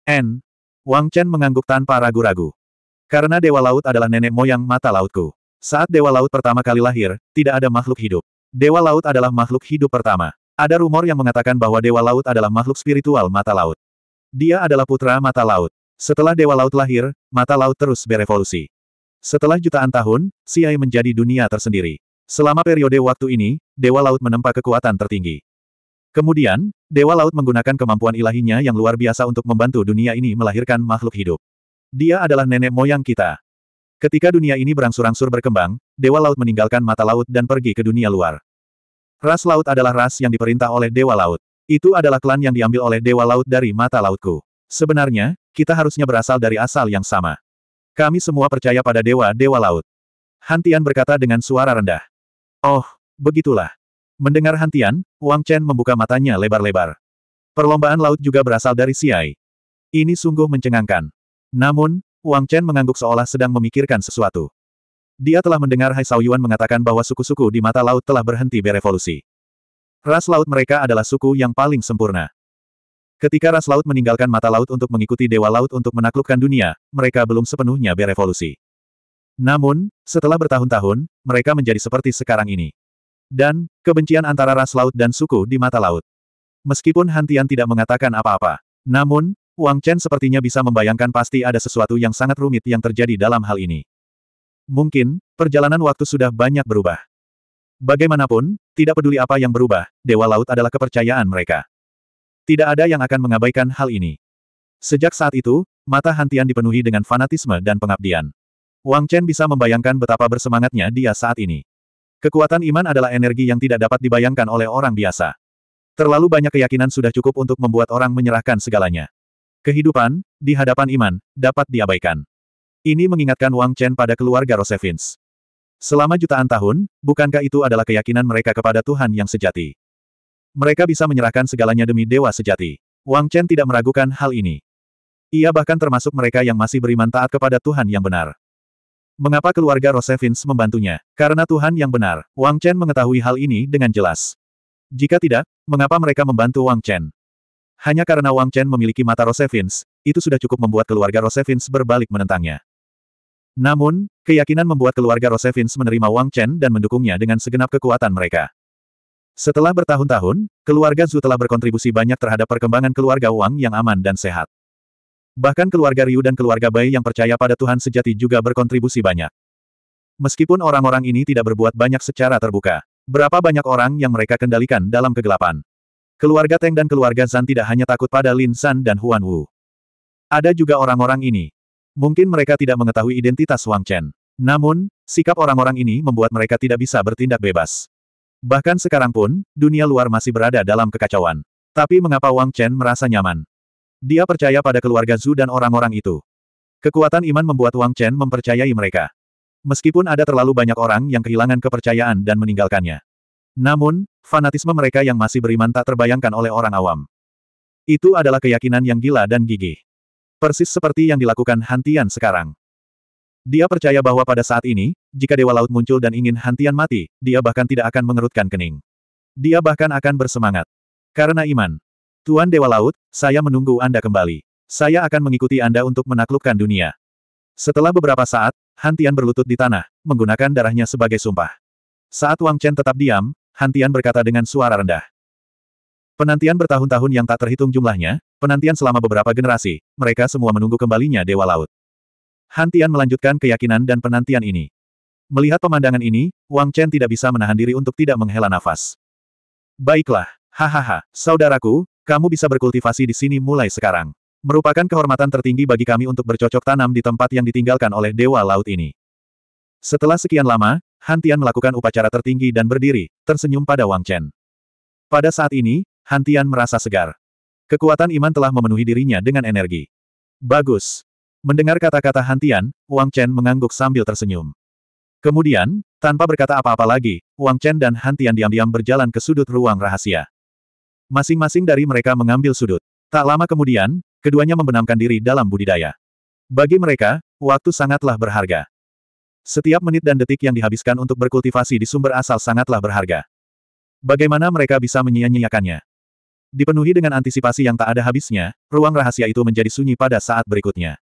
N. Wang Chen mengangguk tanpa ragu-ragu. Karena Dewa Laut adalah nenek moyang mata lautku. Saat Dewa Laut pertama kali lahir, tidak ada makhluk hidup. Dewa Laut adalah makhluk hidup pertama. Ada rumor yang mengatakan bahwa Dewa Laut adalah makhluk spiritual mata laut. Dia adalah putra mata laut. Setelah Dewa Laut lahir, mata laut terus berevolusi. Setelah jutaan tahun, Siai menjadi dunia tersendiri. Selama periode waktu ini, Dewa Laut menempa kekuatan tertinggi. Kemudian, Dewa Laut menggunakan kemampuan ilahinya yang luar biasa untuk membantu dunia ini melahirkan makhluk hidup. Dia adalah nenek moyang kita. Ketika dunia ini berangsur-angsur berkembang, Dewa Laut meninggalkan mata laut dan pergi ke dunia luar. Ras laut adalah ras yang diperintah oleh Dewa Laut. Itu adalah klan yang diambil oleh Dewa Laut dari mata lautku. Sebenarnya, kita harusnya berasal dari asal yang sama. Kami semua percaya pada Dewa-Dewa Laut. Hantian berkata dengan suara rendah. Oh, begitulah. Mendengar hantian, Wang Chen membuka matanya lebar-lebar. Perlombaan laut juga berasal dari Siai. Ini sungguh mencengangkan. Namun, Wang Chen mengangguk seolah sedang memikirkan sesuatu. Dia telah mendengar Hai Sao mengatakan bahwa suku-suku di mata laut telah berhenti berevolusi. Ras laut mereka adalah suku yang paling sempurna. Ketika ras laut meninggalkan mata laut untuk mengikuti dewa laut untuk menaklukkan dunia, mereka belum sepenuhnya berevolusi. Namun, setelah bertahun-tahun, mereka menjadi seperti sekarang ini. Dan, kebencian antara ras laut dan suku di mata laut. Meskipun Hantian tidak mengatakan apa-apa. Namun, Wang Chen sepertinya bisa membayangkan pasti ada sesuatu yang sangat rumit yang terjadi dalam hal ini. Mungkin, perjalanan waktu sudah banyak berubah. Bagaimanapun, tidak peduli apa yang berubah, Dewa Laut adalah kepercayaan mereka. Tidak ada yang akan mengabaikan hal ini. Sejak saat itu, mata Hantian dipenuhi dengan fanatisme dan pengabdian. Wang Chen bisa membayangkan betapa bersemangatnya dia saat ini. Kekuatan iman adalah energi yang tidak dapat dibayangkan oleh orang biasa. Terlalu banyak keyakinan sudah cukup untuk membuat orang menyerahkan segalanya. Kehidupan, di hadapan iman, dapat diabaikan. Ini mengingatkan Wang Chen pada keluarga Rosevins. Selama jutaan tahun, bukankah itu adalah keyakinan mereka kepada Tuhan yang sejati? Mereka bisa menyerahkan segalanya demi dewa sejati. Wang Chen tidak meragukan hal ini. Ia bahkan termasuk mereka yang masih beriman taat kepada Tuhan yang benar. Mengapa keluarga Rosevins membantunya? Karena Tuhan yang benar, Wang Chen mengetahui hal ini dengan jelas. Jika tidak, mengapa mereka membantu Wang Chen? Hanya karena Wang Chen memiliki mata Rosevins, itu sudah cukup membuat keluarga Rosevins berbalik menentangnya. Namun, keyakinan membuat keluarga Rosevins menerima Wang Chen dan mendukungnya dengan segenap kekuatan mereka. Setelah bertahun-tahun, keluarga Zhu telah berkontribusi banyak terhadap perkembangan keluarga Wang yang aman dan sehat. Bahkan keluarga Ryu dan keluarga Bai yang percaya pada Tuhan sejati juga berkontribusi banyak. Meskipun orang-orang ini tidak berbuat banyak secara terbuka. Berapa banyak orang yang mereka kendalikan dalam kegelapan. Keluarga Teng dan keluarga Zan tidak hanya takut pada Lin San dan Huan Wu. Ada juga orang-orang ini. Mungkin mereka tidak mengetahui identitas Wang Chen. Namun, sikap orang-orang ini membuat mereka tidak bisa bertindak bebas. Bahkan sekarang pun, dunia luar masih berada dalam kekacauan. Tapi mengapa Wang Chen merasa nyaman? Dia percaya pada keluarga Zhu dan orang-orang itu. Kekuatan iman membuat Wang Chen mempercayai mereka. Meskipun ada terlalu banyak orang yang kehilangan kepercayaan dan meninggalkannya. Namun, fanatisme mereka yang masih beriman tak terbayangkan oleh orang awam. Itu adalah keyakinan yang gila dan gigih. Persis seperti yang dilakukan Hantian sekarang. Dia percaya bahwa pada saat ini, jika Dewa Laut muncul dan ingin Hantian mati, dia bahkan tidak akan mengerutkan kening. Dia bahkan akan bersemangat. Karena iman, Tuan Dewa Laut, saya menunggu Anda kembali. Saya akan mengikuti Anda untuk menaklukkan dunia. Setelah beberapa saat, Hantian berlutut di tanah, menggunakan darahnya sebagai sumpah. Saat Wang Chen tetap diam, Hantian berkata dengan suara rendah. Penantian bertahun-tahun yang tak terhitung jumlahnya, penantian selama beberapa generasi, mereka semua menunggu kembalinya Dewa Laut. Hantian melanjutkan keyakinan dan penantian ini. Melihat pemandangan ini, Wang Chen tidak bisa menahan diri untuk tidak menghela nafas. Baiklah, hahaha, saudaraku, kamu bisa berkultivasi di sini mulai sekarang. Merupakan kehormatan tertinggi bagi kami untuk bercocok tanam di tempat yang ditinggalkan oleh Dewa Laut ini. Setelah sekian lama, Hantian melakukan upacara tertinggi dan berdiri, tersenyum pada Wang Chen. Pada saat ini, Hantian merasa segar. Kekuatan iman telah memenuhi dirinya dengan energi. Bagus. Mendengar kata-kata Hantian, Wang Chen mengangguk sambil tersenyum. Kemudian, tanpa berkata apa-apa lagi, Wang Chen dan Hantian diam-diam berjalan ke sudut ruang rahasia. Masing-masing dari mereka mengambil sudut. Tak lama kemudian, keduanya membenamkan diri dalam budidaya. Bagi mereka, waktu sangatlah berharga. Setiap menit dan detik yang dihabiskan untuk berkultivasi di sumber asal sangatlah berharga. Bagaimana mereka bisa menyia-nyiakannya? Dipenuhi dengan antisipasi yang tak ada habisnya, ruang rahasia itu menjadi sunyi pada saat berikutnya.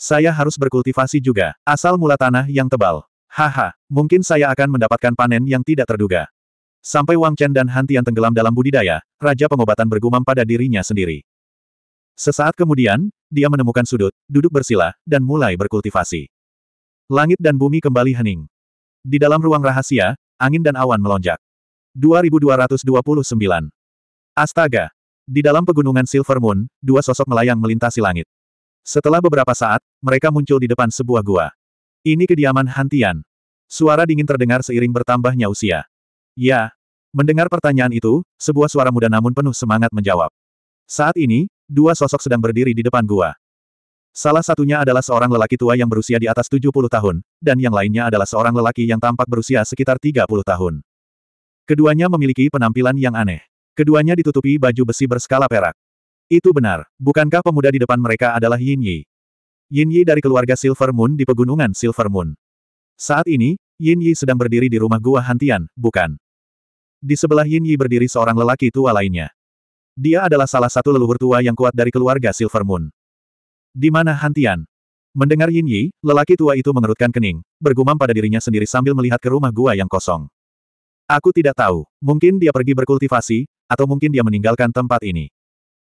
Saya harus berkultivasi juga, asal mula tanah yang tebal. Haha, mungkin saya akan mendapatkan panen yang tidak terduga. Sampai Wang Chen dan Han Tian tenggelam dalam budidaya, Raja Pengobatan bergumam pada dirinya sendiri. Sesaat kemudian, dia menemukan sudut, duduk bersila, dan mulai berkultivasi. Langit dan bumi kembali hening. Di dalam ruang rahasia, angin dan awan melonjak. 2229. Astaga! Di dalam pegunungan Silver Moon, dua sosok melayang melintasi langit. Setelah beberapa saat, mereka muncul di depan sebuah gua. Ini kediaman Hantian. Suara dingin terdengar seiring bertambahnya usia. Ya. Mendengar pertanyaan itu, sebuah suara muda namun penuh semangat menjawab. Saat ini, dua sosok sedang berdiri di depan gua. Salah satunya adalah seorang lelaki tua yang berusia di atas 70 tahun, dan yang lainnya adalah seorang lelaki yang tampak berusia sekitar 30 tahun. Keduanya memiliki penampilan yang aneh. Keduanya ditutupi baju besi berskala perak. Itu benar, bukankah pemuda di depan mereka adalah Yin Yi? Yin Yi dari keluarga Silver Moon di pegunungan Silver Moon. Saat ini, Yin Yi sedang berdiri di rumah gua Hantian, bukan? Di sebelah Yin Yi berdiri seorang lelaki tua lainnya. Dia adalah salah satu leluhur tua yang kuat dari keluarga Silver Moon. Di mana Hantian? Mendengar Yin Yi, lelaki tua itu mengerutkan kening, bergumam pada dirinya sendiri sambil melihat ke rumah gua yang kosong. Aku tidak tahu, mungkin dia pergi berkultivasi, atau mungkin dia meninggalkan tempat ini.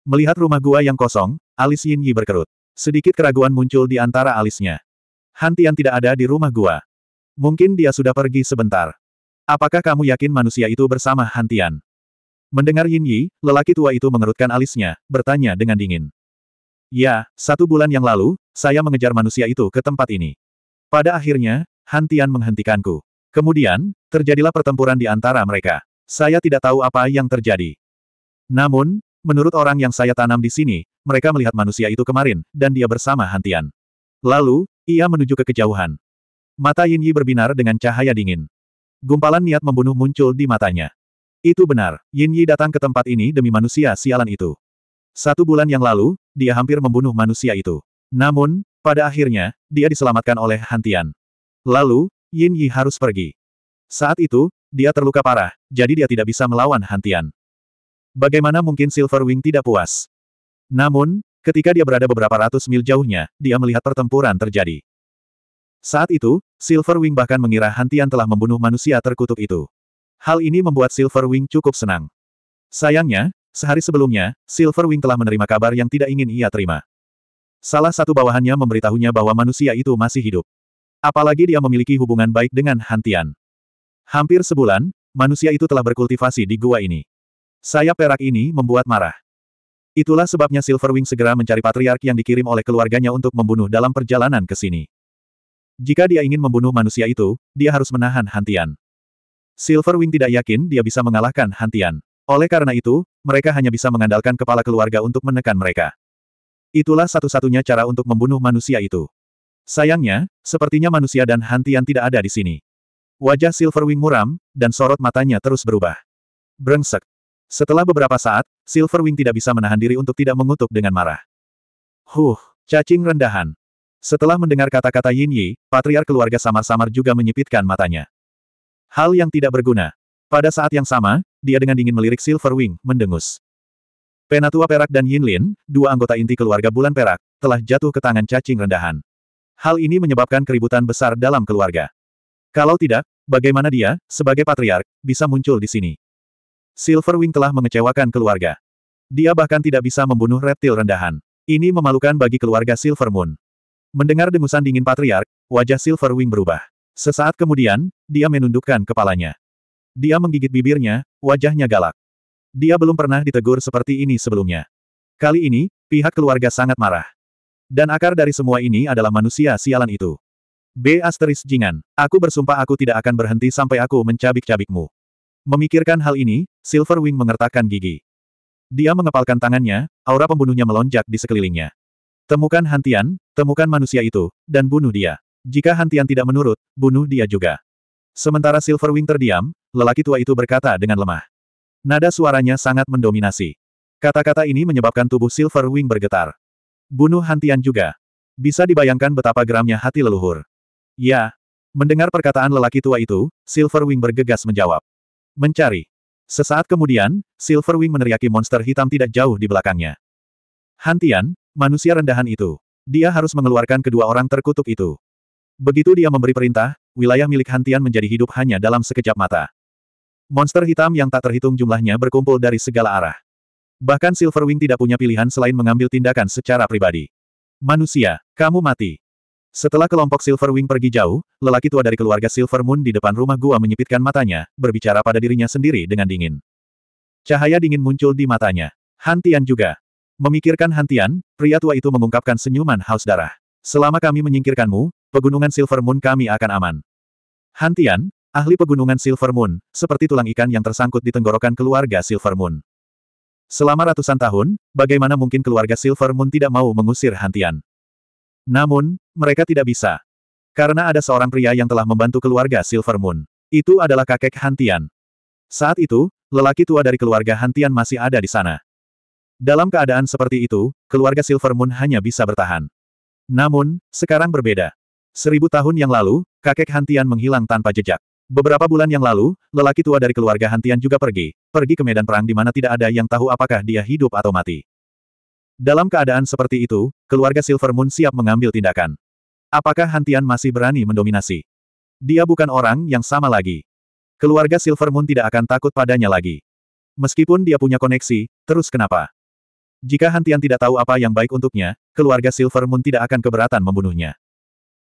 Melihat rumah gua yang kosong, alis Yin Yi berkerut. Sedikit keraguan muncul di antara alisnya. Hantian tidak ada di rumah gua. Mungkin dia sudah pergi sebentar. Apakah kamu yakin manusia itu bersama Hantian? Mendengar Yin Yi, lelaki tua itu mengerutkan alisnya, bertanya dengan dingin. Ya, satu bulan yang lalu, saya mengejar manusia itu ke tempat ini. Pada akhirnya, Hantian menghentikanku. Kemudian, terjadilah pertempuran di antara mereka. Saya tidak tahu apa yang terjadi. Namun, menurut orang yang saya tanam di sini, mereka melihat manusia itu kemarin, dan dia bersama Hantian. Lalu, ia menuju ke kejauhan. Mata Yin Yi berbinar dengan cahaya dingin. Gumpalan niat membunuh muncul di matanya. Itu benar, Yin Yi datang ke tempat ini demi manusia sialan itu. Satu bulan yang lalu, dia hampir membunuh manusia itu. Namun, pada akhirnya, dia diselamatkan oleh Hantian. Lalu, Yin Yi harus pergi. Saat itu, dia terluka parah, jadi dia tidak bisa melawan Hantian. Bagaimana mungkin Silverwing tidak puas? Namun, ketika dia berada beberapa ratus mil jauhnya, dia melihat pertempuran terjadi. Saat itu, Silverwing bahkan mengira Hantian telah membunuh manusia terkutuk itu. Hal ini membuat Silverwing cukup senang. Sayangnya, sehari sebelumnya, Silverwing telah menerima kabar yang tidak ingin ia terima. Salah satu bawahannya memberitahunya bahwa manusia itu masih hidup. Apalagi dia memiliki hubungan baik dengan Hantian. Hampir sebulan, manusia itu telah berkultivasi di gua ini. Sayap perak ini membuat marah. Itulah sebabnya Silverwing segera mencari patriark yang dikirim oleh keluarganya untuk membunuh dalam perjalanan ke sini. Jika dia ingin membunuh manusia itu, dia harus menahan Hantian. Silverwing tidak yakin dia bisa mengalahkan Hantian. Oleh karena itu, mereka hanya bisa mengandalkan kepala keluarga untuk menekan mereka. Itulah satu-satunya cara untuk membunuh manusia itu. Sayangnya, sepertinya manusia dan Hantian tidak ada di sini. Wajah Silverwing muram, dan sorot matanya terus berubah. Brengsek. Setelah beberapa saat, Silverwing tidak bisa menahan diri untuk tidak mengutuk dengan marah. Huh, cacing rendahan. Setelah mendengar kata-kata Yin Yi, patriar keluarga samar-samar juga menyipitkan matanya. Hal yang tidak berguna. Pada saat yang sama, dia dengan dingin melirik Silver Wing, mendengus. Penatua Perak dan Yin Lin, dua anggota inti keluarga Bulan Perak, telah jatuh ke tangan cacing rendahan. Hal ini menyebabkan keributan besar dalam keluarga. Kalau tidak, bagaimana dia, sebagai patriark, bisa muncul di sini? Silver Wing telah mengecewakan keluarga. Dia bahkan tidak bisa membunuh reptil rendahan. Ini memalukan bagi keluarga Silver Moon. Mendengar dengusan dingin patriark, wajah Silverwing berubah. Sesaat kemudian, dia menundukkan kepalanya. Dia menggigit bibirnya, wajahnya galak. Dia belum pernah ditegur seperti ini sebelumnya. Kali ini, pihak keluarga sangat marah. Dan akar dari semua ini adalah manusia sialan itu. B asteris jingan, aku bersumpah aku tidak akan berhenti sampai aku mencabik-cabikmu. Memikirkan hal ini, Silverwing mengertakkan gigi. Dia mengepalkan tangannya, aura pembunuhnya melonjak di sekelilingnya. Temukan Hantian, temukan manusia itu, dan bunuh dia. Jika Hantian tidak menurut, bunuh dia juga. Sementara Silverwing terdiam, lelaki tua itu berkata dengan lemah. Nada suaranya sangat mendominasi. Kata-kata ini menyebabkan tubuh Silverwing bergetar. Bunuh Hantian juga. Bisa dibayangkan betapa geramnya hati leluhur. Ya. Mendengar perkataan lelaki tua itu, Silverwing bergegas menjawab. Mencari. Sesaat kemudian, Silverwing meneriaki monster hitam tidak jauh di belakangnya. Hantian, Manusia rendahan itu. Dia harus mengeluarkan kedua orang terkutuk itu. Begitu dia memberi perintah, wilayah milik Hantian menjadi hidup hanya dalam sekejap mata. Monster hitam yang tak terhitung jumlahnya berkumpul dari segala arah. Bahkan Silverwing tidak punya pilihan selain mengambil tindakan secara pribadi. Manusia, kamu mati. Setelah kelompok Silverwing pergi jauh, lelaki tua dari keluarga Silver Moon di depan rumah gua menyipitkan matanya, berbicara pada dirinya sendiri dengan dingin. Cahaya dingin muncul di matanya. Hantian juga. Memikirkan Hantian, pria tua itu mengungkapkan senyuman haus darah. Selama kami menyingkirkanmu, pegunungan Silver Moon kami akan aman. Hantian, ahli pegunungan Silver Moon, seperti tulang ikan yang tersangkut di tenggorokan keluarga Silver Moon. Selama ratusan tahun, bagaimana mungkin keluarga Silver Moon tidak mau mengusir Hantian? Namun, mereka tidak bisa. Karena ada seorang pria yang telah membantu keluarga Silver Moon. Itu adalah kakek Hantian. Saat itu, lelaki tua dari keluarga Hantian masih ada di sana. Dalam keadaan seperti itu, keluarga Silver Moon hanya bisa bertahan. Namun, sekarang berbeda. Seribu tahun yang lalu, kakek Hantian menghilang tanpa jejak. Beberapa bulan yang lalu, lelaki tua dari keluarga Hantian juga pergi, pergi ke medan perang di mana tidak ada yang tahu apakah dia hidup atau mati. Dalam keadaan seperti itu, keluarga Silver Moon siap mengambil tindakan. Apakah Hantian masih berani mendominasi? Dia bukan orang yang sama lagi. Keluarga Silver Moon tidak akan takut padanya lagi. Meskipun dia punya koneksi, terus kenapa? Jika Hantian tidak tahu apa yang baik untuknya, keluarga Silver Moon tidak akan keberatan membunuhnya.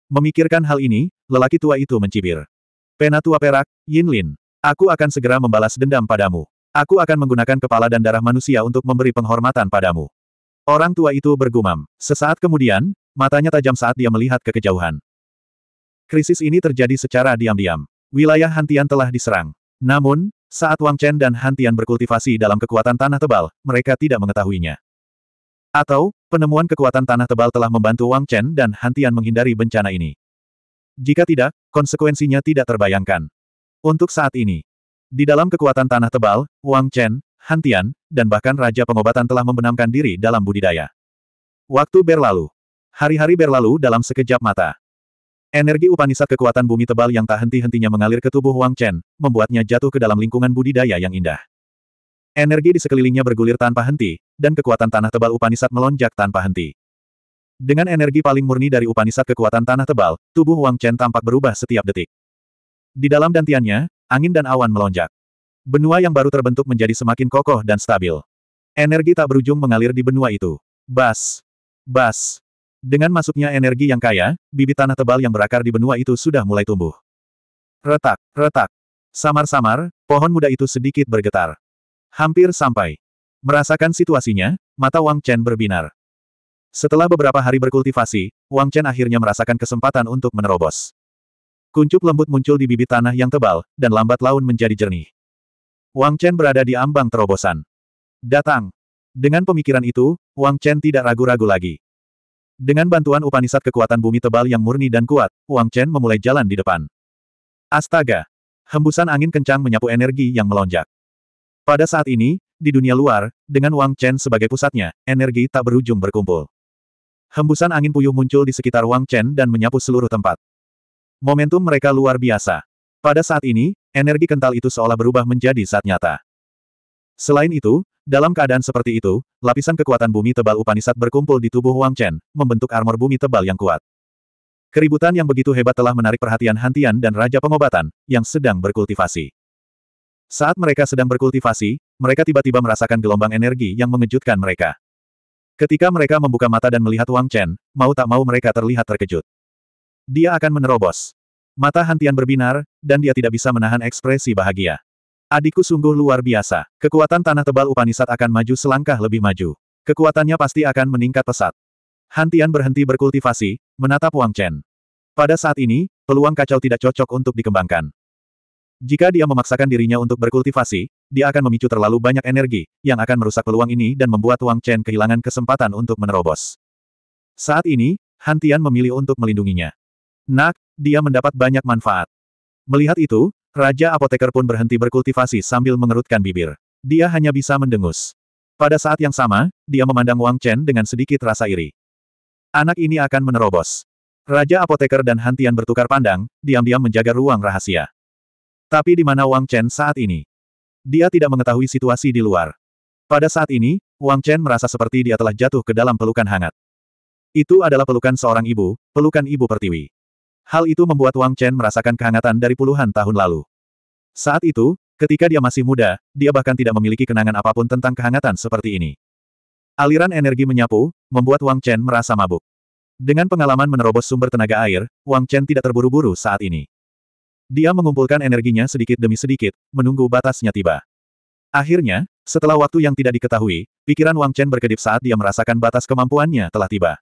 Memikirkan hal ini, lelaki tua itu mencibir. Penatua perak, Yin Lin. Aku akan segera membalas dendam padamu. Aku akan menggunakan kepala dan darah manusia untuk memberi penghormatan padamu. Orang tua itu bergumam. Sesaat kemudian, matanya tajam saat dia melihat ke kejauhan. Krisis ini terjadi secara diam-diam. Wilayah Hantian telah diserang. Namun, saat Wang Chen dan Hantian berkultivasi dalam kekuatan tanah tebal, mereka tidak mengetahuinya. Atau, penemuan kekuatan tanah tebal telah membantu Wang Chen dan Hantian menghindari bencana ini. Jika tidak, konsekuensinya tidak terbayangkan. Untuk saat ini, di dalam kekuatan tanah tebal, Wang Chen, Hantian, dan bahkan Raja Pengobatan telah membenamkan diri dalam budidaya. Waktu berlalu. Hari-hari berlalu dalam sekejap mata. Energi Upanisat kekuatan bumi tebal yang tak henti-hentinya mengalir ke tubuh Wang Chen, membuatnya jatuh ke dalam lingkungan budidaya yang indah. Energi di sekelilingnya bergulir tanpa henti, dan kekuatan tanah tebal upanisat melonjak tanpa henti. Dengan energi paling murni dari upanisat kekuatan tanah tebal, tubuh Wang Chen tampak berubah setiap detik. Di dalam dantiannya, angin dan awan melonjak. Benua yang baru terbentuk menjadi semakin kokoh dan stabil. Energi tak berujung mengalir di benua itu. Bas! Bas! Dengan masuknya energi yang kaya, bibit tanah tebal yang berakar di benua itu sudah mulai tumbuh. Retak, retak. Samar-samar, pohon muda itu sedikit bergetar. Hampir sampai. Merasakan situasinya, mata Wang Chen berbinar. Setelah beberapa hari berkultivasi, Wang Chen akhirnya merasakan kesempatan untuk menerobos. Kuncup lembut muncul di bibit tanah yang tebal, dan lambat laun menjadi jernih. Wang Chen berada di ambang terobosan. Datang. Dengan pemikiran itu, Wang Chen tidak ragu-ragu lagi. Dengan bantuan Upanisat kekuatan bumi tebal yang murni dan kuat, Wang Chen memulai jalan di depan. Astaga! Hembusan angin kencang menyapu energi yang melonjak. Pada saat ini, di dunia luar, dengan Wang Chen sebagai pusatnya, energi tak berujung berkumpul. Hembusan angin puyuh muncul di sekitar Wang Chen dan menyapu seluruh tempat. Momentum mereka luar biasa. Pada saat ini, energi kental itu seolah berubah menjadi saat nyata. Selain itu, dalam keadaan seperti itu, lapisan kekuatan bumi tebal Upanisat berkumpul di tubuh Wang Chen, membentuk armor bumi tebal yang kuat. Keributan yang begitu hebat telah menarik perhatian Hantian dan Raja Pengobatan, yang sedang berkultivasi. Saat mereka sedang berkultivasi, mereka tiba-tiba merasakan gelombang energi yang mengejutkan mereka. Ketika mereka membuka mata dan melihat Wang Chen, mau tak mau mereka terlihat terkejut. Dia akan menerobos. Mata Hantian berbinar, dan dia tidak bisa menahan ekspresi bahagia. Adikku sungguh luar biasa. Kekuatan tanah tebal Upanisat akan maju selangkah lebih maju. Kekuatannya pasti akan meningkat pesat. Hantian berhenti berkultivasi, menatap Wang Chen. Pada saat ini, peluang kacau tidak cocok untuk dikembangkan. Jika dia memaksakan dirinya untuk berkultivasi, dia akan memicu terlalu banyak energi, yang akan merusak peluang ini dan membuat Wang Chen kehilangan kesempatan untuk menerobos. Saat ini, Han Tian memilih untuk melindunginya. Nak, dia mendapat banyak manfaat. Melihat itu, Raja Apoteker pun berhenti berkultivasi sambil mengerutkan bibir. Dia hanya bisa mendengus. Pada saat yang sama, dia memandang Wang Chen dengan sedikit rasa iri. Anak ini akan menerobos. Raja Apoteker dan Han Tian bertukar pandang, diam-diam menjaga ruang rahasia. Tapi di mana Wang Chen saat ini? Dia tidak mengetahui situasi di luar. Pada saat ini, Wang Chen merasa seperti dia telah jatuh ke dalam pelukan hangat. Itu adalah pelukan seorang ibu, pelukan ibu pertiwi. Hal itu membuat Wang Chen merasakan kehangatan dari puluhan tahun lalu. Saat itu, ketika dia masih muda, dia bahkan tidak memiliki kenangan apapun tentang kehangatan seperti ini. Aliran energi menyapu, membuat Wang Chen merasa mabuk. Dengan pengalaman menerobos sumber tenaga air, Wang Chen tidak terburu-buru saat ini. Dia mengumpulkan energinya sedikit demi sedikit, menunggu batasnya tiba. Akhirnya, setelah waktu yang tidak diketahui, pikiran Wang Chen berkedip saat dia merasakan batas kemampuannya telah tiba.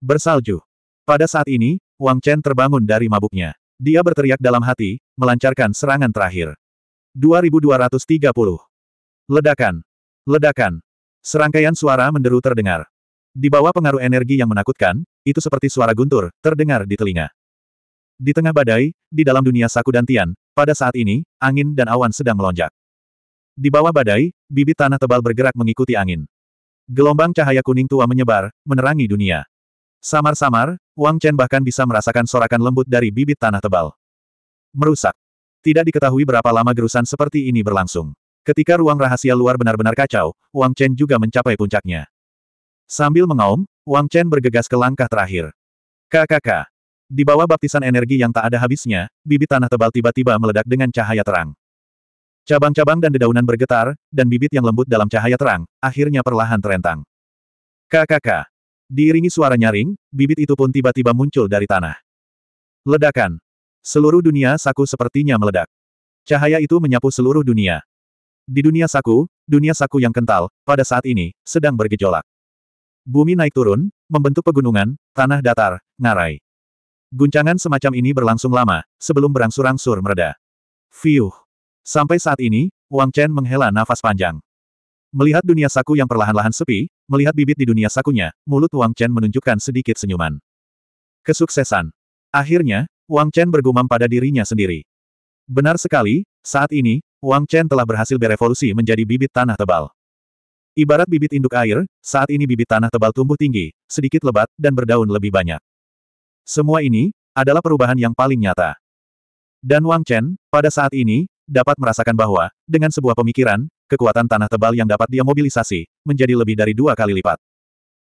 Bersalju. Pada saat ini, Wang Chen terbangun dari mabuknya. Dia berteriak dalam hati, melancarkan serangan terakhir. 2230. Ledakan. Ledakan. Serangkaian suara menderu terdengar. Di bawah pengaruh energi yang menakutkan, itu seperti suara guntur, terdengar di telinga. Di tengah badai, di dalam dunia saku dan tian, pada saat ini, angin dan awan sedang melonjak. Di bawah badai, bibit tanah tebal bergerak mengikuti angin. Gelombang cahaya kuning tua menyebar, menerangi dunia. Samar-samar, Wang Chen bahkan bisa merasakan sorakan lembut dari bibit tanah tebal. Merusak. Tidak diketahui berapa lama gerusan seperti ini berlangsung. Ketika ruang rahasia luar benar-benar kacau, Wang Chen juga mencapai puncaknya. Sambil mengaum, Wang Chen bergegas ke langkah terakhir. KKK. Di bawah baptisan energi yang tak ada habisnya, bibit tanah tebal tiba-tiba meledak dengan cahaya terang. Cabang-cabang dan dedaunan bergetar, dan bibit yang lembut dalam cahaya terang, akhirnya perlahan terentang. KKK. Diiringi suara nyaring, bibit itu pun tiba-tiba muncul dari tanah. Ledakan. Seluruh dunia saku sepertinya meledak. Cahaya itu menyapu seluruh dunia. Di dunia saku, dunia saku yang kental, pada saat ini, sedang bergejolak. Bumi naik turun, membentuk pegunungan, tanah datar, ngarai. Guncangan semacam ini berlangsung lama, sebelum berangsur-angsur mereda. Fiuh! Sampai saat ini, Wang Chen menghela nafas panjang. Melihat dunia saku yang perlahan-lahan sepi, melihat bibit di dunia sakunya, mulut Wang Chen menunjukkan sedikit senyuman. Kesuksesan. Akhirnya, Wang Chen bergumam pada dirinya sendiri. Benar sekali, saat ini, Wang Chen telah berhasil berevolusi menjadi bibit tanah tebal. Ibarat bibit induk air, saat ini bibit tanah tebal tumbuh tinggi, sedikit lebat, dan berdaun lebih banyak. Semua ini, adalah perubahan yang paling nyata. Dan Wang Chen, pada saat ini, dapat merasakan bahwa, dengan sebuah pemikiran, kekuatan tanah tebal yang dapat dia mobilisasi, menjadi lebih dari dua kali lipat.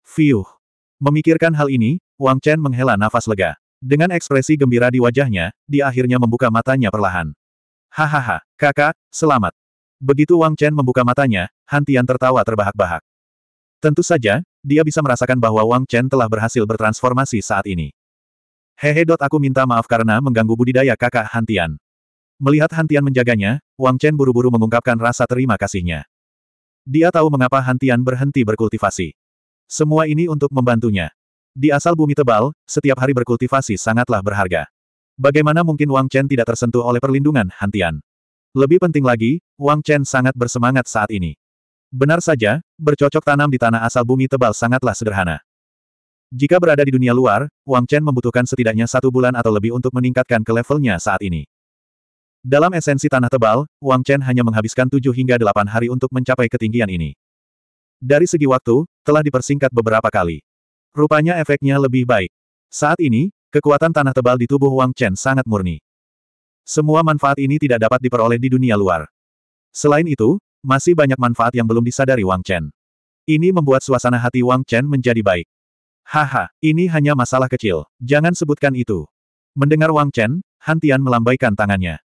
Fiuh! Memikirkan hal ini, Wang Chen menghela nafas lega. Dengan ekspresi gembira di wajahnya, dia akhirnya membuka matanya perlahan. Hahaha, kakak, selamat. Begitu Wang Chen membuka matanya, Hantian tertawa terbahak-bahak. Tentu saja, dia bisa merasakan bahwa Wang Chen telah berhasil bertransformasi saat ini. Hehe. Aku minta maaf karena mengganggu budidaya kakak Hantian. Melihat Hantian menjaganya, Wang Chen buru-buru mengungkapkan rasa terima kasihnya. Dia tahu mengapa Hantian berhenti berkultivasi. Semua ini untuk membantunya. Di asal bumi tebal, setiap hari berkultivasi sangatlah berharga. Bagaimana mungkin Wang Chen tidak tersentuh oleh perlindungan Hantian? Lebih penting lagi, Wang Chen sangat bersemangat saat ini. Benar saja, bercocok tanam di tanah asal bumi tebal sangatlah sederhana. Jika berada di dunia luar, Wang Chen membutuhkan setidaknya satu bulan atau lebih untuk meningkatkan ke levelnya saat ini. Dalam esensi tanah tebal, Wang Chen hanya menghabiskan tujuh hingga delapan hari untuk mencapai ketinggian ini. Dari segi waktu, telah dipersingkat beberapa kali. Rupanya efeknya lebih baik. Saat ini, kekuatan tanah tebal di tubuh Wang Chen sangat murni. Semua manfaat ini tidak dapat diperoleh di dunia luar. Selain itu, masih banyak manfaat yang belum disadari Wang Chen. Ini membuat suasana hati Wang Chen menjadi baik. Haha, ini hanya masalah kecil, jangan sebutkan itu. Mendengar Wang Chen, Han Tian melambaikan tangannya.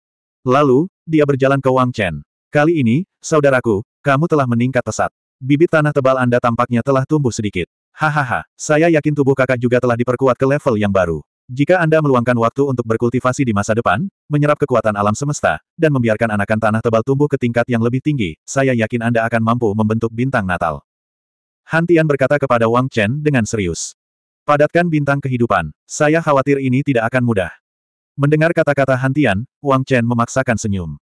Lalu, dia berjalan ke Wang Chen. Kali ini, saudaraku, kamu telah meningkat pesat. Bibit tanah tebal Anda tampaknya telah tumbuh sedikit. Hahaha, saya yakin tubuh kakak juga telah diperkuat ke level yang baru. Jika Anda meluangkan waktu untuk berkultivasi di masa depan, menyerap kekuatan alam semesta, dan membiarkan anakan tanah tebal tumbuh ke tingkat yang lebih tinggi, saya yakin Anda akan mampu membentuk bintang natal. Hantian berkata kepada Wang Chen dengan serius. Padatkan bintang kehidupan, saya khawatir ini tidak akan mudah. Mendengar kata-kata Hantian, Wang Chen memaksakan senyum.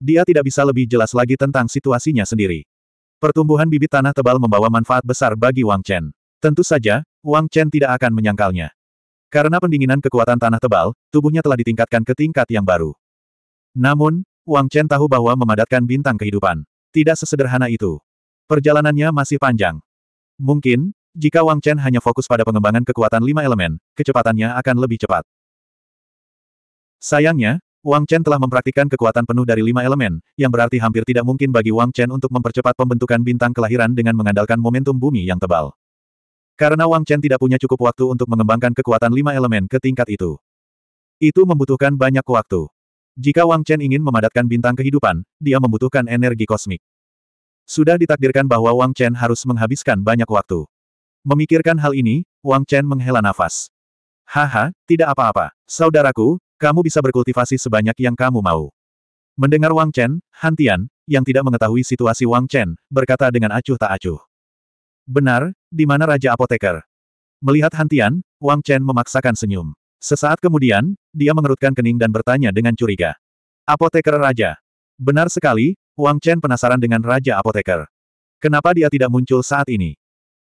Dia tidak bisa lebih jelas lagi tentang situasinya sendiri. Pertumbuhan bibit tanah tebal membawa manfaat besar bagi Wang Chen. Tentu saja, Wang Chen tidak akan menyangkalnya. Karena pendinginan kekuatan tanah tebal, tubuhnya telah ditingkatkan ke tingkat yang baru. Namun, Wang Chen tahu bahwa memadatkan bintang kehidupan. Tidak sesederhana itu. Perjalanannya masih panjang. Mungkin, jika Wang Chen hanya fokus pada pengembangan kekuatan lima elemen, kecepatannya akan lebih cepat. Sayangnya, Wang Chen telah mempraktikkan kekuatan penuh dari lima elemen, yang berarti hampir tidak mungkin bagi Wang Chen untuk mempercepat pembentukan bintang kelahiran dengan mengandalkan momentum bumi yang tebal. Karena Wang Chen tidak punya cukup waktu untuk mengembangkan kekuatan lima elemen ke tingkat itu. Itu membutuhkan banyak waktu. Jika Wang Chen ingin memadatkan bintang kehidupan, dia membutuhkan energi kosmik. Sudah ditakdirkan bahwa Wang Chen harus menghabiskan banyak waktu. Memikirkan hal ini, Wang Chen menghela nafas. Haha, tidak apa-apa. Saudaraku, kamu bisa berkultivasi sebanyak yang kamu mau. Mendengar Wang Chen, Han Tian, yang tidak mengetahui situasi Wang Chen, berkata dengan acuh tak acuh. Benar, di mana Raja Apoteker? Melihat Han Tian, Wang Chen memaksakan senyum. Sesaat kemudian, dia mengerutkan kening dan bertanya dengan curiga. Apoteker Raja. Benar sekali, Wang Chen penasaran dengan Raja Apoteker. Kenapa dia tidak muncul saat ini?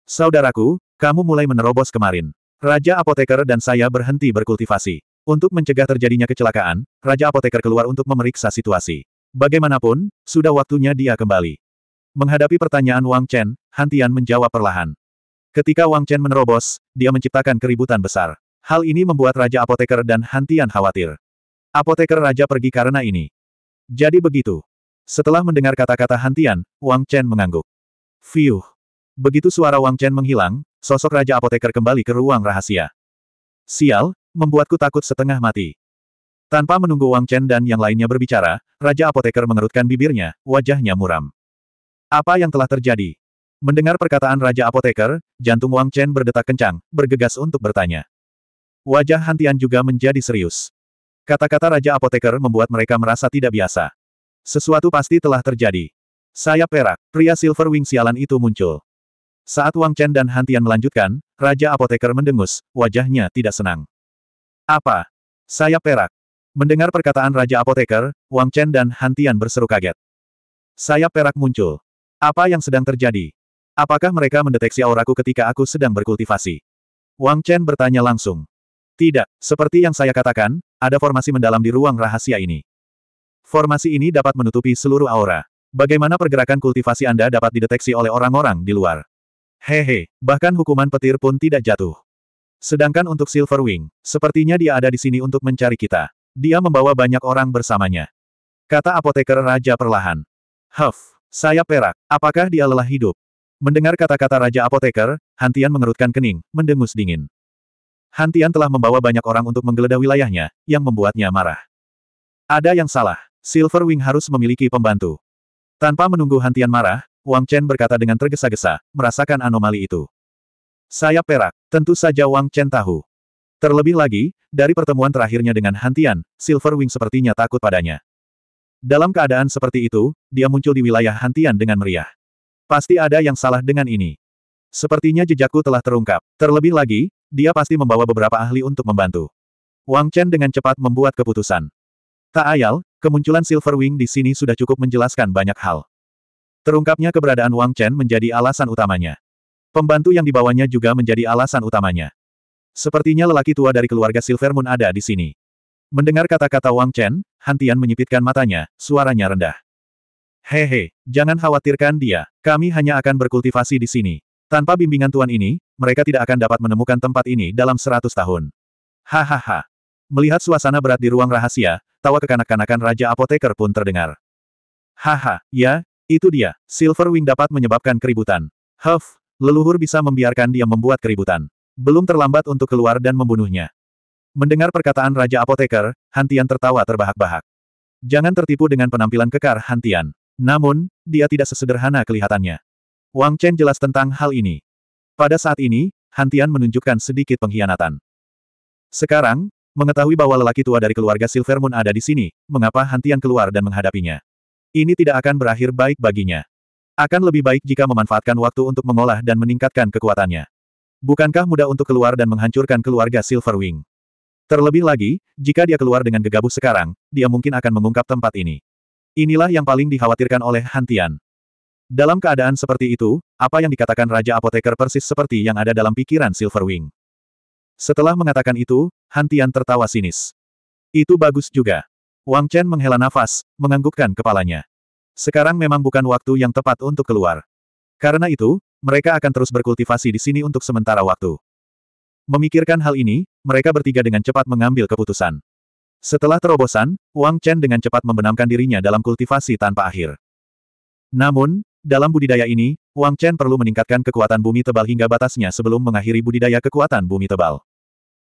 Saudaraku, kamu mulai menerobos kemarin. Raja Apoteker dan saya berhenti berkultivasi. Untuk mencegah terjadinya kecelakaan, Raja Apoteker keluar untuk memeriksa situasi. Bagaimanapun, sudah waktunya dia kembali. Menghadapi pertanyaan Wang Chen, Hantian menjawab perlahan. Ketika Wang Chen menerobos, dia menciptakan keributan besar. Hal ini membuat Raja Apoteker dan Hantian khawatir. Apoteker Raja pergi karena ini. Jadi begitu. Setelah mendengar kata-kata Hantian, Wang Chen mengangguk. Fiuh. Begitu suara Wang Chen menghilang, sosok Raja Apoteker kembali ke ruang rahasia. Sial, membuatku takut setengah mati. Tanpa menunggu Wang Chen dan yang lainnya berbicara, Raja Apoteker mengerutkan bibirnya, wajahnya muram. Apa yang telah terjadi? Mendengar perkataan Raja Apoteker, jantung Wang Chen berdetak kencang, bergegas untuk bertanya. Wajah Hantian juga menjadi serius. Kata-kata Raja Apoteker membuat mereka merasa tidak biasa. Sesuatu pasti telah terjadi. Saya perak, pria Silver Wing sialan itu muncul. Saat Wang Chen dan Hantian melanjutkan, Raja Apoteker mendengus, wajahnya tidak senang. Apa? Saya perak. Mendengar perkataan Raja Apoteker, Wang Chen dan Hantian berseru kaget. Saya perak muncul. Apa yang sedang terjadi? Apakah mereka mendeteksi auraku ketika aku sedang berkultivasi? Wang Chen bertanya langsung. Tidak, seperti yang saya katakan, ada formasi mendalam di ruang rahasia ini. Formasi ini dapat menutupi seluruh aura. Bagaimana pergerakan kultivasi Anda dapat dideteksi oleh orang-orang di luar? Hehe, bahkan hukuman petir pun tidak jatuh. Sedangkan untuk Silverwing, sepertinya dia ada di sini untuk mencari kita. Dia membawa banyak orang bersamanya. Kata apoteker Raja perlahan. Huff, saya perak, apakah dia lelah hidup? Mendengar kata-kata Raja Apoteker, Hantian mengerutkan kening, mendengus dingin. Hantian telah membawa banyak orang untuk menggeledah wilayahnya, yang membuatnya marah. Ada yang salah. Silverwing harus memiliki pembantu. Tanpa menunggu Hantian marah, Wang Chen berkata dengan tergesa-gesa, merasakan anomali itu. Sayap perak, tentu saja Wang Chen tahu. Terlebih lagi, dari pertemuan terakhirnya dengan Hantian, Silverwing sepertinya takut padanya. Dalam keadaan seperti itu, dia muncul di wilayah Hantian dengan meriah. Pasti ada yang salah dengan ini. Sepertinya jejakku telah terungkap. Terlebih lagi, dia pasti membawa beberapa ahli untuk membantu. Wang Chen dengan cepat membuat keputusan. Tak ayal, Kemunculan Silverwing di sini sudah cukup menjelaskan banyak hal. Terungkapnya keberadaan Wang Chen menjadi alasan utamanya. Pembantu yang dibawanya juga menjadi alasan utamanya. Sepertinya lelaki tua dari keluarga Silver Moon ada di sini. Mendengar kata-kata Wang Chen, Hantian menyipitkan matanya, suaranya rendah. Hehe, jangan khawatirkan dia, kami hanya akan berkultivasi di sini. Tanpa bimbingan Tuan ini, mereka tidak akan dapat menemukan tempat ini dalam seratus tahun. Hahaha. Melihat suasana berat di ruang rahasia, Tawa kekanak-kanakan Raja Apoteker pun terdengar. Haha, ya, itu dia. Silverwing dapat menyebabkan keributan. Huff, leluhur bisa membiarkan dia membuat keributan. Belum terlambat untuk keluar dan membunuhnya. Mendengar perkataan Raja Apoteker, Hantian tertawa terbahak-bahak. Jangan tertipu dengan penampilan kekar Hantian. Namun, dia tidak sesederhana kelihatannya. Wang Chen jelas tentang hal ini. Pada saat ini, Hantian menunjukkan sedikit pengkhianatan. Sekarang, Mengetahui bahwa lelaki tua dari keluarga Silver Moon ada di sini, mengapa Hantian keluar dan menghadapinya? Ini tidak akan berakhir baik baginya. Akan lebih baik jika memanfaatkan waktu untuk mengolah dan meningkatkan kekuatannya. Bukankah mudah untuk keluar dan menghancurkan keluarga Silverwing? Terlebih lagi, jika dia keluar dengan gegabah sekarang, dia mungkin akan mengungkap tempat ini. Inilah yang paling dikhawatirkan oleh Hantian. Dalam keadaan seperti itu, apa yang dikatakan Raja Apoteker persis seperti yang ada dalam pikiran Silverwing. Setelah mengatakan itu, Hantian tertawa sinis. Itu bagus juga. Wang Chen menghela nafas, menganggukkan kepalanya. Sekarang memang bukan waktu yang tepat untuk keluar. Karena itu, mereka akan terus berkultivasi di sini untuk sementara waktu. Memikirkan hal ini, mereka bertiga dengan cepat mengambil keputusan. Setelah terobosan, Wang Chen dengan cepat membenamkan dirinya dalam kultivasi tanpa akhir. Namun, dalam budidaya ini, Wang Chen perlu meningkatkan kekuatan bumi tebal hingga batasnya sebelum mengakhiri budidaya kekuatan bumi tebal.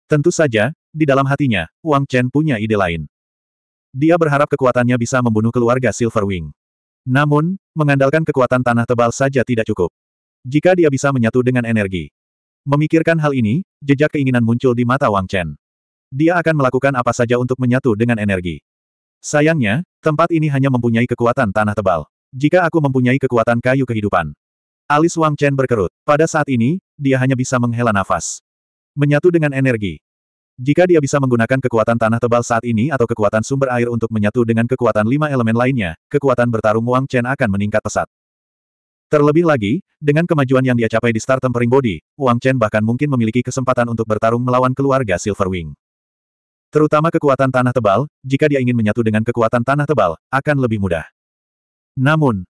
Tentu saja, di dalam hatinya, Wang Chen punya ide lain. Dia berharap kekuatannya bisa membunuh keluarga Silverwing. Namun, mengandalkan kekuatan tanah tebal saja tidak cukup. Jika dia bisa menyatu dengan energi. Memikirkan hal ini, jejak keinginan muncul di mata Wang Chen. Dia akan melakukan apa saja untuk menyatu dengan energi. Sayangnya, tempat ini hanya mempunyai kekuatan tanah tebal. Jika aku mempunyai kekuatan kayu kehidupan. Alis Wang Chen berkerut. Pada saat ini, dia hanya bisa menghela nafas. Menyatu dengan energi. Jika dia bisa menggunakan kekuatan tanah tebal saat ini atau kekuatan sumber air untuk menyatu dengan kekuatan lima elemen lainnya, kekuatan bertarung Wang Chen akan meningkat pesat. Terlebih lagi, dengan kemajuan yang dia capai di Star Tempering Body, Wang Chen bahkan mungkin memiliki kesempatan untuk bertarung melawan keluarga Silverwing. Terutama kekuatan tanah tebal, jika dia ingin menyatu dengan kekuatan tanah tebal, akan lebih mudah. Namun,